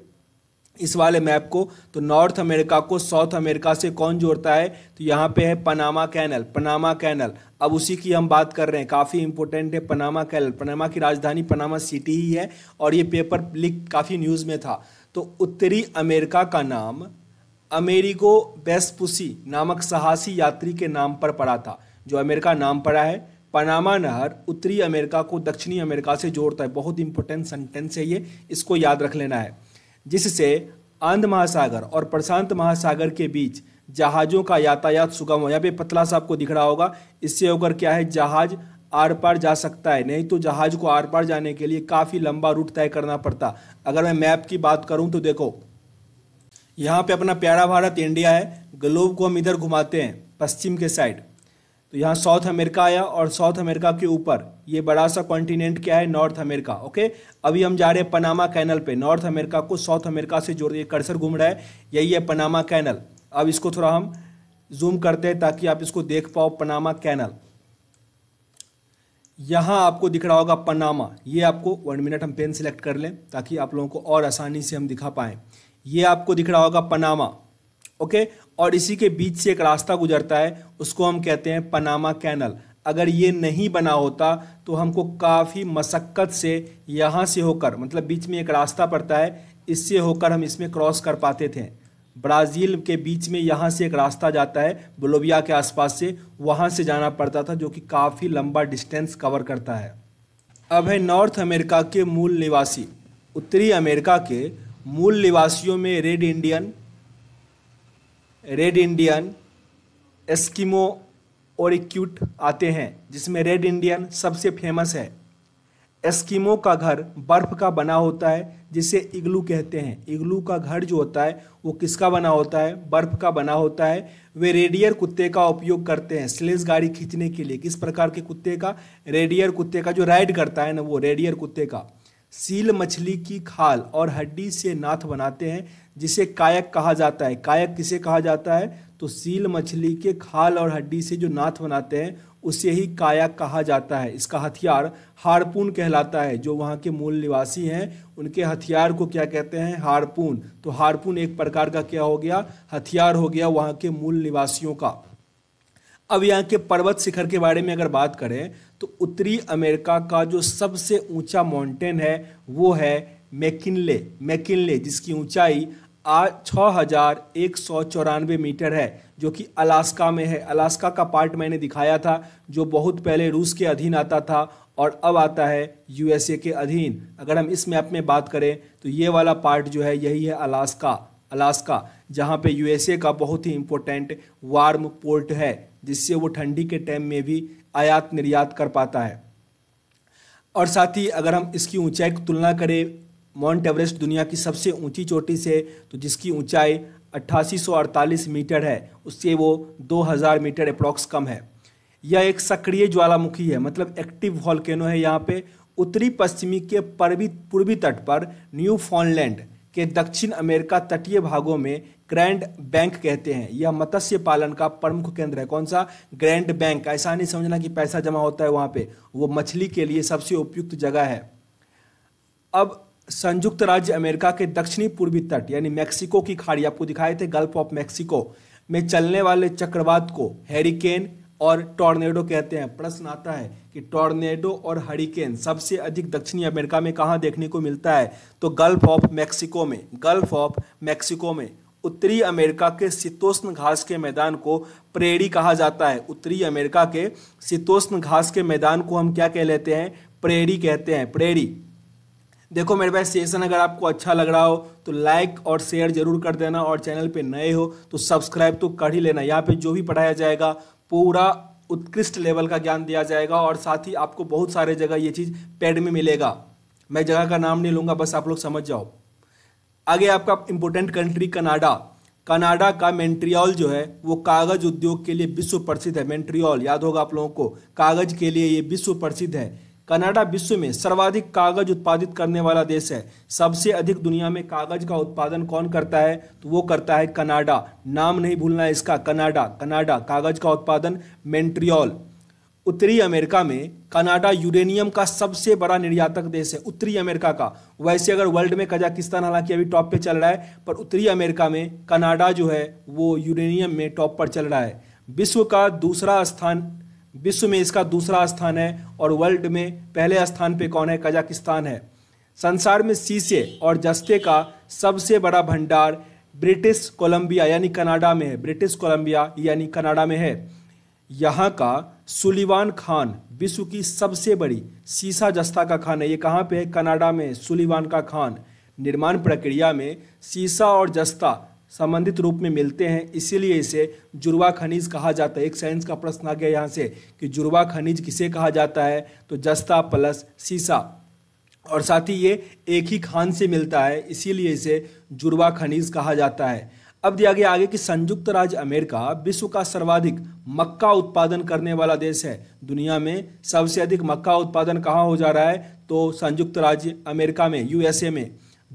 इस वाले मैप को तो नॉर्थ अमेरिका को साउथ अमेरिका से कौन जोड़ता है तो यहाँ पे है पनामा कैनल पनामा कैनल अब उसी की हम बात कर रहे हैं काफ़ी इंपॉर्टेंट है पनामा कैनल पनामा की राजधानी पनामा सिटी ही है और ये पेपर लिख काफ़ी न्यूज़ में था तो उत्तरी अमेरिका का नाम अमेरिको बेस्पुसी नामक साहसी यात्री के नाम पर पड़ा था जो अमेरिका नाम पड़ा है पनामा नहर उत्तरी अमेरिका को दक्षिणी अमेरिका से जोड़ता है बहुत इंपॉर्टेंट सेंटेंस है ये इसको याद रख लेना है जिससे आंध महासागर और प्रशांत महासागर के बीच जहाज़ों का यातायात सुगम हो यहाँ पे पतला सा आपको दिख रहा होगा इससे होकर क्या है जहाज़ आर पार जा सकता है नहीं तो जहाज़ को आर पार जाने के लिए काफ़ी लंबा रूट तय करना पड़ता अगर मैं मैप की बात करूँ तो देखो यहाँ पे अपना प्यारा भारत इंडिया है ग्लोब को हम इधर घुमाते हैं पश्चिम के साइड तो यहाँ साउथ अमेरिका आया और साउथ अमेरिका के ऊपर ये बड़ा सा कॉन्टिनेंट क्या है नॉर्थ अमेरिका ओके अभी हम जा रहे हैं पनामा कैनल पे नॉर्थ अमेरिका को साउथ अमेरिका से जोड़ दिए कर्सर घूम रहा है यही है पनामा कैनल अब इसको थोड़ा हम जूम करते हैं ताकि आप इसको देख पाओ पनामा कैनल यहाँ आपको दिख रहा होगा पनामा ये आपको वन मिनट हम पेन सेलेक्ट कर लें ताकि आप लोगों को और आसानी से हम दिखा पाएँ ये आपको दिख रहा होगा पनामा ओके और इसी के बीच से एक रास्ता गुजरता है उसको हम कहते हैं पनामा कैनल अगर ये नहीं बना होता तो हमको काफ़ी मशक्क़त से यहाँ से होकर मतलब बीच में एक रास्ता पड़ता है इससे होकर हम इसमें क्रॉस कर पाते थे ब्राज़ील के बीच में यहाँ से एक रास्ता जाता है बोलोविया के आसपास से वहाँ से जाना पड़ता था जो कि काफ़ी लंबा डिस्टेंस कवर करता है अब है नॉर्थ अमेरिका के मूल निवासी उत्तरी अमेरिका के मूल निवासियों में red Indian red Indian Eskimo और क्यूट आते हैं जिसमें रेड इंडियन सबसे फेमस है एस्किमो का घर बर्फ़ का बना होता है जिसे इग्लू कहते हैं इग्लू का घर जो होता है वो किसका बना होता है बर्फ़ का बना होता है वे रेडियर कुत्ते का उपयोग करते हैं स्लेज गाड़ी खींचने के लिए किस प्रकार के कुत्ते का रेडियर कुत्ते का जो राइड करता है ना वो रेडियर कुत्ते का सील मछली की खाल और हड्डी से नाथ बनाते हैं जिसे कायक कहा जाता है कायक किसे कहा जाता है तो सील मछली के खाल और हड्डी से जो नाथ बनाते हैं उसे ही कायक कहा जाता है इसका हथियार हारपून कहलाता है जो वहाँ के मूल निवासी हैं उनके हथियार को क्या कहते हैं हारपून तो हारपून एक प्रकार का क्या हो गया हथियार हो गया वहाँ के मूल निवासियों का अब यहाँ के पर्वत शिखर के बारे में अगर बात करें तो उत्तरी अमेरिका का जो सबसे ऊंचा माउंटेन है वो है मैकिनले मैकिनले जिसकी ऊंचाई आज छः हज़ार एक सौ चौरानवे मीटर है जो कि अलास्का में है अलास्का का पार्ट मैंने दिखाया था जो बहुत पहले रूस के अधीन आता था और अब आता है यूएसए के अधीन अगर हम इस मैप में बात करें तो ये वाला पार्ट जो है यही है अलास्का अलास्का जहाँ पे यूएसए का बहुत ही इम्पोर्टेंट वार्म पोर्ट है जिससे वो ठंडी के टाइम में भी आयात निर्यात कर पाता है और साथ ही अगर हम इसकी ऊंचाई की तुलना करें माउंट एवरेस्ट दुनिया की सबसे ऊंची चोटी से तो जिसकी ऊंचाई 8848 मीटर है उससे वो 2000 मीटर अप्रॉक्स कम है यह एक सक्रिय ज्वालामुखी है मतलब एक्टिव वॉल्केनो है यहाँ पे उत्तरी पश्चिमी के पर्वी पूर्वी तट पर न्यू फॉनलैंड के दक्षिण अमेरिका तटीय भागों में ग्रैंड बैंक कहते हैं यह मत्स्य पालन का प्रमुख केंद्र है कौन सा ग्रैंड बैंक ऐसा नहीं समझना कि पैसा जमा होता है वहाँ पे वो मछली के लिए सबसे उपयुक्त जगह है अब संयुक्त राज्य अमेरिका के दक्षिणी पूर्वी तट यानी मैक्सिको की खाड़ी आपको दिखाए थे गल्फ ऑफ मैक्सिको में चलने वाले चक्रवात को हेरिकेन और टॉर्नेडो कहते हैं प्रश्न आता है कि टॉर्नेडो और हरिकेन सबसे अधिक दक्षिणी अमेरिका में कहाँ देखने को मिलता है तो गल्फ ऑफ मैक्सिको में गल्फ ऑफ मैक्सिको में उत्तरी अमेरिका के शीतोष्ण घास के मैदान को प्रेरी कहा जाता है उत्तरी अमेरिका के शीतोष्ण घास के मैदान को हम क्या कह लेते हैं प्रेरी कहते हैं प्रेरी देखो मेरे भाई सेशन अगर आपको अच्छा लग रहा हो तो लाइक और शेयर जरूर कर देना और चैनल पे नए हो तो सब्सक्राइब तो कर ही लेना यहाँ पे जो भी पढ़ाया जाएगा पूरा उत्कृष्ट लेवल का ज्ञान दिया जाएगा और साथ ही आपको बहुत सारे जगह ये चीज़ पेड में मिलेगा मैं जगह का नाम नहीं लूँगा बस आप लोग समझ जाओ आगे आपका इंपोर्टेंट कंट्री कनाडा कनाडा का मेंट्रियल जो है वो कागज़ उद्योग के लिए विश्व प्रसिद्ध है मेंट्रियल याद होगा आप लोगों को कागज़ के लिए ये विश्व प्रसिद्ध है कनाडा विश्व में सर्वाधिक कागज उत्पादित करने वाला देश है सबसे अधिक दुनिया में कागज का उत्पादन कौन करता है तो वो करता है कनाडा नाम नहीं भूलना है इसका कनाडा कनाडा कागज का उत्पादन मेंट्रियल उत्तरी अमेरिका में कनाडा यूरेनियम का सबसे बड़ा निर्यातक देश है उत्तरी अमेरिका का वैसे अगर वर्ल्ड में कजाकिस्तान हालांकि अभी टॉप पे चल रहा है पर उत्तरी अमेरिका में कनाडा जो है वो यूरेनियम में टॉप पर चल रहा है विश्व का दूसरा स्थान विश्व में इसका दूसरा स्थान है और वर्ल्ड में पहले स्थान पे कौन है कजाकिस्तान है संसार में शीशे और जस्ते का सबसे बड़ा भंडार ब्रिटिश कोलंबिया यानी कनाडा में है ब्रिटिश कोलंबिया यानी कनाडा में है यहाँ का सुलिवान खान विश्व की सबसे बड़ी सीसा जस्ता का खान है ये कहाँ पे है कनाडा में सुलिवान का खान निर्माण प्रक्रिया में सीसा और जस्ता संबंधित रूप में मिलते हैं इसीलिए इसे जुड़वा खनिज कहा जाता है एक साइंस का प्रश्न आ गया यहाँ से कि जुड़वा खनिज किसे कहा जाता है तो जस्ता प्लस सीसा और साथ ही ये एक ही खान से मिलता है इसीलिए इसे जुड़वा खनिज कहा जाता है अब दिया गया आगे कि संयुक्त राज्य अमेरिका विश्व का सर्वाधिक मक्का उत्पादन करने वाला देश है दुनिया में सबसे अधिक मक्का उत्पादन कहाँ हो जा रहा है तो संयुक्त राज्य अमेरिका में यूएसए में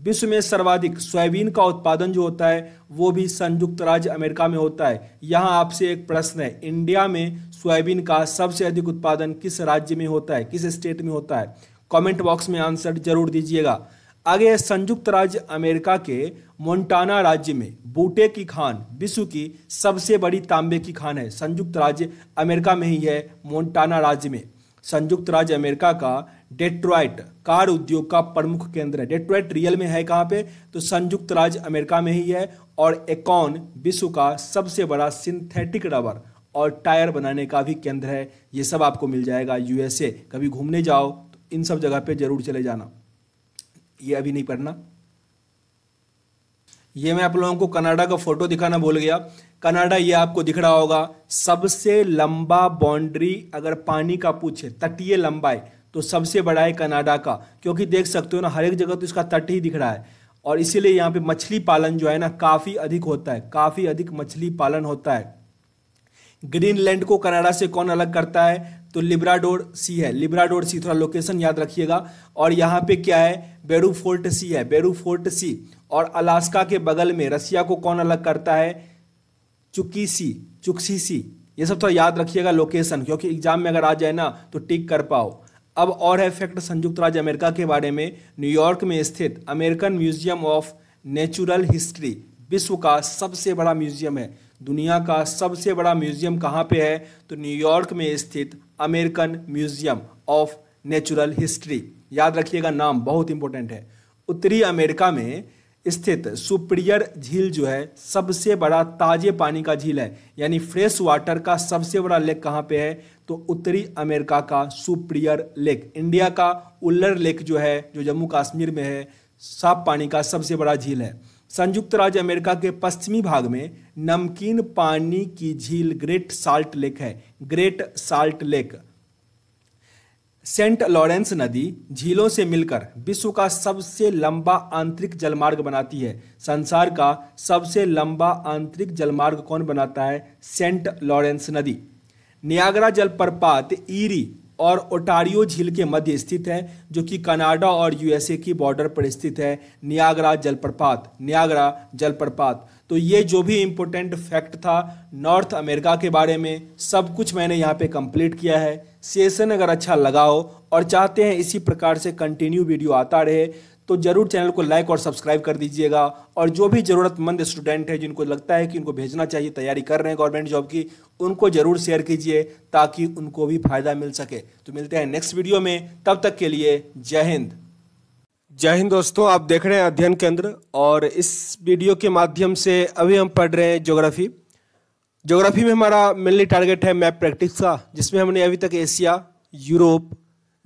विश्व में सर्वाधिक सोयाबीन का उत्पादन जो होता है वो भी संयुक्त राज्य अमेरिका में होता है यहाँ आपसे एक प्रश्न है इंडिया में सोयाबीन का सबसे अधिक उत्पादन किस राज्य में होता है किस स्टेट में होता है कमेंट बॉक्स में आंसर जरूर दीजिएगा आगे है संयुक्त राज्य अमेरिका के मोन्टाना राज्य में बूटे की खान विश्व की सबसे बड़ी तांबे की खान है संयुक्त राज्य अमेरिका में ही है मोन्टाना राज्य में संयुक्त राज्य अमेरिका का डेट्रॉइट कार उद्योग का प्रमुख केंद्र है डेट्रॉइट रियल में है कहाँ पे तो संयुक्त राज्य अमेरिका में ही है और एकॉन विश्व का सबसे बड़ा सिंथेटिक रबर और टायर बनाने का भी केंद्र है ये सब आपको मिल जाएगा यूएसए कभी घूमने जाओ तो इन सब जगह पे जरूर चले जाना ये अभी नहीं पढ़ना ये मैं आप लोगों को कनाडा का फोटो दिखाना भूल गया कनाडा ये आपको दिख रहा होगा सबसे लंबा बाउंड्री अगर पानी का पूछे तटीय लंबाई तो सबसे बड़ा है कनाडा का क्योंकि देख सकते हो ना हर एक जगह तो इसका तट ही दिख रहा है और इसीलिए यहाँ पे मछली पालन जो है ना काफ़ी अधिक होता है काफ़ी अधिक मछली पालन होता है ग्रीनलैंड को कनाडा से कौन अलग करता है तो लिब्राडोर सी है लिब्राडोर सी थोड़ा लोकेशन याद रखिएगा और यहाँ पे क्या है बेरू फोर्ट सी है बेरू फोर्ट सी और अलास्का के बगल में रसिया को कौन अलग करता है चुकीसी चुकसीसी ये सब तो याद रखिएगा लोकेशन क्योंकि एग्जाम में अगर आ जाए ना तो टिक कर पाओ अब और है फैक्ट संयुक्त राज्य अमेरिका के बारे में न्यूयॉर्क में स्थित American museum of natural history विश्व का सबसे बड़ा म्यूजियम है दुनिया का सबसे बड़ा म्यूजियम कहाँ पे है तो न्यूयॉर्क में स्थित American museum of natural history याद रखिएगा नाम बहुत इंपॉर्टेंट है उत्तरी अमेरिका में स्थित सुप्रियर झील जो है सबसे बड़ा ताजे पानी का झील है यानी फ्रेश वाटर का सबसे बड़ा लेक कहाँ पे है तो उत्तरी अमेरिका का सुप्रियर लेक इंडिया का उल्लर लेक जो है जो जम्मू कश्मीर में है साफ पानी का सबसे बड़ा झील है संयुक्त राज्य अमेरिका के पश्चिमी भाग में नमकीन पानी की झील ग्रेट साल्ट लेक है Great Salt Lake Saint Lawrence नदी झीलों से मिलकर विश्व का सबसे लंबा आंतरिक जलमार्ग बनाती है संसार का सबसे लंबा आंतरिक जलमार्ग कौन बनाता है सेंट लॉरेंस नदी नियाग्रा जलप्रपात ईरी और ओटारियो झील के मध्य स्थित है जो कि कनाडा और यूएसए की बॉर्डर पर स्थित है नियाग्रा जलप्रपात नियाग्रा जलप्रपात तो ये जो भी इम्पोर्टेंट फैक्ट था नॉर्थ अमेरिका के बारे में सब कुछ मैंने यहाँ पे कंप्लीट किया है सेशन अगर अच्छा लगा हो और चाहते हैं इसी प्रकार से कंटिन्यू वीडियो आता रहे तो ज़रूर चैनल को लाइक और सब्सक्राइब कर दीजिएगा और जो भी ज़रूरतमंद स्टूडेंट है जिनको लगता है कि उनको भेजना चाहिए तैयारी कर रहे हैं गवर्नमेंट जॉब की उनको ज़रूर शेयर कीजिए ताकि उनको भी फ़ायदा मिल सके तो मिलते हैं नेक्स्ट वीडियो में तब तक के लिए जय हिंद जय हिंद दोस्तों आप देख रहे हैं अध्ययन केंद्र और इस वीडियो के माध्यम से अभी हम पढ़ रहे हैं ज्योग्राफी जोग्राफी में हमारा मेनली टारगेट है मैप प्रैक्टिस का जिसमें हमने अभी तक Asia Europe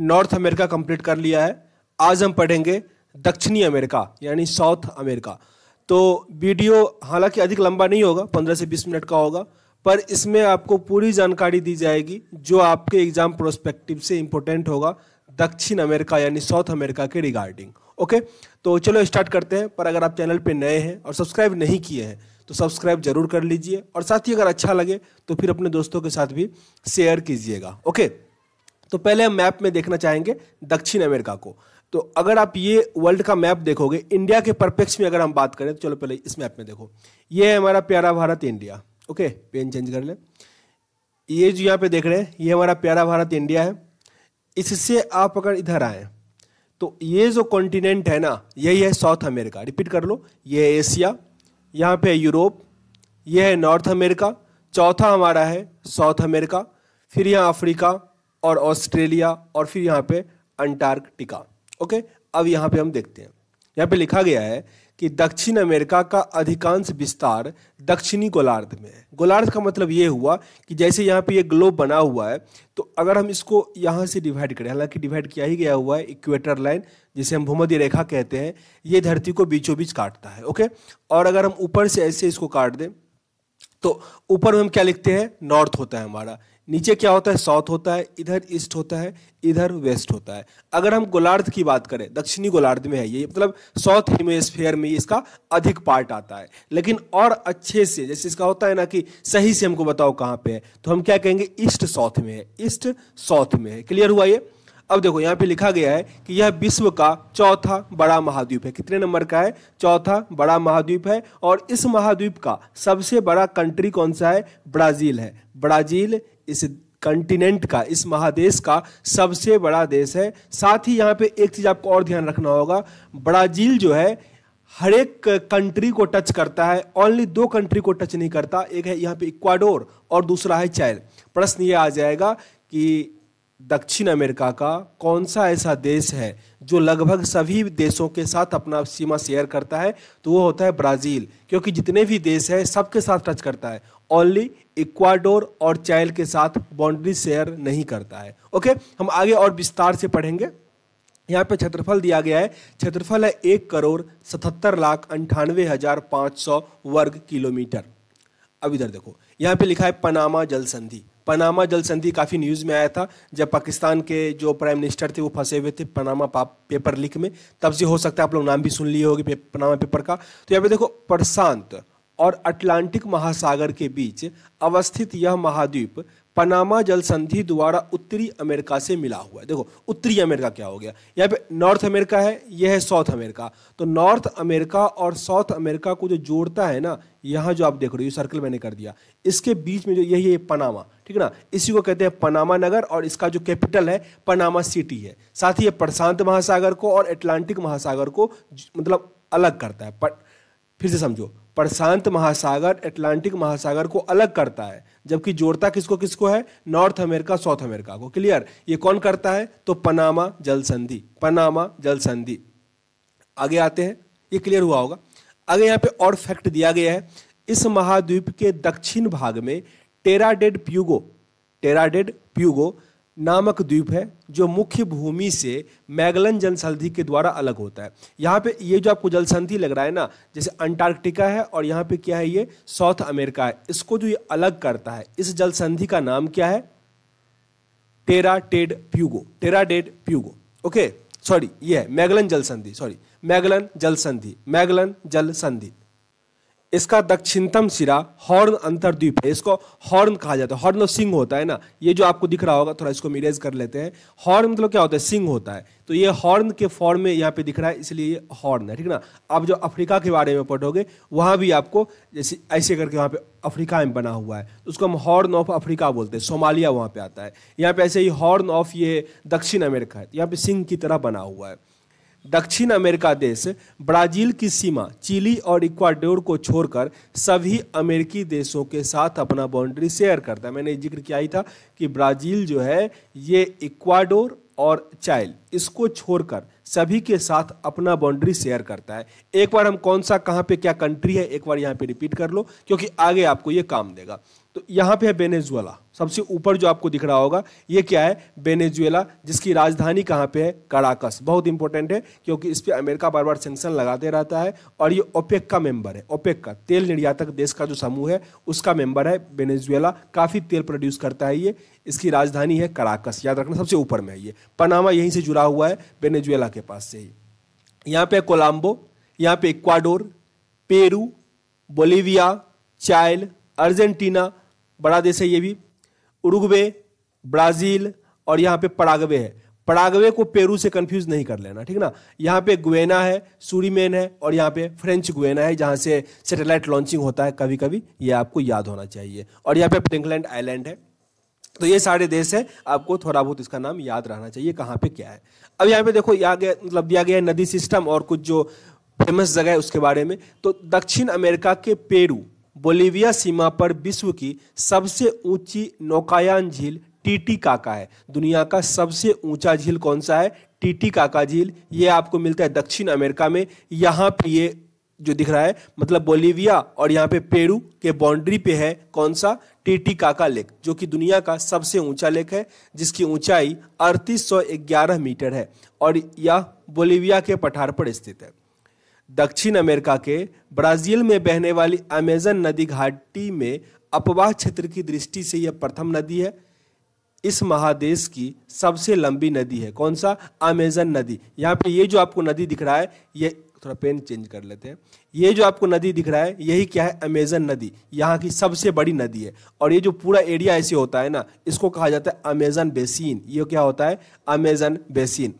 North America complete कर लिया है आज हम पढ़ेंगे दक्षिणी अमेरिका यानी साउथ अमेरिका तो वीडियो हालांकि अधिक लंबा नहीं होगा पंद्रह से बीस मिनट का होगा पर इसमें आपको पूरी जानकारी दी जाएगी जो आपके एग्जाम प्रोस्पेक्टिव से इम्पोर्टेंट होगा दक्षिण अमेरिका यानी साउथ अमेरिका के रिगार्डिंग ओके तो चलो स्टार्ट करते हैं पर अगर आप चैनल पर नए हैं और सब्सक्राइब नहीं किए हैं तो सब्सक्राइब जरूर कर लीजिए और साथ ही अगर अच्छा लगे तो फिर अपने दोस्तों के साथ भी शेयर कीजिएगा ओके तो पहले हम मैप में देखना चाहेंगे दक्षिण अमेरिका को तो अगर आप ये वर्ल्ड का मैप देखोगे इंडिया के परपेक्स में अगर हम बात करें तो चलो पहले इस मैप में देखो ये है हमारा प्यारा Bharat India okay pen change कर ले ये जो यहाँ पे देख रहे हैं ये हमारा प्यारा भारत इंडिया है इससे आप अगर इधर आए तो ये जो कॉन्टिनेंट है ना यही है साउथ अमेरिका रिपीट कर लो ये एशिया यहाँ पे यूरोप यह है नॉर्थ अमेरिका चौथा हमारा है साउथ अमेरिका फिर यहाँ अफ्रीका और ऑस्ट्रेलिया और फिर यहाँ पे अंटार्कटिका ओके अब यहाँ पे हम देखते हैं यहाँ पे लिखा गया है कि दक्षिण अमेरिका का अधिकांश विस्तार दक्षिणी गोलार्ध में है गोलार्ध का मतलब ये हुआ कि जैसे यहाँ पे ये ग्लोब बना हुआ है तो अगर हम इसको यहाँ से डिवाइड करें हालांकि डिवाइड किया ही गया हुआ है इक्वेटर लाइन जिसे हम भूमध्य रेखा कहते हैं ये धरती को बीचों बीच काटता है ओके और अगर हम ऊपर से ऐसे इसको काट दें तो ऊपर में हम क्या लिखते हैं नॉर्थ होता है हमारा नीचे क्या होता है साउथ होता है इधर ईस्ट होता है इधर वेस्ट होता है अगर हम गोलार्ध की बात करें दक्षिणी गोलार्ध में है ये मतलब साउथ हेमोस्फेयर में इसका अधिक पार्ट आता है लेकिन और अच्छे से जैसे इसका होता है ना कि सही से हमको बताओ कहाँ पे है तो हम क्या कहेंगे ईस्ट साउथ में है ईस्ट साउथ में है क्लियर हुआ ये अब देखो यहाँ पे लिखा गया है कि यह विश्व का चौथा बड़ा महाद्वीप है कितने नंबर का है चौथा बड़ा महाद्वीप है और इस महाद्वीप का सबसे बड़ा कंट्री कौन सा है ब्राजील है ब्राजील इस कंटिनेंट का इस महादेश का सबसे बड़ा देश है साथ ही यहाँ पे एक चीज़ आपको और ध्यान रखना होगा ब्राज़ील जो है हर एक कंट्री को टच करता है ओनली दो कंट्री को टच नहीं करता एक है यहाँ पे इक्वाडोर और दूसरा है चाइल प्रश्न ये आ जाएगा कि दक्षिण अमेरिका का कौन सा ऐसा देश है जो लगभग सभी देशों के साथ अपना सीमा शेयर करता है तो वो होता है ब्राज़ील क्योंकि जितने भी देश हैं सबके साथ टच करता है ओनली इक्वाडोर और चाइल के साथ बाउंड्री शेयर नहीं करता है ओके हम आगे और विस्तार से पढ़ेंगे यहाँ पे क्षेत्रफल दिया गया है क्षेत्रफल है एक करोड़ सतहत्तर लाख अंठानवे हज़ार पाँच सौ वर्ग किलोमीटर अब इधर देखो यहाँ पे लिखा है पनामा जल संधि पनामा जल संधि काफ़ी न्यूज़ में आया था जब पाकिस्तान के जो प्राइम मिनिस्टर थे वो फंसे हुए थे पनामा पेपर लीक में तब से हो सकता है आप लोग नाम भी सुन लिए होगी पे, पनामा पेपर का तो यहाँ पे देखो प्रशांत और अटलांटिक महासागर के बीच अवस्थित यह महाद्वीप पनामा जल संधि द्वारा उत्तरी अमेरिका से मिला हुआ है देखो उत्तरी अमेरिका क्या हो गया यहाँ पे नॉर्थ अमेरिका है यह है साउथ अमेरिका तो नॉर्थ अमेरिका और साउथ अमेरिका को जो जोड़ता है ना यहाँ जो आप देख रहे हो ये सर्कल मैंने कर दिया इसके बीच में जो यही है पनामा ठीक है ना इसी को कहते हैं पनामा नगर और इसका जो कैपिटल है पनामा सिटी है साथ ही ये प्रशांत महासागर को और अटलांटिक महासागर को मतलब अलग करता है पर फिर से समझो प्रशांत महासागर अटलांटिक महासागर को अलग करता है जबकि जोड़ता किसको किसको है नॉर्थ अमेरिका साउथ अमेरिका को क्लियर ये कौन करता है तो पनामा जल संधि पनामा जल संधि आगे आते हैं ये क्लियर हुआ होगा आगे यहाँ पे और फैक्ट दिया गया है इस महाद्वीप के दक्षिण भाग में टेराडेड प्यूगो टेराडेड प्यूगो नामक द्वीप है जो मुख्य भूमि से मैगलन जनसंधि के द्वारा अलग होता है यहाँ पे ये जो आपको जलसंधि लग रहा है ना जैसे अंटार्कटिका है और यहाँ पे क्या है ये साउथ अमेरिका है इसको जो ये अलग करता है इस जलसंधि का नाम क्या है Tierra del Fuego Tierra del Fuego okay sorry ये है मैगलन जलसंधि सॉरी मैगलन जलसंधि मैगलन जलसंधि इसका दक्षिणतम सिरा हॉर्न अंतरद्वीप है इसको हॉर्न कहा जाता है हॉर्न ऑफ सिंह होता है ना ये जो आपको दिख रहा होगा थोड़ा इसको मिरेज कर लेते हैं हॉर्न मतलब क्या होता है सिंह होता है तो ये हॉर्न के फॉर्म में यहाँ पे दिख रहा है इसलिए ये हॉर्न है ठीक ना आप जो अफ्रीका के बारे में पढ़ोगे वहाँ भी आपको जैसे ऐसे करके वहाँ पे अफ्रीका में बना हुआ है तो उसको हम हॉर्न ऑफ अफ्रीका बोलते हैं सोमालिया वहाँ पे आता है यहाँ पे ऐसे ही हॉर्न ऑफ ये दक्षिण अमेरिका है तो यहाँ पे सिंह की तरह बना हुआ है दक्षिण अमेरिका देश ब्राजील की सीमा चिली और इक्वाडोर को छोड़कर सभी अमेरिकी देशों के साथ अपना बाउंड्री शेयर करता है मैंने जिक्र किया ही था कि ब्राज़ील जो है ये इक्वाडोर और चाइल इसको छोड़कर सभी के साथ अपना बाउंड्री शेयर करता है एक बार हम कौन सा कहाँ पे क्या कंट्री है एक बार यहाँ पे रिपीट कर लो क्योंकि आगे आपको ये काम देगा तो यहाँ पे है बेनेजुएला सबसे ऊपर जो आपको दिख रहा होगा ये क्या है बेनेजुएला जिसकी राजधानी कहाँ पे है कड़ाकस बहुत इंपॉर्टेंट है क्योंकि इस पर अमेरिका बार बार सेंक्शन लगाते रहता है और ये ओपेक का मेंबर है ओपेक का तेल निर्यातक देश का जो समूह है उसका मेंबर है बेनेजुएला काफ़ी तेल प्रोड्यूस करता है ये इसकी राजधानी है कराकस याद रखना सबसे ऊपर में है ये पनामा यहीं से जुड़ा हुआ है बेनेजुएला के पास से ही यहाँ पे कोलम्बो यहाँ पे Ecuador Peru Bolivia Chile Argentina बड़ा देश है ये भी उरुग्वे ब्राज़ील और यहाँ पे पड़ागवे है पड़ागवे को पेरू से कंफ्यूज नहीं कर लेना ठीक ना यहाँ पे गुएना है सूरीमेन है और यहाँ पे फ्रेंच गुएना है जहाँ से सेटेलाइट लॉन्चिंग होता है कभी कभी ये आपको याद होना चाहिए और यहाँ पे प्रिंकलैंड आइलैंड है तो ये सारे देश है आपको थोड़ा बहुत इसका नाम याद रहना चाहिए कहाँ पे क्या है अब यहाँ पे देखो यहाँ गया मतलब दिया गया है नदी सिस्टम और कुछ जो फेमस जगह है उसके बारे में तो दक्षिण अमेरिका के पेरू बोलीविया सीमा पर विश्व की सबसे ऊंची नौकायान झील टीटी काका है दुनिया का सबसे ऊंचा झील कौन सा है टीटी काका झील ये आपको मिलता है दक्षिण अमेरिका में यहाँ पे ये जो दिख रहा है मतलब बोलीविया और यहाँ पे पेरू के बाउंड्री पे है कौन सा टीटी काका लेक जो कि दुनिया का सबसे ऊंचा लेक है जिसकी ऊंचाई अड़तीस मीटर है और यह बोलीविया के पठार पर स्थित है दक्षिण अमेरिका के ब्राज़ील में बहने वाली अमेजन नदी घाटी में अपवाह क्षेत्र की दृष्टि से यह प्रथम नदी है इस महादेश की सबसे लंबी नदी है कौन सा अमेजन नदी यहाँ पे ये जो आपको नदी दिख रहा है ये थोड़ा पेन चेंज कर लेते हैं ये जो आपको नदी दिख रहा है यही क्या है अमेजन नदी यहाँ की सबसे बड़ी नदी है और ये जो पूरा एरिया ऐसे होता है ना इसको कहा जाता है अमेजन बेसिन ये क्या होता है अमेजन बेसिन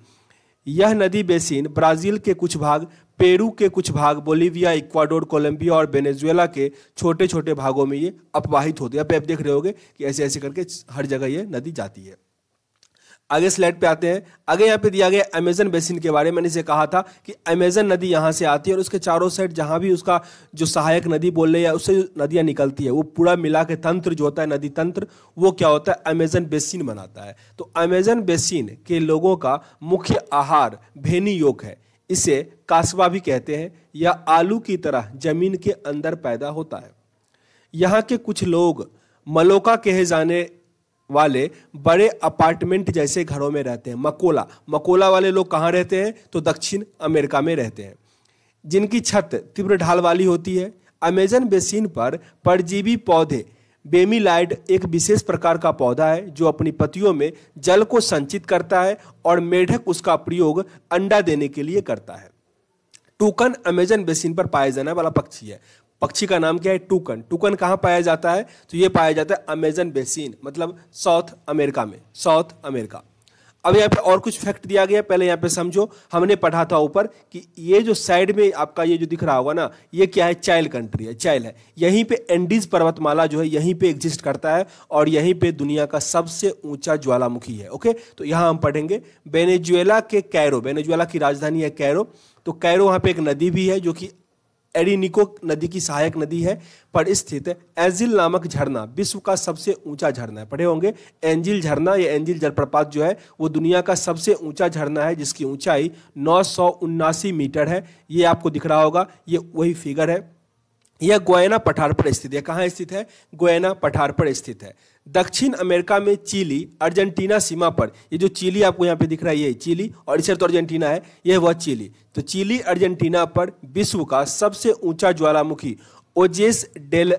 यह नदी बेसिन ब्राज़ील के कुछ भाग पेरू के कुछ भाग बोलीविया इक्वाडोर कोलंबिया और वेनेजुएला के छोटे छोटे भागों में ये अपवाहित होती है आप देख रहे होंगे कि ऐसे ऐसे करके हर जगह ये नदी जाती है आगे स्लाइड पे आते हैं आगे यहाँ पे दिया गया अमेजन बेसिन के बारे में मैंने इसे कहा था कि अमेजन नदी यहाँ से आती है और उसके चारों साइड जहाँ भी उसका जो सहायक नदी बोल रहे हैं उससे नदियाँ निकलती है वो पूरा मिला के तंत्र जो होता है नदी तंत्र वो क्या होता है अमेजन बेसिन बनाता है तो अमेजन बेसिन के लोगों का मुख्य आहार भेनी योग है इसे कासवा भी कहते हैं यह आलू की तरह जमीन के अंदर पैदा होता है यहाँ के कुछ लोग मलोका कहे जाने वाले बड़े अपार्टमेंट जैसे घरों में रहते हैं मकोला मकोला वाले लोग कहाँ रहते हैं तो दक्षिण अमेरिका में रहते हैं जिनकी छत तीव्र ढाल वाली होती है अमेजन बेसिन पर परजीवी पौधे बेमीलाइड एक विशेष प्रकार का पौधा है जो अपनी पतियों में जल को संचित करता है और मेढक उसका प्रयोग अंडा देने के लिए करता है टूकन अमेजन बेसिन पर पाया जाने वाला पक्षी है पक्षी का नाम क्या है टूकन टूकन कहाँ पाया जाता है तो ये पाया जाता है अमेजन बेसिन मतलब साउथ अमेरिका में साउथ अमेरिका अब यहाँ पे और कुछ फैक्ट दिया गया पहले यहाँ पे समझो हमने पढ़ा था ऊपर कि ये जो साइड में आपका ये जो दिख रहा होगा ना ये क्या है चाइल कंट्री है चाइल है यहीं पे एंडीज पर्वतमाला जो है यहीं पे एग्जिस्ट करता है और यहीं पे दुनिया का सबसे ऊंचा ज्वालामुखी है ओके तो यहाँ हम पढ़ेंगे बेनेजुएला के कैरो बेनेजुएला की राजधानी है कैरो तो कैरो वहाँ पे एक नदी भी है जो कि एरिनिको नदी की सहायक नदी है पर स्थित एंजिल नामक झरना विश्व का सबसे ऊंचा झरना है पढ़े होंगे एंजिल झरना या एंजिल जलप्रपात जो है वो दुनिया का सबसे ऊंचा झरना है जिसकी ऊंचाई नौ मीटर है ये आपको दिख रहा होगा ये वही फिगर है यह गोयना पठार पर स्थित है कहाँ स्थित है गोयना पठार पर स्थित है दक्षिण अमेरिका में चिली अर्जेंटीना सीमा पर ये जो चिली आपको यहाँ पे दिख रहा है ये चिली और इसे तो अर्जेंटीना है यह वह चिली तो चिली अर्जेंटीना पर विश्व का सबसे ऊंचा ज्वालामुखी Ojos del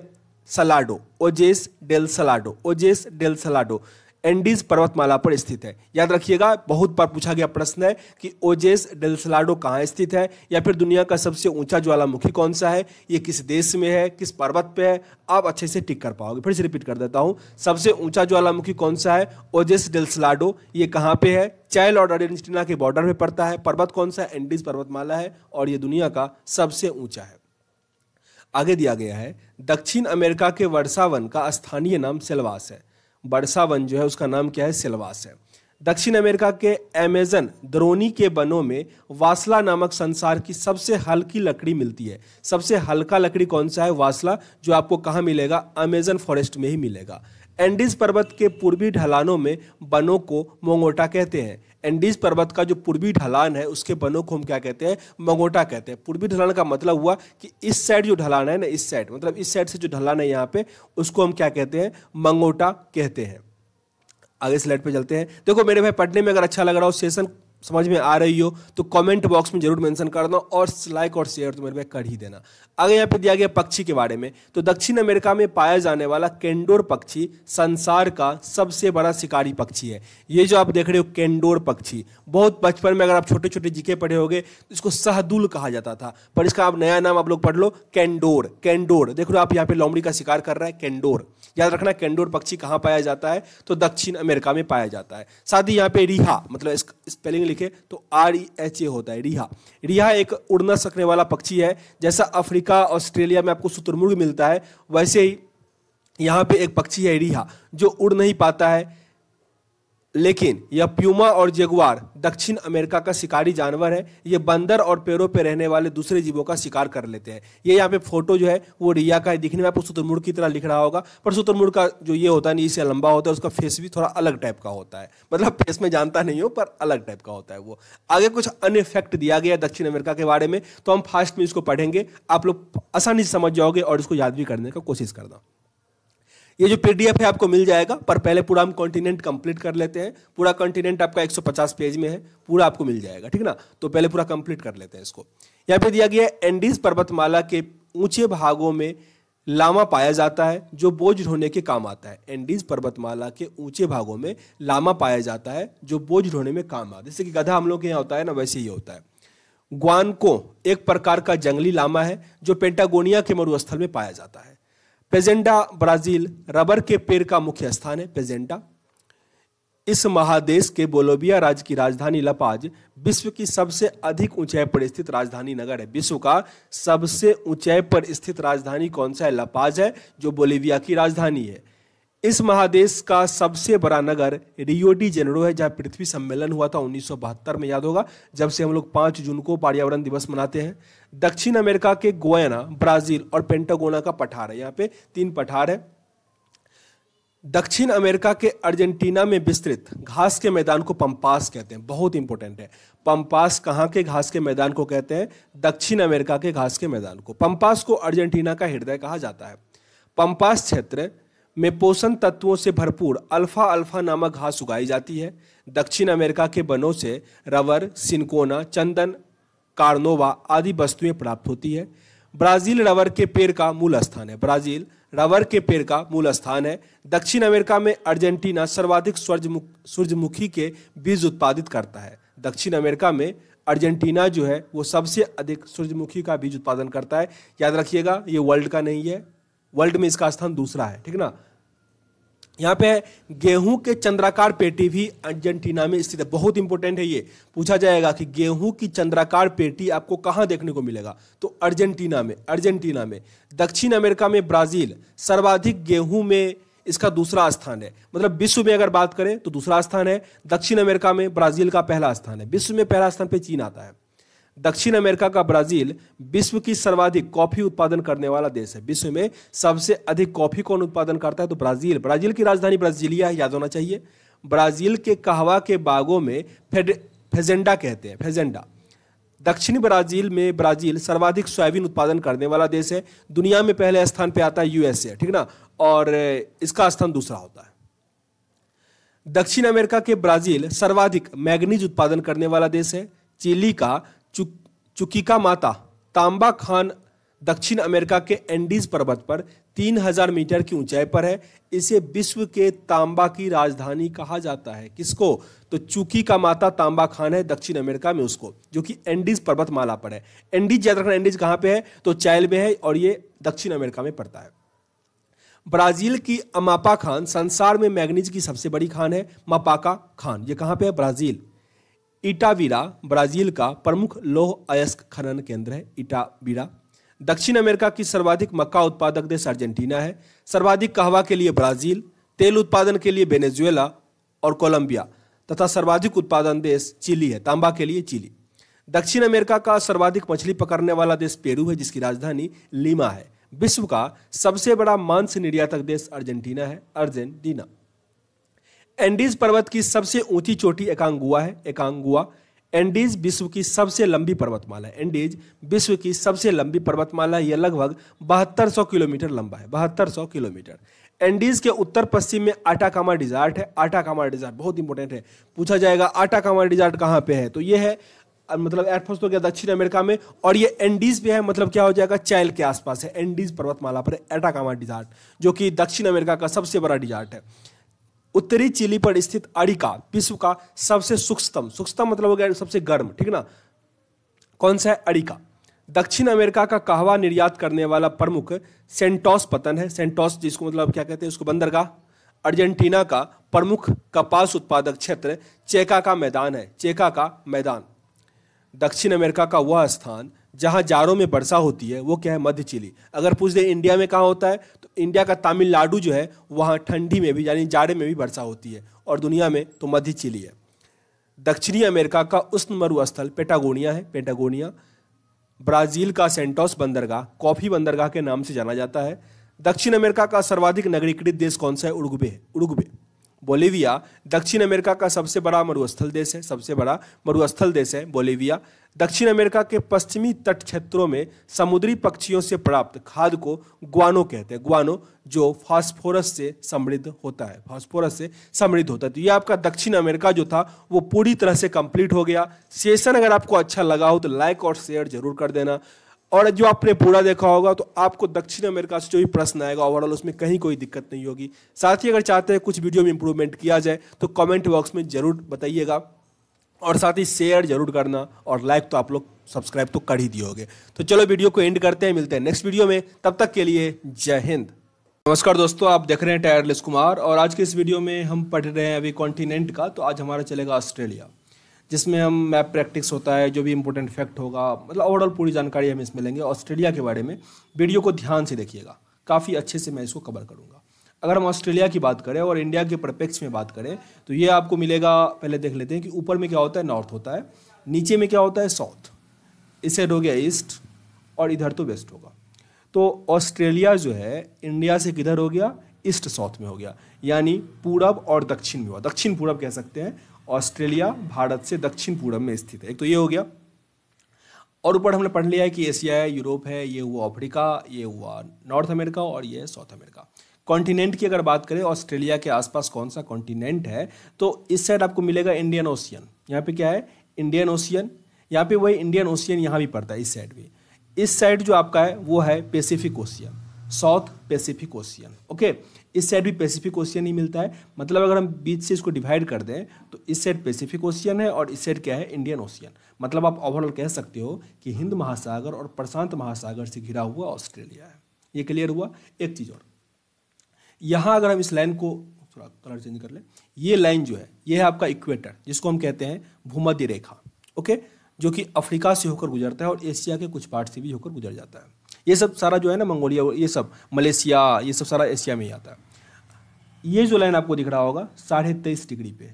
Salado Ojos del Salado Ojos del Salado Andes पर्वतमाला पर स्थित है याद रखिएगा बहुत बार पूछा गया प्रश्न है कि ओजेस डेलसलाडो कहाँ स्थित है या फिर दुनिया का सबसे ऊंचा ज्वालामुखी कौन सा है ये किस देश में है किस पर्वत पे है आप अच्छे से टिक कर पाओगे फिर से रिपीट कर देता हूँ सबसे ऊंचा ज्वालामुखी कौन सा है ओजेस डेलसलाडो ये कहाँ पे है चाइल और अर्जेंटीना के बॉर्डर में पड़ता है पर्वत कौन सा एंडीज पर्वतमाला है और ये दुनिया का सबसे ऊंचा है आगे दिया गया है दक्षिण अमेरिका के वर्षावन का स्थानीय नाम सेलवास है वन जो है उसका नाम क्या है सिलवास है दक्षिण अमेरिका के अमेजन द्रोनी के वनों में वासला नामक संसार की सबसे हल्की लकड़ी मिलती है सबसे हल्का लकड़ी कौन सा है वासला जो आपको कहाँ मिलेगा अमेजन फॉरेस्ट में ही मिलेगा एंडीज पर्वत के पूर्वी ढलानों में बनों को मोंगोटा कहते हैं एंडीज पर्वत का जो पूर्वी ढलान है उसके बनों को हम क्या कहते हैं मंगोटा कहते हैं पूर्वी ढलान का मतलब हुआ कि इस साइड जो ढलान है ना इस साइड मतलब इस साइड से जो ढलान है यहाँ पे उसको हम क्या कहते हैं मंगोटा कहते हैं आगे स्लाइड पे चलते हैं देखो मेरे भाई पढ़ने में अगर अच्छा लग रहा हो सेशन समझ में आ रही हो तो कमेंट बॉक्स में जरूर मेंशन करना और लाइक और शेयर तो मेरे पे कर ही देना आगे यहाँ पे दिया गया पक्षी के बारे में तो दक्षिण अमेरिका में पाया जाने वाला केंडोर पक्षी संसार का सबसे बड़ा शिकारी पक्षी है ये जो आप देख रहे हो केंडोर पक्षी बहुत बचपन में अगर आप छोटे छोटे जीके पढ़े होगे तो इसको सहदुल कहा जाता था पर इसका आप नया नाम आप लोग पढ़ लो कैंडोर कैंडोर देख लो आप यहाँ पे लोमड़ी का शिकार कर रहा है कैंडोर याद रखना कैंडोर पक्षी कहाँ पाया जाता है तो दक्षिण अमेरिका में पाया जाता है साथ ही यहाँ पे रिहा मतलब स्पेलिंग लिखे तो आर ई एच ए होता है रिहा रिहा एक उड़ना सकने वाला पक्षी है जैसा अफ्रीका ऑस्ट्रेलिया में आपको शुतुरमुर्ग मिलता है वैसे ही यहाँ पे एक पक्षी है रिहा जो उड़ नहीं पाता है लेकिन यह प्यूमा और जेगुआर दक्षिण अमेरिका का शिकारी जानवर है ये बंदर और पेड़ों पे रहने वाले दूसरे जीवों का शिकार कर लेते हैं ये यहाँ पे फोटो जो है वो रिया का है दिखने में आपको शुतुरमुर्ग की तरह लिख रहा होगा पर शुतुरमुर्ग का जो ये होता है नहीं इसे लंबा होता है उसका फेस भी थोड़ा अलग टाइप का होता है मतलब फेस में जानता नहीं हो पर अलग टाइप का होता है वो आगे कुछ अन्य फैक्ट दिया गया दक्षिण अमेरिका के बारे में तो हम फास्ट में इसको पढ़ेंगे आप लोग आसानी से समझ जाओगे और इसको याद भी करने का कोशिश करना ये जो पीडीएफ है आपको मिल जाएगा पर पहले पूरा हम कॉन्टिनेंट कंप्लीट कर लेते हैं पूरा कॉन्टिनेंट आपका 150 पेज में है पूरा आपको मिल जाएगा ठीक ना तो पहले पूरा कंप्लीट कर लेते हैं इसको यहाँ पे दिया गया है एंडीज पर्वतमाला के ऊंचे भागों में लामा पाया जाता है जो बोझ ढोने के काम आता है एंडीज पर्वतमाला के ऊंचे भागों में लामा पाया जाता है जो बोझ ढोने में काम आता है जैसे कि गधा हम लोग के यहाँ होता है ना वैसे ही होता है ग्वानको एक प्रकार का जंगली लामा है जो पेंटागोनिया के मरुस्थल में पाया जाता है पेजेंडा ब्राजील रबर के पेड़ का मुख्य स्थान है पेजेंडा इस महादेश के बोलोबिया राज्य की राजधानी लपाज विश्व की सबसे अधिक ऊंचाई पर स्थित राजधानी नगर है विश्व का सबसे ऊंचाई पर स्थित राजधानी कौन सा है लपाज है जो बोलिविया की राजधानी है इस महादेश का सबसे बड़ा नगर रियो डी जेनेडो है जहां पृथ्वी सम्मेलन हुआ था उन्नीस में याद होगा जब से हम लोग पाँच जून को पर्यावरण दिवस मनाते हैं दक्षिण अमेरिका के गोयना ब्राजील और पेंटागोना का पठार है यहाँ पे तीन पठार है दक्षिण अमेरिका के अर्जेंटीना में विस्तृत घास के मैदान को पंपास कहते हैं बहुत इंपॉर्टेंट है पंपास कहाँ के घास के मैदान को कहते हैं दक्षिण अमेरिका के घास के मैदान को पंपास को अर्जेंटीना का हृदय कहा जाता है पंपास क्षेत्र में पोषण तत्वों से भरपूर अल्फा अल्फा नामक घास उगाई जाती है दक्षिण अमेरिका के वनों से रबर सिनकोना चंदन कार्नोवा आदि वस्तुएं प्राप्त होती है ब्राजील रबर के पेड़ का मूल स्थान है ब्राजील रबर के पेड़ का मूल स्थान है दक्षिण अमेरिका में अर्जेंटीना सर्वाधिक सूर्यमुखी के बीज उत्पादित करता है दक्षिण अमेरिका में अर्जेंटीना जो है वो सबसे अधिक सूर्यमुखी का बीज उत्पादन करता है याद रखिएगा ये वर्ल्ड का नहीं है वर्ल्ड में इसका स्थान दूसरा है ठीक ना यहाँ पे है गेहूं के चंद्राकार पेटी भी अर्जेंटीना में स्थित है बहुत इंपॉर्टेंट है ये पूछा जाएगा कि गेहूं की चंद्राकार पेटी आपको कहाँ देखने को मिलेगा तो अर्जेंटीना में अर्जेंटीना में दक्षिण अमेरिका में ब्राजील सर्वाधिक गेहूं में इसका दूसरा स्थान है मतलब विश्व में अगर बात करें तो दूसरा स्थान है दक्षिण अमेरिका में ब्राजील का पहला स्थान है विश्व में पहला स्थान पर चीन आता है दक्षिण अमेरिका का ब्राजील विश्व की सर्वाधिक कॉफी उत्पादन करने वाला देश है विश्व में सबसे अधिक कॉफी कौन उत्पादन करता है तो ब्राजील ब्राजील की राजधानी ब्राजीलिया है याद होना चाहिए ब्राजील के कहवा के बागों में फेड फेजेंडा कहते हैं फेजेंडा दक्षिणी ब्राजील में ब्राजील सर्वाधिक सोयाबीन उत्पादन करने वाला देश है दुनिया में पहले स्थान पर आता है यूएसए ठीक ना और इसका स्थान दूसरा होता है दक्षिण अमेरिका के ब्राजील सर्वाधिक मैग्नीज उत्पादन करने वाला देश है चिली का चुक, चुकीका माता तांबा खान दक्षिण अमेरिका के एंडीज पर्वत पर 3000 मीटर की ऊंचाई पर है इसे विश्व के तांबा की राजधानी कहा जाता है किसको तो चुकी का माता तांबा खान है दक्षिण अमेरिका में उसको जो कि एंडीज पर्वतमाला पर है एंडीज याद रखना एंडीज कहाँ पे है तो चैल में है और ये दक्षिण अमेरिका में पड़ता है ब्राजील की अमापा खान संसार में मैग्नीज की सबसे बड़ी खान है मपाका खान ये कहाँ पे है ब्राजील इटावीरा ब्राजील का प्रमुख लोह अयस्क खनन केंद्र है इटावीरा दक्षिण अमेरिका की सर्वाधिक मक्का उत्पादक देश अर्जेंटीना है सर्वाधिक कहवा के लिए ब्राजील तेल उत्पादन के लिए वेनेजुएला और कोलंबिया तथा सर्वाधिक उत्पादन देश चिली है तांबा के लिए चिली दक्षिण अमेरिका का सर्वाधिक मछली पकड़ने वाला देश पेरू है जिसकी राजधानी लीमा है विश्व का सबसे बड़ा मांस निर्यातक देश अर्जेंटीना है अर्जेंटीना एंडीज पर्वत की सबसे ऊंची चोटी एकांगुआ है एकांगुआ एंडीज विश्व की सबसे लंबी पर्वतमाला है एंडीज विश्व की सबसे लंबी पर्वतमाला यह लगभग बहत्तर सौ किलोमीटर लंबा है बहत्तर सौ किलोमीटर एंडीज के उत्तर पश्चिम में आटाकामा डिजार्ट है आटाकामा डिजार्ट बहुत इंपॉर्टेंट है पूछा जाएगा आटाकामा डिजार्ट कहाँ पे है तो ये है मतलब एयरफोर्स तो क्या दक्षिण अमेरिका में और ये एंडीज पे है मतलब क्या हो जाएगा चाइल के आसपास है एंडीज पर्वतमाला पर एटाकामा डिजार्ट जो कि दक्षिण अमेरिका का सबसे बड़ा डिजार्ट है उत्तरी चिली पर स्थित अड़िका विश्व का सबसे सूक्ष्मतम सूक्ष्मतम मतलब हो गया सबसे गर्म ठीक ना कौन सा है अड़िका दक्षिण अमेरिका का कहवा निर्यात करने वाला प्रमुख सेंटोस पतन है सेंटोस जिसको मतलब क्या कहते हैं उसको बंदरगाह अर्जेंटीना का प्रमुख कपास उत्पादक क्षेत्र चेका का मैदान है चेका का मैदान दक्षिण अमेरिका का वह स्थान जहां जारों में वर्षा होती है वो क्या है मध्य चिली अगर पूछ दे इंडिया में कहाँ होता है इंडिया का तमिलनाडु जो है वहाँ ठंडी में भी यानी जाड़े में भी वर्षा होती है और दुनिया में तो मध्य चिली है दक्षिणी अमेरिका का उष्ण मरुस्थल पेटागोनिया है पेटागोनिया ब्राज़ील का सेंटोस बंदरगाह कॉफ़ी बंदरगाह के नाम से जाना जाता है दक्षिण अमेरिका का सर्वाधिक नगरीकृत देश कौन सा है उड़गुबे है बोलीविया दक्षिण अमेरिका का सबसे बड़ा मरुस्थल देश है सबसे बड़ा मरुस्थल देश है बोलीविया दक्षिण अमेरिका के पश्चिमी तट क्षेत्रों में समुद्री पक्षियों से प्राप्त खाद को ग्वानो कहते हैं ग्वानो जो फास्फोरस से समृद्ध होता है फास्फोरस से समृद्ध होता है तो ये आपका दक्षिण अमेरिका जो था वो पूरी तरह से कंप्लीट हो गया सेशन अगर आपको अच्छा लगा हो तो लाइक और शेयर जरूर कर देना और जो आपने पूरा देखा होगा तो आपको दक्षिण अमेरिका से जो भी प्रश्न आएगा ओवरऑल उसमें कहीं कोई दिक्कत नहीं होगी साथ ही अगर चाहते हैं कुछ वीडियो में इंप्रूवमेंट किया जाए तो कमेंट बॉक्स में ज़रूर बताइएगा और साथ ही शेयर जरूर करना और लाइक तो आप लोग सब्सक्राइब तो कर ही दियोगे तो चलो वीडियो को एंड करते हैं मिलते हैं नेक्स्ट वीडियो में तब तक के लिए जय हिंद नमस्कार दोस्तों आप देख रहे हैं टायरलेस कुमार और आज के इस वीडियो में हम पढ़ रहे हैं अभी कॉन्टिनेंट का तो आज हमारा चलेगा ऑस्ट्रेलिया जिसमें हम मैप प्रैक्टिस होता है जो भी इंपॉर्टेंट फैक्ट होगा मतलब ओवरऑल पूरी जानकारी हम इसमें लेंगे ऑस्ट्रेलिया के बारे में वीडियो को ध्यान से देखिएगा काफ़ी अच्छे से मैं इसको कवर करूँगा अगर हम ऑस्ट्रेलिया की बात करें और इंडिया के प्रपेक्ष में बात करें तो ये आपको मिलेगा पहले देख लेते हैं कि ऊपर में क्या होता है नॉर्थ होता है नीचे में क्या होता है साउथ इस साइड हो गया ईस्ट और इधर तो वेस्ट होगा तो ऑस्ट्रेलिया जो है इंडिया से किधर हो गया ईस्ट साउथ में हो गया यानी पूरब और दक्षिण में हुआ दक्षिण पूरब कह सकते हैं ऑस्ट्रेलिया भारत से दक्षिण पूर्व में स्थित है एक तो ये हो गया और ऊपर हमने पढ़ लिया है कि एशिया है यूरोप है ये हुआ अफ्रीका ये हुआ नॉर्थ अमेरिका और ये साउथ अमेरिका कॉन्टिनेंट की अगर बात करें ऑस्ट्रेलिया के आसपास कौन सा कॉन्टिनेंट है तो इस साइड आपको मिलेगा इंडियन ओशियन यहाँ पे क्या है इंडियन ओशियन यहाँ पे वही इंडियन ओशियन यहाँ भी पड़ता है इस साइड भी इस साइड जो आपका है वो है Pacific Ocean South Pacific Ocean okay इस साइड भी पैसिफिक ओशियन ही मिलता है मतलब अगर हम बीच से इसको डिवाइड कर दें तो इस साइड पैसिफिक ओशियन है और इस साइड क्या है इंडियन ओशियन मतलब आप ओवरऑल कह सकते हो कि हिंद महासागर और प्रशांत महासागर से घिरा हुआ ऑस्ट्रेलिया है ये क्लियर हुआ एक चीज़ और यहाँ अगर हम इस लाइन को थोड़ा कलर चेंज कर लें ये लाइन जो है ये है आपका इक्वेटर जिसको हम कहते हैं भूमध्य रेखा ओके जो कि अफ्रीका से होकर गुजरता है और एशिया के कुछ पार्ट से भी होकर गुजर जाता है ये सब सारा जो है ना मंगोलिया ये सब मलेशिया ये सब सारा एशिया में ही आता है ये जो लाइन आपको दिख रहा होगा साढ़े तेईस डिग्री पे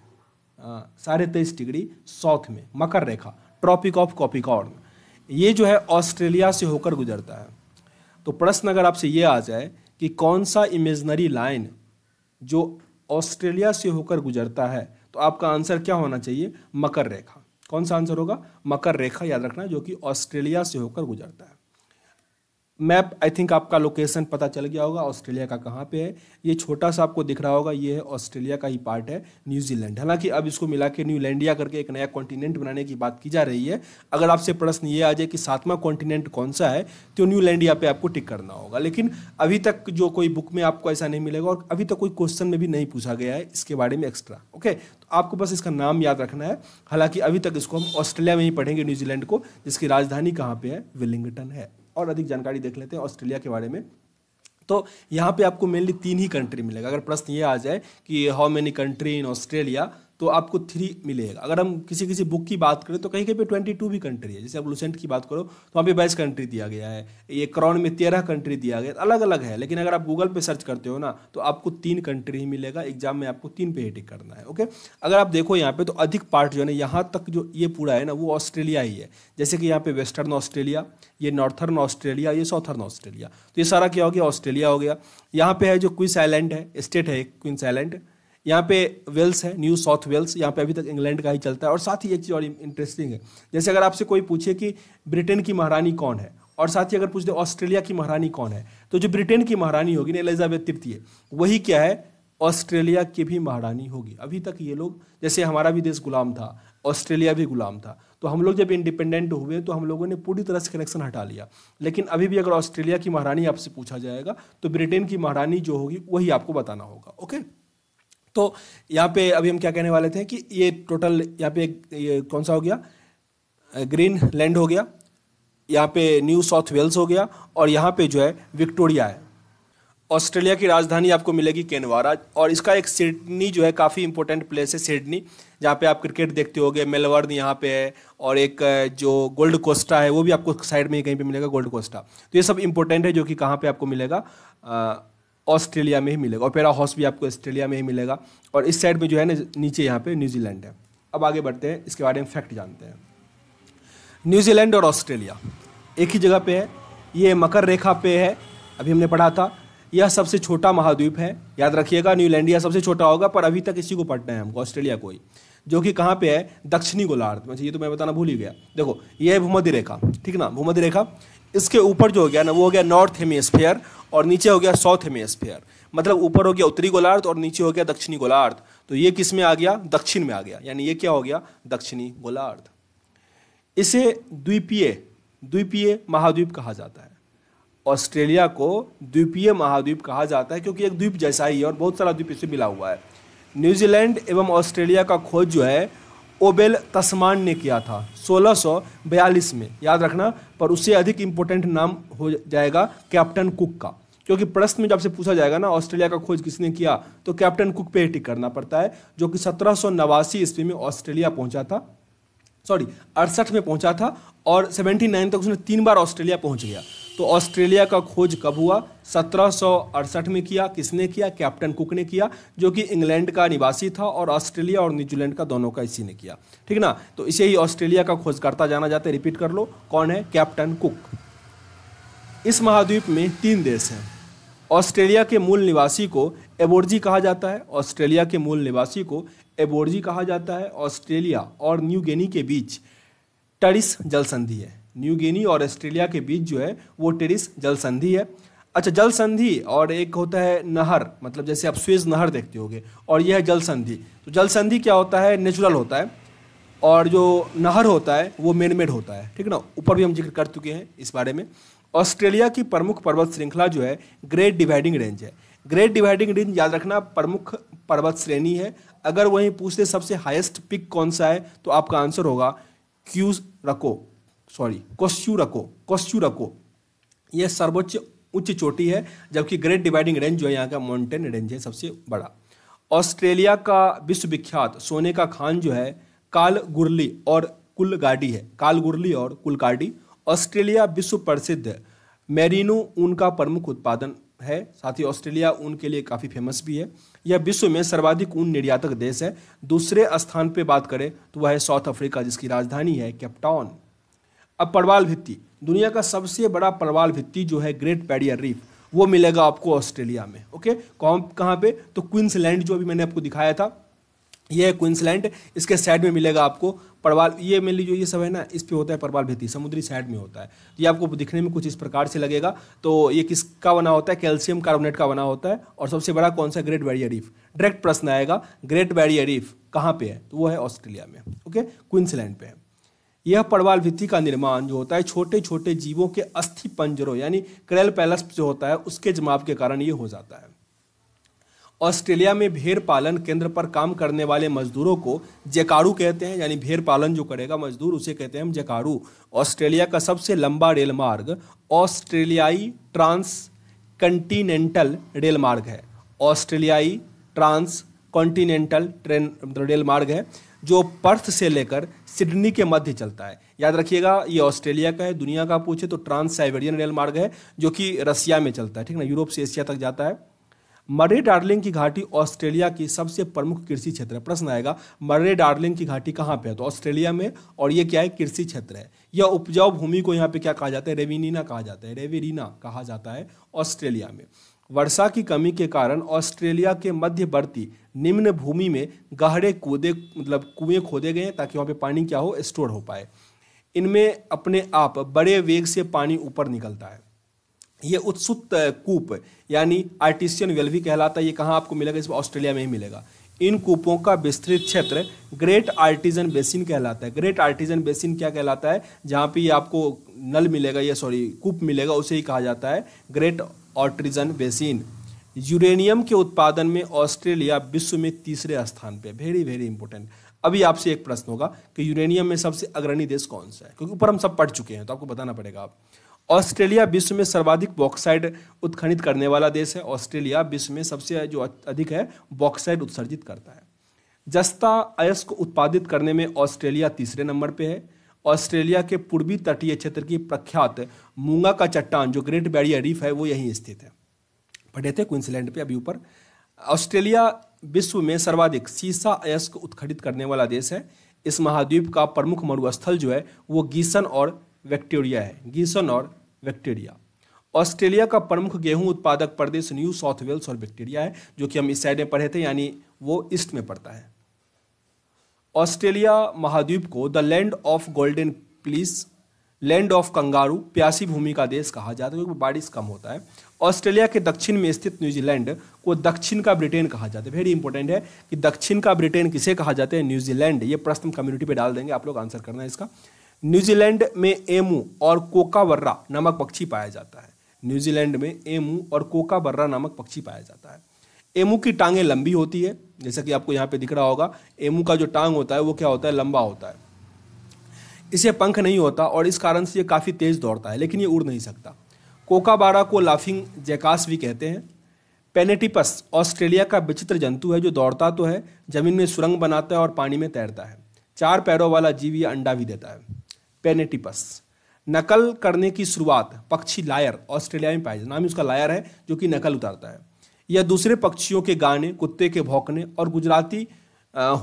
साढ़े तेईस डिग्री साउथ में मकर रेखा ट्रॉपिक ऑफ कॉपिकॉर्न ये जो है ऑस्ट्रेलिया से होकर गुजरता है तो प्रश्न अगर आपसे ये आ जाए कि कौन सा इमेजनरी लाइन जो ऑस्ट्रेलिया से होकर गुजरता है तो आपका आंसर क्या होना चाहिए मकर रेखा कौन सा आंसर होगा मकर रेखा याद रखना जो कि ऑस्ट्रेलिया से होकर गुजरता है मैप आई थिंक आपका लोकेशन पता चल गया होगा ऑस्ट्रेलिया का कहाँ पे है ये छोटा सा आपको दिख रहा होगा ये है ऑस्ट्रेलिया का ही पार्ट है न्यूजीलैंड हालांकि अब इसको मिला के न्यूलैंडिया करके एक नया कॉन्टिनेंट बनाने की बात की जा रही है अगर आपसे प्रश्न ये आ जाए कि सातवां कॉन्टिनेंट कौन सा है तो न्यूलैंडिया पर आपको टिक करना होगा लेकिन अभी तक जो कोई बुक में आपको ऐसा नहीं मिलेगा और अभी तक कोई क्वेश्चन में भी नहीं पूछा गया है इसके बारे में एक्स्ट्रा ओके तो आपको बस इसका नाम याद रखना है हालांकि अभी तक इसको हम ऑस्ट्रेलिया में ही पढ़ेंगे न्यूजीलैंड को जिसकी राजधानी कहाँ पर है विलिंगटन है और अधिक जानकारी देख लेते हैं ऑस्ट्रेलिया के बारे में तो यहाँ पे आपको मेनली तीन ही कंट्री मिलेगा अगर प्रश्न ये आ जाए कि how many country in Australia तो आपको थ्री मिलेगा अगर हम किसी किसी बुक की बात करें तो कहीं कहीं पे ट्वेंटी टू भी कंट्री है जैसे आप लुसेंट की बात करो तो वहाँ पे बाईस कंट्री दिया गया है ये क्रॉन में तेरह कंट्री दिया गया अलग अलग है लेकिन अगर आप गूगल पे सर्च करते हो ना तो आपको तीन कंट्री ही मिलेगा एग्जाम में आपको तीन पे ही टिक करना है ओके अगर आप देखो यहाँ पे तो अधिक पार्ट जो है ना यहाँ तक जो ये पूरा है ना वो ऑस्ट्रेलिया ही है जैसे कि यहाँ पे वेस्टर्न ऑस्ट्रेलिया ये नॉर्थर्न ऑस्ट्रेलिया ये साउथर्न ऑस्ट्रेलिया तो ये सारा क्या हो गया ऑस्ट्रेलिया हो गया यहाँ पे है जो क्विंस आइलैंड है स्टेट है एक क्विंस आइलैंड यहाँ पे वेल्स है न्यू साउथ वेल्स यहाँ पे अभी तक इंग्लैंड का ही चलता है और साथ ही एक चीज़ और इंटरेस्टिंग है जैसे अगर आपसे कोई पूछे कि ब्रिटेन की महारानी कौन है और साथ ही अगर पूछ दे ऑस्ट्रेलिया की महारानी कौन है तो जो ब्रिटेन की महारानी होगी ना एलिजाबेथ तृतीय वही क्या है ऑस्ट्रेलिया की भी महारानी होगी अभी तक ये लोग जैसे हमारा भी देश गुलाम था ऑस्ट्रेलिया भी गुलाम था तो हम लोग जब इंडिपेंडेंट हुए तो हम लोगों ने पूरी तरह से कनेक्शन हटा लिया लेकिन अभी भी अगर ऑस्ट्रेलिया की महारानी आपसे पूछा जाएगा तो ब्रिटेन की महारानी जो होगी वही आपको बताना होगा ओके तो यहाँ पे अभी हम क्या कहने वाले थे कि ये टोटल यहाँ पे ये कौन सा हो गया ग्रीन लैंड हो गया यहाँ पे न्यू साउथ वेल्स हो गया और यहाँ पे जो है विक्टोरिया है ऑस्ट्रेलिया की राजधानी आपको मिलेगी केनवारा और इसका एक सिडनी जो है काफ़ी इंपॉर्टेंट प्लेस है सिडनी जहाँ पे आप क्रिकेट देखते होगे मेलबर्न यहाँ पे है और एक जो गोल्ड कोस्टा है वो भी आपको साइड में ही कहीं पे मिलेगा गोल्ड कोस्टा तो ये सब इंपॉर्टेंट है जो कि कहाँ पे आपको मिलेगा ऑस्ट्रेलिया में ही मिलेगा ओपेरा हाउस भी आपको ऑस्ट्रेलिया में ही मिलेगा और इस साइड में जो है ना नीचे यहाँ पे न्यूजीलैंड है अब आगे बढ़ते हैं इसके बारे में फैक्ट जानते हैं न्यूजीलैंड और ऑस्ट्रेलिया एक ही जगह पे है ये मकर रेखा पे है अभी हमने पढ़ा था यह सबसे छोटा महाद्वीप है याद रखिएगा यह सबसे छोटा होगा पर अभी तक इसी को पढ़ना है हमको ऑस्ट्रेलिया को ही जो कि कहाँ पे है दक्षिणी गोलार्ध में अच्छा, ये तो मैं बताना भूल ही गया देखो ये है भूमध्य रेखा ठीक ना भूमध्य रेखा इसके ऊपर जो हो गया ना वो हो गया नॉर्थ हेमिस्फेयर और नीचे हो गया साउथ हेमिस्फेयर मतलब ऊपर हो गया उत्तरी गोलार्ध और नीचे हो गया दक्षिणी गोलार्ध तो ये किस में आ गया दक्षिण में आ गया यानी ये क्या हो गया दक्षिणी गोलार्ध इसे द्वीपीय द्वीपीय महाद्वीप कहा जाता है ऑस्ट्रेलिया को द्वीपीय महाद्वीप कहा जाता है क्योंकि एक द्वीप जैसा ही है और बहुत सारा द्वीप इसे मिला हुआ है न्यूजीलैंड एवं ऑस्ट्रेलिया का खोज जो है ओबेल तस्मान ने किया था सोलह में याद रखना पर उससे अधिक इंपॉर्टेंट नाम हो जाएगा कैप्टन कुक का क्योंकि प्रश्न में जब से पूछा जाएगा ना ऑस्ट्रेलिया का खोज किसने किया तो कैप्टन कुक पे टिक करना पड़ता है जो कि सत्रह नवासी ईस्वी में ऑस्ट्रेलिया पहुंचा था सॉरी अड़सठ में पहुंचा था और सेवेंटी नाइन तक उसने तीन बार ऑस्ट्रेलिया पहुंच गया तो ऑस्ट्रेलिया का खोज कब हुआ सत्रह में किया किसने किया कैप्टन कुक ने किया जो कि इंग्लैंड का निवासी था और ऑस्ट्रेलिया और न्यूजीलैंड का दोनों का इसी ने किया ठीक ना तो इसे ही ऑस्ट्रेलिया का खोज करता जाना जाता है रिपीट कर लो कौन है कैप्टन कुक इस महाद्वीप में तीन देश हैं ऑस्ट्रेलिया के मूल निवासी को एबोर्जी कहा जाता है ऑस्ट्रेलिया के मूल निवासी को एबोर्जी कहा जाता है ऑस्ट्रेलिया और न्यू गेनी के बीच टरिस जल संधि है न्यू गिनी और ऑस्ट्रेलिया के बीच जो है वो टेरिस जल संधि है अच्छा जल संधि और एक होता है नहर मतलब जैसे आप स्वेज नहर देखते होगे और यह है जल संधि तो जल संधि क्या होता है नेचुरल होता है और जो नहर होता है वो मेनमेड होता है ठीक है ना ऊपर भी हम जिक्र कर चुके हैं इस बारे में ऑस्ट्रेलिया की प्रमुख पर्वत श्रृंखला जो है ग्रेट डिवाइडिंग रेंज है ग्रेट डिवाइडिंग रेंज याद रखना प्रमुख पर्वत श्रेणी है अगर वहीं पूछते सबसे हाईएस्ट पिक कौन सा है तो आपका आंसर होगा क्यूज रको सॉरी कोस्यूरको कोस्यूरको यह सर्वोच्च उच्च चोटी है जबकि ग्रेट डिवाइडिंग रेंज जो है यहाँ का माउंटेन रेंज है सबसे बड़ा ऑस्ट्रेलिया का विश्वविख्यात सोने का खान जो है कालगुरली और कुलगाडी है कालगुरली और कुलगाडी ऑस्ट्रेलिया विश्व प्रसिद्ध मेरिनो ऊन का प्रमुख उत्पादन है साथ ही ऑस्ट्रेलिया ऊन के लिए काफ़ी फेमस भी है यह विश्व में सर्वाधिक ऊन निर्यातक देश है दूसरे स्थान पर बात करें तो वह है साउथ अफ्रीका जिसकी राजधानी है कैप्टाउन अब परवाल भित्ति दुनिया का सबसे बड़ा पड़वाल भित्ति जो है ग्रेट पैडियर रीफ वो मिलेगा आपको ऑस्ट्रेलिया में ओके कौन कहाँ पे तो क्विंसलैंड जो अभी मैंने आपको दिखाया था ये है क्विंसलैंड इसके साइड में मिलेगा आपको पड़वाल ये मेनली जो ये सब है ना इस पे होता है परवाल भित्ति समुद्री साइड में होता है ये आपको दिखने में कुछ इस प्रकार से लगेगा तो ये किसका बना होता है कैल्शियम कार्बोनेट का बना होता है और सबसे बड़ा कौन सा ग्रेट बैरियर रीफ डायरेक्ट प्रश्न आएगा ग्रेट बैरियर रीफ कहाँ पे है तो वो है ऑस्ट्रेलिया में ओके क्विंसलैंड पे है यह पड़वाल भित्ति का निर्माण जो होता है छोटे छोटे जीवों के अस्थि पंजरों यानी क्रेल पैलस जो होता है उसके जमाव के कारण ये हो जाता है ऑस्ट्रेलिया में भेड़ पालन केंद्र पर काम करने वाले मजदूरों को जैकाड़ू कहते हैं यानी भेड़ पालन जो करेगा मजदूर उसे कहते हैं हम जैकाड़ू ऑस्ट्रेलिया का सबसे लंबा रेल मार्ग ऑस्ट्रेलियाई ट्रांस कंटिनेंटल रेल मार्ग है ऑस्ट्रेलियाई ट्रांस कॉन्टिनेंटल ट्रेन मतलब रेल मार्ग है जो पर्थ से लेकर सिडनी के मध्य चलता है याद रखिएगा ये ऑस्ट्रेलिया का है दुनिया का पूछे तो ट्रांस साइबेरियन रेल मार्ग है जो कि रसिया में चलता है ठीक ना यूरोप से एशिया तक जाता है मरे डार्लिंग की घाटी ऑस्ट्रेलिया की सबसे प्रमुख कृषि क्षेत्र है प्रश्न आएगा मरे डार्लिंग की घाटी कहाँ पे है तो ऑस्ट्रेलिया में और ये क्या है कृषि क्षेत्र है यह उपजाऊ भूमि को यहाँ पे क्या कहा जाता है रेविनीना कहा जाता है रेविरीना कहा जाता है ऑस्ट्रेलिया में वर्षा की कमी के कारण ऑस्ट्रेलिया के मध्यवर्ती निम्न भूमि में गहरे कूदे मतलब कुएं खोदे गए ताकि वहाँ पे पानी क्या हो स्टोर हो पाए इनमें अपने आप बड़े वेग से पानी ऊपर निकलता है ये उत्सुत कूप यानी आर्टिशियन वेल भी कहलाता है ये कहाँ आपको मिलेगा इसमें ऑस्ट्रेलिया में ही मिलेगा इन कूपों का विस्तृत क्षेत्र ग्रेट आर्टिजन बेसिन कहलाता है ग्रेट आर्टिजन बेसिन क्या कहलाता है जहाँ पे आपको नल मिलेगा या सॉरी कूप मिलेगा उसे ही कहा जाता है ग्रेट और बेसिन यूरेनियम के उत्पादन में ऑस्ट्रेलिया विश्व में तीसरे स्थान पे वेरी वेरी इंपॉर्टेंट अभी आपसे एक प्रश्न होगा कि यूरेनियम में सबसे अग्रणी देश कौन सा है क्योंकि ऊपर हम सब पढ़ चुके हैं तो आपको बताना पड़ेगा आप ऑस्ट्रेलिया विश्व में सर्वाधिक बॉक्साइड उत्खनित करने वाला देश है ऑस्ट्रेलिया विश्व में सबसे जो अधिक है बॉक्साइड उत्सर्जित करता है जस्ता अयस्क उत्पादित करने में ऑस्ट्रेलिया तीसरे नंबर पर है ऑस्ट्रेलिया के पूर्वी तटीय क्षेत्र की प्रख्यात मूंगा का चट्टान जो ग्रेट बैरियर रीफ है वो यहीं स्थित है पढ़े थे क्विंसलैंड पे अभी ऊपर ऑस्ट्रेलिया विश्व में सर्वाधिक सीसा अयस्क उत्खनित करने वाला देश है इस महाद्वीप का प्रमुख मरुस्थल जो है वो गीसन और वैक्टेरिया है गीसन और वैक्टेरिया ऑस्ट्रेलिया का प्रमुख गेहूं उत्पादक प्रदेश न्यू साउथ वेल्स और बैक्टीरिया है जो कि हम इस साइड में पढ़े थे यानी वो ईस्ट में पड़ता है ऑस्ट्रेलिया महाद्वीप को the land of golden fleece land of kangaroo प्यासी भूमि का देश कहा जाता है क्योंकि बारिश कम होता है ऑस्ट्रेलिया के दक्षिण में स्थित न्यूजीलैंड को दक्षिण का ब्रिटेन कहा जाता है वेरी इंपॉर्टेंट है कि दक्षिण का ब्रिटेन किसे कहा जाता है न्यूजीलैंड ये प्रश्न कम्युनिटी पे डाल देंगे आप लोग आंसर करना है इसका न्यूजीलैंड में एमू और कोकावर्रा नामक पक्षी पाया जाता है न्यूजीलैंड में एमू और कोकाबर्रा नामक पक्षी पाया जाता है एमू की टांगें लंबी होती है जैसा कि आपको यहाँ पे दिख रहा होगा एमू का जो टांग होता है वो क्या होता है लंबा होता है इसे पंख नहीं होता और इस कारण से ये काफ़ी तेज़ दौड़ता है लेकिन ये उड़ नहीं सकता कोकाबारा को लाफिंग जैकास भी कहते हैं पेनेटिपस ऑस्ट्रेलिया का विचित्र जंतु है जो दौड़ता तो है जमीन में सुरंग बनाता है और पानी में तैरता है चार पैरों वाला जीव यह अंडा भी देता है पेनेटिपस नकल करने की शुरुआत पक्षी लायर ऑस्ट्रेलिया में पाया नाम ही उसका लायर है जो कि नकल उतारता है या दूसरे पक्षियों के गाने कुत्ते के भौंकने और गुजराती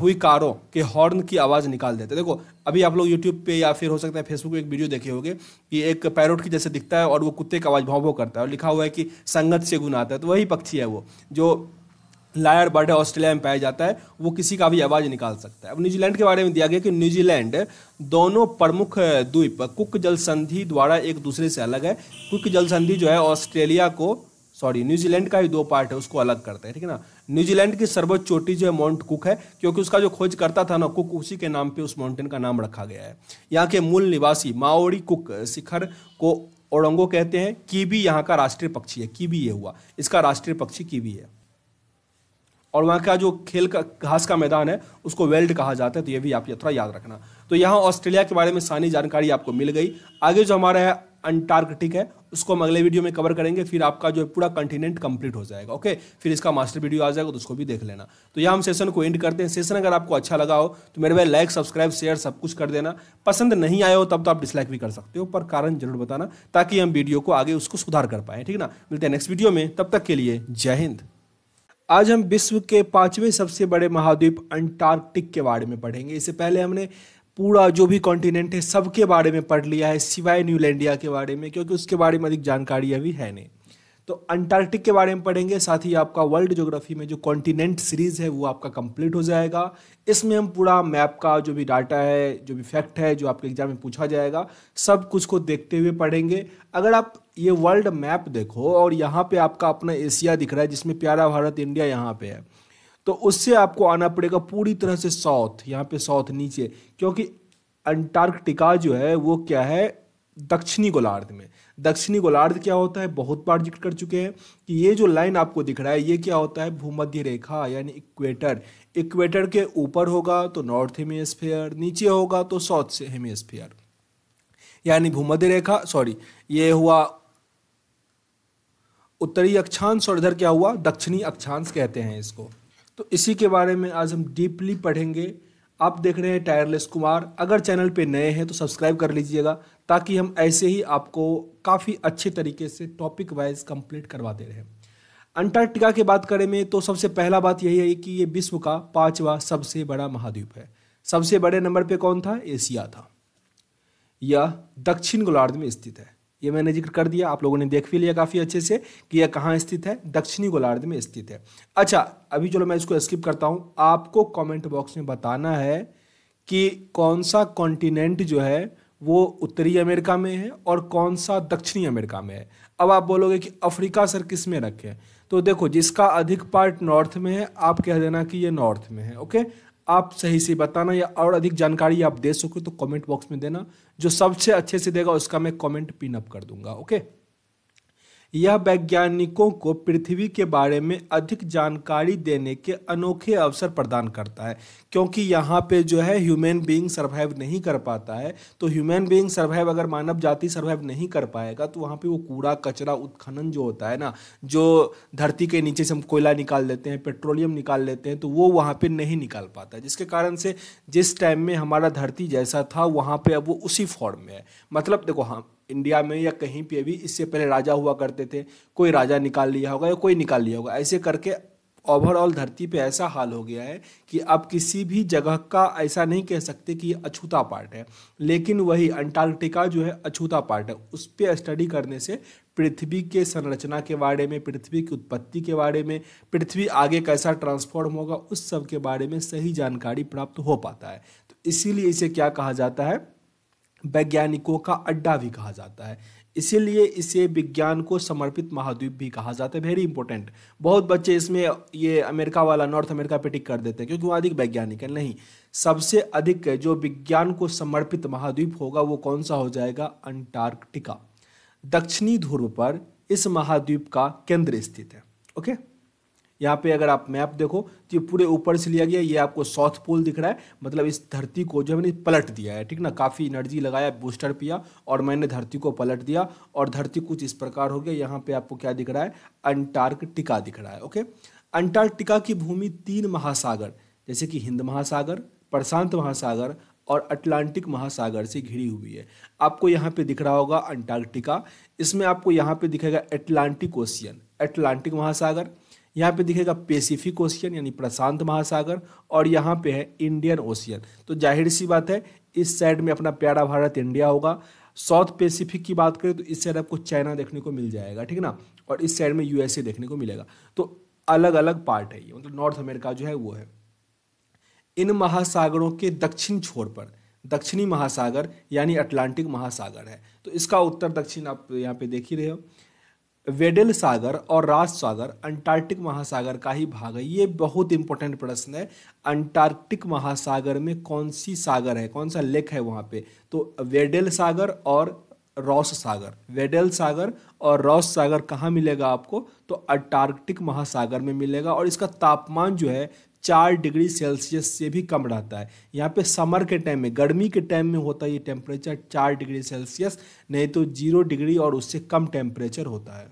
हुई कारों के हॉर्न की आवाज़ निकाल देते देखो अभी आप लोग यूट्यूब पे या फिर हो सकता है फेसबुक पे एक वीडियो देखे होंगे कि एक पैरोट की जैसे दिखता है और वो कुत्ते का आवाज़ भाव करता है और लिखा हुआ है कि संगत से गुना आता है तो वही पक्षी है वो जो लायर बर्ड है ऑस्ट्रेलिया में पाया जाता है वो किसी का भी आवाज़ निकाल सकता है अब न्यूजीलैंड के बारे में दिया गया कि न्यूजीलैंड दोनों प्रमुख द्वीप कुक जल संधि द्वारा एक दूसरे से अलग है कुक जल संधि जो है ऑस्ट्रेलिया को सॉरी न्यूजीलैंड का ही दो पार्ट है उसको अलग करते हैं ठीक है ना न्यूजीलैंड की सर्वोच्च चोटी जो है माउंट कुक है क्योंकि उसका जो खोज करता था ना कुक उसी के नाम पे उस माउंटेन का नाम रखा गया है यहाँ के मूल निवासी माओरी कुक शिखर को ओरंगो कहते हैं कीबी यहाँ का राष्ट्रीय पक्षी है कीबी ये हुआ इसका राष्ट्रीय पक्षी कीबी है और वहाँ का जो खेल का घास का मैदान है उसको वेल्ड कहा जाता है तो ये भी आप थोड़ा याद रखना तो यहाँ ऑस्ट्रेलिया के बारे में सारी जानकारी आपको मिल गई आगे जो हमारा है अंटार्कटिक है उसको हम अगले वीडियो में कवर करेंगे फिर आपका जो है पूरा कंटिनेंट कंप्लीट हो जाएगा ओके फिर इसका मास्टर वीडियो आ जाएगा तो उसको भी देख लेना तो यहाँ हम सेशन को एंड करते हैं सेशन अगर आपको अच्छा लगा हो तो मेरे भाई लाइक सब्सक्राइब शेयर सब कुछ कर देना पसंद नहीं आया हो तब तो आप डिसलाइक भी कर सकते हो पर कारण जरूर बताना ताकि हम वीडियो को आगे उसको सुधार कर पाए ठीक ना मिलते हैं नेक्स्ट वीडियो में तब तक के लिए जय हिंद आज हम विश्व के पांचवें सबसे बड़े महाद्वीप अंटार्कटिक के बारे में पढ़ेंगे इससे पहले हमने पूरा जो भी कॉन्टिनेंट है सबके बारे में पढ़ लिया है सिवाय न्यूलैंडिया के बारे में क्योंकि उसके बारे में अधिक जानकारी अभी है नहीं तो अंटार्कटिक के बारे में पढ़ेंगे साथ ही आपका वर्ल्ड ज्योग्राफी में जो कॉन्टिनेंट सीरीज़ है वो आपका कंप्लीट हो जाएगा इसमें हम पूरा मैप का जो भी डाटा है जो भी फैक्ट है जो आपके एग्जाम में पूछा जाएगा सब कुछ को देखते हुए पढ़ेंगे अगर आप ये वर्ल्ड मैप देखो और यहाँ पे आपका अपना एशिया दिख रहा है जिसमें प्यारा भारत इंडिया यहाँ पे है तो उससे आपको आना पड़ेगा पूरी तरह से साउथ यहाँ पे साउथ नीचे क्योंकि अंटार्कटिका जो है वो क्या है दक्षिणी गोलार्ध में दक्षिणी गोलार्ध क्या होता है बहुत बार जिक्र कर चुके हैं कि ये जो लाइन आपको दिख रहा है ये क्या होता है भूमध्य रेखा यानी इक्वेटर इक्वेटर के ऊपर होगा तो नॉर्थ हेमिस्फेयर नीचे होगा तो साउथ हेमिस्फेयर यानी भूमध्य रेखा सॉरी ये हुआ उत्तरी अक्षांश और इधर क्या हुआ दक्षिणी अक्षांश कहते हैं इसको तो इसी के बारे में आज हम डीपली पढ़ेंगे आप देख रहे हैं टायरलेस कुमार अगर चैनल पे नए हैं तो सब्सक्राइब कर लीजिएगा ताकि हम ऐसे ही आपको काफ़ी अच्छे तरीके से टॉपिक वाइज कंप्लीट करवाते रहें अंटार्कटिका की बात करें में तो सबसे पहला बात यही है कि ये विश्व का पांचवा सबसे बड़ा महाद्वीप है सबसे बड़े नंबर पर कौन था एशिया था यह दक्षिण गोलार्ध में स्थित है ये मैंने जिक्र कर दिया आप लोगों ने देख भी लिया काफ़ी अच्छे से कि यह कहाँ स्थित है दक्षिणी गोलार्ध में स्थित है अच्छा अभी चलो मैं इसको स्किप करता हूँ आपको कॉमेंट बॉक्स में बताना है कि कौन सा कॉन्टिनेंट जो है वो उत्तरी अमेरिका में है और कौन सा दक्षिणी अमेरिका में है अब आप बोलोगे कि अफ्रीका सर किस में रखे तो देखो जिसका अधिक पार्ट नॉर्थ में है आप कह देना कि ये नॉर्थ में है ओके आप सही से बताना या और अधिक जानकारी आप दे सको तो कमेंट बॉक्स में देना जो सबसे अच्छे से देगा उसका मैं कमेंट पिन अप कर दूंगा ओके यह वैज्ञानिकों को पृथ्वी के बारे में अधिक जानकारी देने के अनोखे अवसर प्रदान करता है क्योंकि यहाँ पे जो है ह्यूमन बीइंग सर्वाइव नहीं कर पाता है तो ह्यूमन बीइंग सर्वाइव अगर मानव जाति सर्वाइव नहीं कर पाएगा तो वहाँ पे वो कूड़ा कचरा उत्खनन जो होता है ना जो धरती के नीचे से हम कोयला निकाल लेते हैं पेट्रोलियम निकाल लेते हैं तो वो वहाँ पर नहीं निकाल पाता जिसके कारण से जिस टाइम में हमारा धरती जैसा था वहाँ पर अब वो उसी फॉर्म में है मतलब देखो हाँ इंडिया में या कहीं पे भी इससे पहले राजा हुआ करते थे कोई राजा निकाल लिया होगा या कोई निकाल लिया होगा ऐसे करके ओवरऑल धरती पे ऐसा हाल हो गया है कि अब किसी भी जगह का ऐसा नहीं कह सकते कि अछूता पार्ट है लेकिन वही अंटार्कटिका जो है अछूता पार्ट है उस पर स्टडी करने से पृथ्वी के संरचना के बारे में पृथ्वी की उत्पत्ति के बारे में पृथ्वी आगे कैसा ट्रांसफॉर्म होगा उस सब के बारे में सही जानकारी प्राप्त हो पाता है तो इसीलिए इसे क्या कहा जाता है वैज्ञानिकों का अड्डा भी कहा जाता है इसीलिए इसे विज्ञान को समर्पित महाद्वीप भी कहा जाता है वेरी इंपॉर्टेंट बहुत बच्चे इसमें ये अमेरिका वाला नॉर्थ अमेरिका पे टिक कर देते हैं क्योंकि वहाँ अधिक वैज्ञानिक है नहीं सबसे अधिक जो विज्ञान को समर्पित महाद्वीप होगा वो कौन सा हो जाएगा अंटार्कटिका दक्षिणी ध्रुव पर इस महाद्वीप का केंद्र स्थित है ओके यहाँ पे अगर आप मैप देखो तो ये पूरे ऊपर से लिया गया ये आपको साउथ पोल दिख रहा है मतलब इस धरती को जो है मैंने पलट दिया है ठीक ना काफ़ी एनर्जी लगाया बूस्टर पिया और मैंने धरती को पलट दिया और धरती कुछ इस प्रकार हो गया यहाँ पे आपको क्या दिख रहा है अंटार्कटिका दिख रहा है ओके अंटार्कटिका की भूमि तीन महासागर जैसे कि हिंद महासागर प्रशांत महासागर और अटलांटिक महासागर से घिरी हुई है आपको यहाँ पे दिख रहा होगा अंटार्कटिका इसमें आपको यहाँ पे दिखेगा अटलांटिक ओशियन अटलांटिक महासागर यहाँ पे दिखेगा पेसिफिक ओशियन यानी प्रशांत महासागर और यहाँ पे है इंडियन ओशियन तो जाहिर सी बात है इस साइड में अपना प्यारा भारत इंडिया होगा साउथ पेसिफिक की बात करें तो इस साइड आपको चाइना देखने को मिल जाएगा ठीक है ना और इस साइड में यूएसए देखने को मिलेगा तो अलग अलग पार्ट है ये मतलब नॉर्थ अमेरिका जो है वो है इन महासागरों के दक्षिण छोर पर दक्षिणी महासागर यानी अटलांटिक महासागर है तो इसका उत्तर दक्षिण आप यहाँ पे देख ही रहे हो वेडल सागर और राज सागर अंटार्कटिक महासागर का ही भाग है ये बहुत इंपॉर्टेंट प्रश्न है अंटार्कटिक महासागर में कौन सी सागर है कौन सा लेक है वहाँ पे तो वेडल सागर और रॉस सागर वेडल सागर और रॉस सागर कहाँ मिलेगा आपको तो अंटार्कटिक महासागर में मिलेगा और इसका तापमान जो है चार डिग्री सेल्सियस से भी कम रहता है यहाँ पे समर के टाइम में गर्मी के टाइम में होता है ये टेम्परेचर चार डिग्री सेल्सियस नहीं तो जीरो डिग्री और उससे कम टेम्परेचर होता है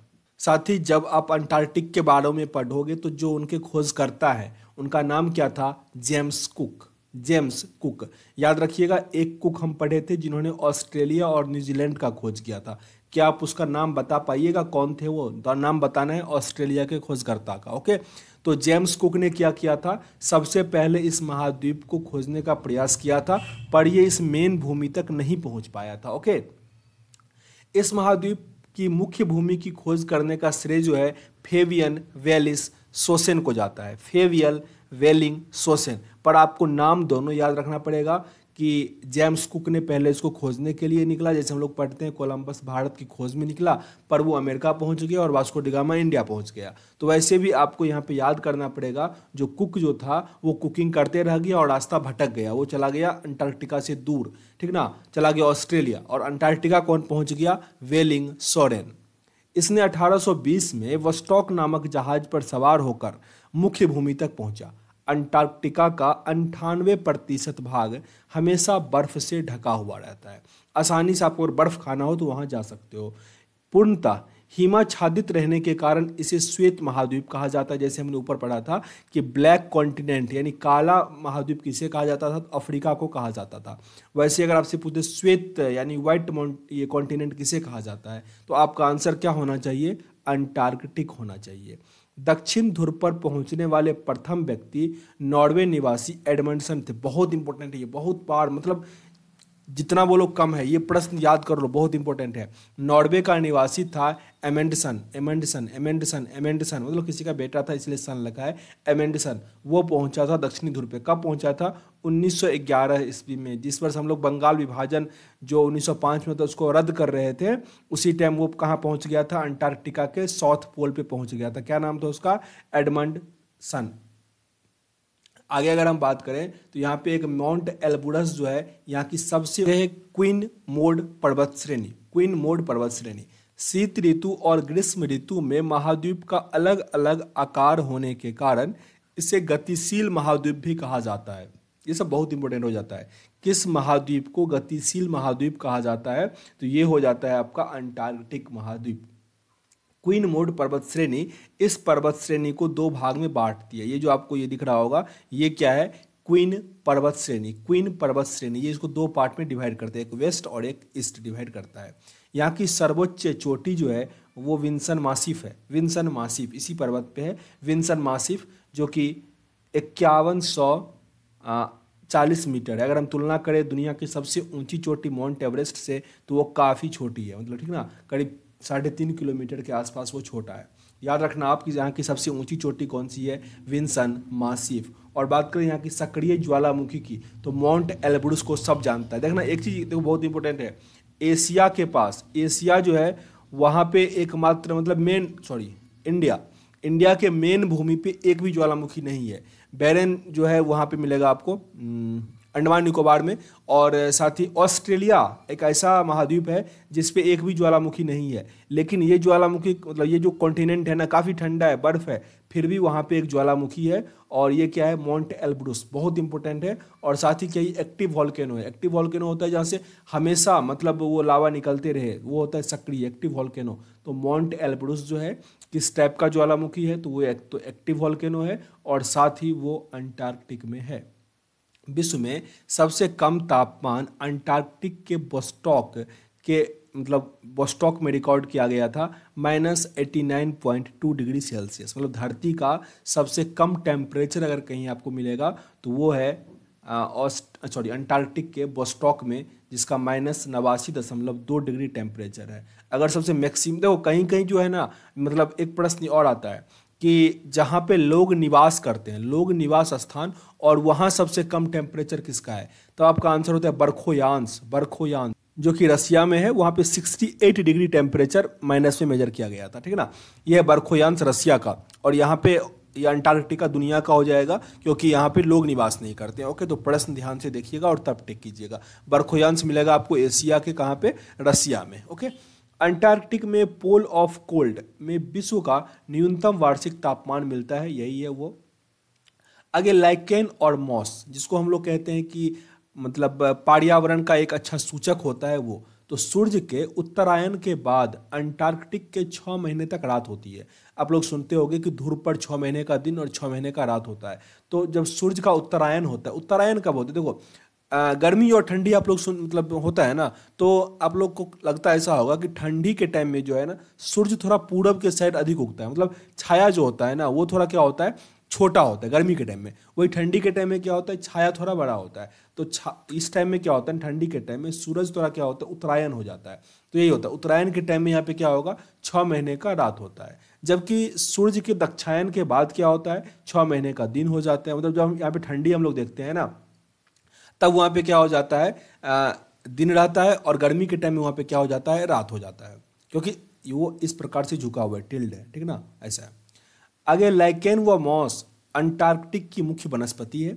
साथ ही जब आप अंटार्कटिक के बारे में पढ़ोगे तो जो उनके खोज करता है उनका नाम क्या था जेम्स कुक जेम्स कुक याद रखिएगा एक कुक हम पढ़े थे जिन्होंने ऑस्ट्रेलिया और न्यूजीलैंड का खोज किया था क्या आप उसका नाम बता पाइएगा कौन थे वो तो नाम बताना है ऑस्ट्रेलिया के खोजकर्ता का ओके तो जेम्स कुक ने क्या किया था सबसे पहले इस महाद्वीप को खोजने का प्रयास किया था पर यह इस मेन भूमि तक नहीं पहुंच पाया था ओके इस महाद्वीप की मुख्य भूमि की खोज करने का श्रेय जो है फेवियन वेलिस सोसेन को जाता है फेवियल वेलिंग सोसेन पर आपको नाम दोनों याद रखना पड़ेगा कि जेम्स कुक ने पहले इसको खोजने के लिए निकला जैसे हम लोग पढ़ते हैं कोलंबस भारत की खोज में निकला पर वो अमेरिका पहुंच गया और वास्को डिगामा इंडिया पहुंच गया तो वैसे भी आपको यहाँ पे याद करना पड़ेगा जो कुक जो था वो कुकिंग करते रह गया और रास्ता भटक गया वो चला गया अंटार्कटिका से दूर ठीक ना चला गया ऑस्ट्रेलिया और अंटार्कटिका कौन पहुँच गया वेलिंग सोरेन इसने 1820 में वस्टॉक नामक जहाज पर सवार होकर मुख्य भूमि तक पहुंचा अंटार्कटिका का अंठानवे प्रतिशत भाग हमेशा बर्फ़ से ढका हुआ रहता है आसानी से आपको बर्फ़ खाना हो तो वहां जा सकते हो पूर्णतः हिमाच्छादित रहने के कारण इसे श्वेत महाद्वीप कहा जाता है जैसे हमने ऊपर पढ़ा था कि ब्लैक कॉन्टिनेंट यानी काला महाद्वीप किसे कहा जाता था तो अफ्रीका को कहा जाता था वैसे अगर आपसे पूछे श्वेत यानी व्हाइट ये कॉन्टिनेंट किसे कहा जाता है तो आपका आंसर क्या होना चाहिए अंटार्कटिक होना चाहिए दक्षिण ध्रुव पर पहुंचने वाले प्रथम व्यक्ति नॉर्वे निवासी एडमंडसन थे बहुत इंपॉर्टेंट है ये बहुत बार मतलब जितना बोलो कम है ये प्रश्न याद कर लो बहुत इंपॉर्टेंट है नॉर्वे का निवासी था एमेंडसन एमेंडसन एमेंडसन एमेंडसन मतलब किसी का बेटा था इसलिए सन लगा है एमेंडसन वो पहुंचा था दक्षिणी ध्रुव पे कब पहुंचा था 1911 ईस्वी में जिस वर्ष हम लोग बंगाल विभाजन जो 1905 में था उसको रद्द कर रहे थे उसी टाइम वो कहाँ पहुँच गया था अंटार्कटिका के साउथ पोल पर पहुँच गया था क्या नाम था उसका एडमंड सन आगे अगर हम बात करें तो यहाँ पे एक माउंट एल्बुडस जो है यहाँ की सबसे है क्वीन मोड पर्वत श्रेणी क्वीन मोड पर्वत श्रेणी शीत ऋतु और ग्रीष्म ऋतु में महाद्वीप का अलग अलग आकार होने के कारण इसे गतिशील महाद्वीप भी कहा जाता है ये सब बहुत इंपॉर्टेंट हो जाता है किस महाद्वीप को गतिशील महाद्वीप कहा जाता है तो ये हो जाता है आपका अंटार्कटिक महाद्वीप क्वीन मोड पर्वत श्रेणी इस पर्वत श्रेणी को दो भाग में बांटती है ये जो आपको ये दिख रहा होगा ये क्या है क्वीन पर्वत श्रेणी क्वीन पर्वत श्रेणी ये इसको दो पार्ट में डिवाइड करते हैं एक वेस्ट और एक ईस्ट डिवाइड करता है यहाँ की सर्वोच्च चोटी जो है वो विंसन मासिफ है विंसन मासिफ इसी पर्वत पे है विंसन मासिफ जो कि इक्यावन सौ चालीस मीटर है अगर हम तुलना करें दुनिया की सबसे ऊंची चोटी माउंट एवरेस्ट से तो वो काफ़ी छोटी है मतलब ठीक ना करीब साढ़े तीन किलोमीटर के आसपास वो छोटा है याद रखना आपकी यहाँ की सबसे ऊंची चोटी कौन सी है विंसन मासीफ और बात करें यहाँ की सक्रिय ज्वालामुखी की तो माउंट एलब्रुस को सब जानता है देखना एक चीज़ देखो बहुत इंपॉर्टेंट है एशिया के पास एशिया जो है वहाँ पे एकमात्र मतलब मेन सॉरी इंडिया इंडिया के मेन भूमि पे एक भी ज्वालामुखी नहीं है बैरन जो है वहाँ पे मिलेगा आपको हम्म, अंडमान निकोबार में और साथ ही ऑस्ट्रेलिया एक ऐसा महाद्वीप है जिस पे एक भी ज्वालामुखी नहीं है लेकिन ये ज्वालामुखी मतलब ये जो कॉन्टिनेंट है ना काफ़ी ठंडा है बर्फ़ है फिर भी वहाँ पे एक ज्वालामुखी है और ये क्या है माउंट एल्ब्रूस बहुत इंपॉर्टेंट है और साथ ही क्या ये एक्टिव वॉल्केनो है एक्टिव वॉल्केनो होता है जहाँ से हमेशा मतलब वो लावा निकलते रहे वो होता है सक्रिय एक्टिव वॉल्केनो तो माउंट एल्ब्रूस जो है किस टाइप का ज्वालामुखी है तो वो एक तो एक्टिव वॉल्केनो है और साथ ही वो अंटार्कटिक में है विश्व में सबसे कम तापमान अंटार्कटिक के बोस्टॉक के मतलब बोस्टॉक में रिकॉर्ड किया गया था minus eighty nine point two degree Celsius मतलब धरती का सबसे कम टेम्परेचर अगर कहीं आपको मिलेगा तो वो है सॉरी अंटार्कटिक के बोस्टॉक में जिसका माइनस नवासी दशमलव दो डिग्री टेम्परेचर है अगर सबसे मैक्सिमम देखो कहीं कहीं जो है ना मतलब एक प्रश्न और आता है कि जहाँ पे लोग निवास करते हैं लोग निवास स्थान और वहाँ सबसे कम टेम्परेचर किसका है तो आपका आंसर होता है बर्खोयांस बर्खोयांस जो कि रसिया में है वहाँ पे 68 डिग्री टेम्परेचर माइनस में मेजर किया गया था ठीक है ना यह है बर्खोयांस रसिया का और यहाँ पे यह अंटार्कटिका दुनिया का हो जाएगा क्योंकि यहाँ पे लोग निवास नहीं करते हैं ओके तो प्रश्न ध्यान से देखिएगा और तब टेक कीजिएगा बर्खोयांस मिलेगा आपको एशिया के कहाँ पे रसिया में ओके अंटार्कटिक में पोल ऑफ कोल्ड में विश्व का न्यूनतम वार्षिक तापमान मिलता है यही है वो आगे लाइकेन और मॉस जिसको हम लोग कहते हैं कि मतलब पर्यावरण का एक अच्छा सूचक होता है वो तो सूर्य के उत्तरायण के बाद अंटार्कटिक के छः महीने तक रात होती है आप लोग सुनते होंगे कि धूप पर छः महीने का दिन और छः महीने का रात होता है तो जब सूर्य का उत्तरायण होता है उत्तरायण कब होता है देखो गर्मी और ठंडी आप लोग सुन मतलब होता है ना तो आप लोग को लगता ऐसा होगा कि ठंडी के टाइम में जो है ना सूर्य थोड़ा पूरब के साइड अधिक उगता है मतलब छाया जो होता है ना वो थोड़ा क्या होता है छोटा होता है गर्मी के टाइम में वही ठंडी के टाइम में क्या होता है छाया थोड़ा बड़ा होता है तो इस टाइम में क्या होता है ठंडी के टाइम में सूरज थोड़ा क्या होता है उत्तरायण हो जाता है तो यही होता है उत्तरायण के टाइम में यहाँ पे क्या होगा छः महीने का रात होता है जबकि सूर्य के दक्षायन के बाद क्या होता है छः महीने का दिन हो जाता है मतलब जब हम यहाँ पे ठंडी हम लोग देखते हैं ना तब वहाँ पे क्या हो जाता है आ, दिन रहता है और गर्मी के टाइम में वहाँ पे क्या हो जाता है रात हो जाता है क्योंकि वो इस प्रकार से झुका हुआ है टिल्ड है ठीक ना ऐसा है आगे लाइकेन व मॉस अंटार्कटिक की मुख्य वनस्पति है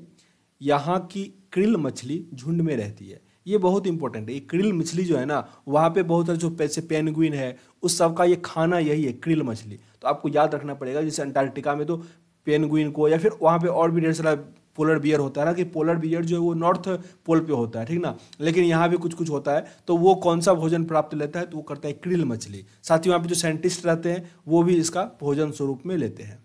यहाँ की क्रिल मछली झुंड में रहती है ये बहुत इंपॉर्टेंट है ये क्रिल मछली जो है ना वहाँ पे बहुत सारे जो पैसे पेनगुइन है उस सब का ये खाना यही है क्रिल मछली तो आपको याद रखना पड़ेगा जैसे अंटार्कटिका में तो पेनगुइन को या फिर वहाँ पे और भी ढेर सारा पोलर बियर होता है ना कि पोलर बियर जो है वो नॉर्थ पोल पे होता है ठीक ना लेकिन यहाँ भी कुछ कुछ होता है तो वो कौन सा भोजन प्राप्त लेता है तो वो करता है क्रिल मछली साथ ही वहाँ पे जो साइंटिस्ट रहते हैं वो भी इसका भोजन स्वरूप में लेते हैं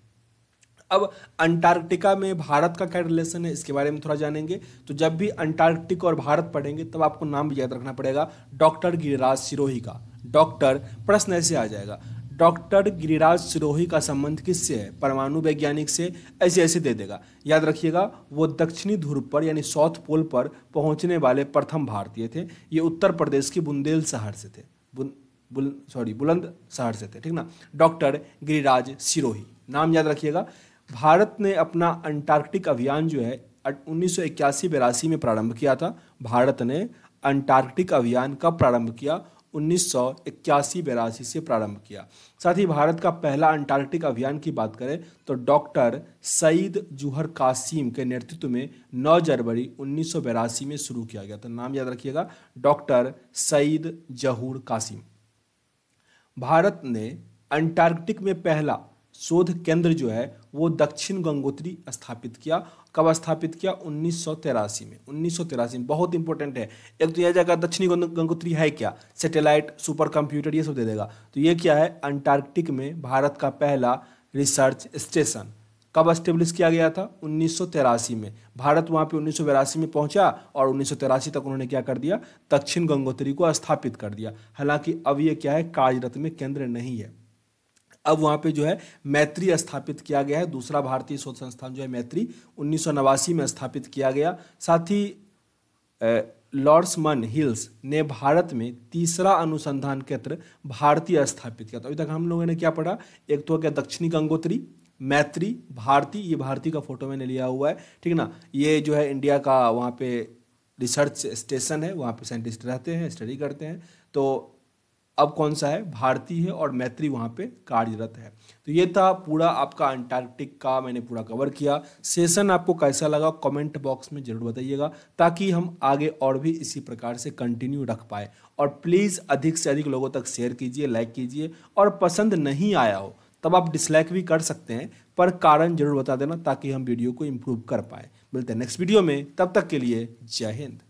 अब अंटार्कटिका में भारत का क्या रिलेशन है इसके बारे में थोड़ा जानेंगे तो जब भी अंटार्कटिक और भारत पढ़ेंगे तब आपको नाम भी याद रखना पड़ेगा डॉक्टर गिरिराज सिरोही का डॉक्टर प्रश्न ऐसे आ जाएगा डॉक्टर गिरिराज सिरोही का संबंध किससे है परमाणु वैज्ञानिक से ऐसे ऐसे दे देगा याद रखिएगा वो दक्षिणी ध्रुव पर यानी साउथ पोल पर पहुंचने वाले प्रथम भारतीय थे ये उत्तर प्रदेश के बुंदेल शहर से थे बुन बुल सॉरी बुलंद शहर से थे ठीक ना डॉक्टर गिरिराज सिरोही नाम याद रखिएगा भारत ने अपना अंटार्कटिक अभियान जो है उन्नीस सौ में प्रारंभ किया था भारत ने अंटार्कटिक अभियान कब प्रारंभ किया उन्नीस सौ से प्रारंभ किया साथ ही भारत का पहला अंटार्कटिक अभियान की बात करें तो डॉक्टर सईद जूहर कासिम के नेतृत्व में 9 जनवरी उन्नीस में शुरू किया गया तो नाम याद रखिएगा डॉक्टर सईद जहूर कासिम भारत ने अंटार्कटिक में पहला शोध केंद्र जो है वो दक्षिण गंगोत्री स्थापित किया कब स्थापित किया उन्नीस में उन्नीस में बहुत इंपॉर्टेंट है एक तो यह जाएगा दक्षिणी गंगोत्री है क्या सैटेलाइट सुपर कंप्यूटर ये सब दे देगा तो ये क्या है अंटार्कटिक में भारत का पहला रिसर्च स्टेशन कब स्टेब्लिश किया गया था उन्नीस में भारत वहाँ पे उन्नीस में पहुँचा और उन्नीस तक उन्होंने क्या कर दिया दक्षिण गंगोत्री को स्थापित कर दिया हालांकि अब ये क्या है कार्यरत में केंद्र नहीं है अब वहाँ पे जो है मैत्री स्थापित किया गया है दूसरा भारतीय शोध संस्थान जो है मैत्री उन्नीस में स्थापित किया गया साथ ही लॉर्ड्समन हिल्स ने भारत में तीसरा अनुसंधान केंद्र भारतीय स्थापित किया था तो अभी तक हम लोगों ने क्या पढ़ा एक तो क्या दक्षिणी गंगोत्री मैत्री भारती ये भारती का फोटो मैंने लिया हुआ है ठीक ना ये जो है इंडिया का वहाँ पे रिसर्च स्टेशन है वहाँ पे साइंटिस्ट रहते हैं स्टडी करते हैं तो अब कौन सा है भारतीय है और मैत्री वहाँ पे कार्यरत है तो ये था पूरा आपका अंटार्कटिक का मैंने पूरा कवर किया सेशन आपको कैसा लगा कमेंट बॉक्स में ज़रूर बताइएगा ताकि हम आगे और भी इसी प्रकार से कंटिन्यू रख पाए और प्लीज़ अधिक से अधिक लोगों तक शेयर कीजिए लाइक कीजिए और पसंद नहीं आया हो तब आप डिसलाइक भी कर सकते हैं पर कारण जरूर बता देना ताकि हम वीडियो को इम्प्रूव कर पाए मिलते हैं नेक्स्ट वीडियो में तब तक के लिए जय हिंद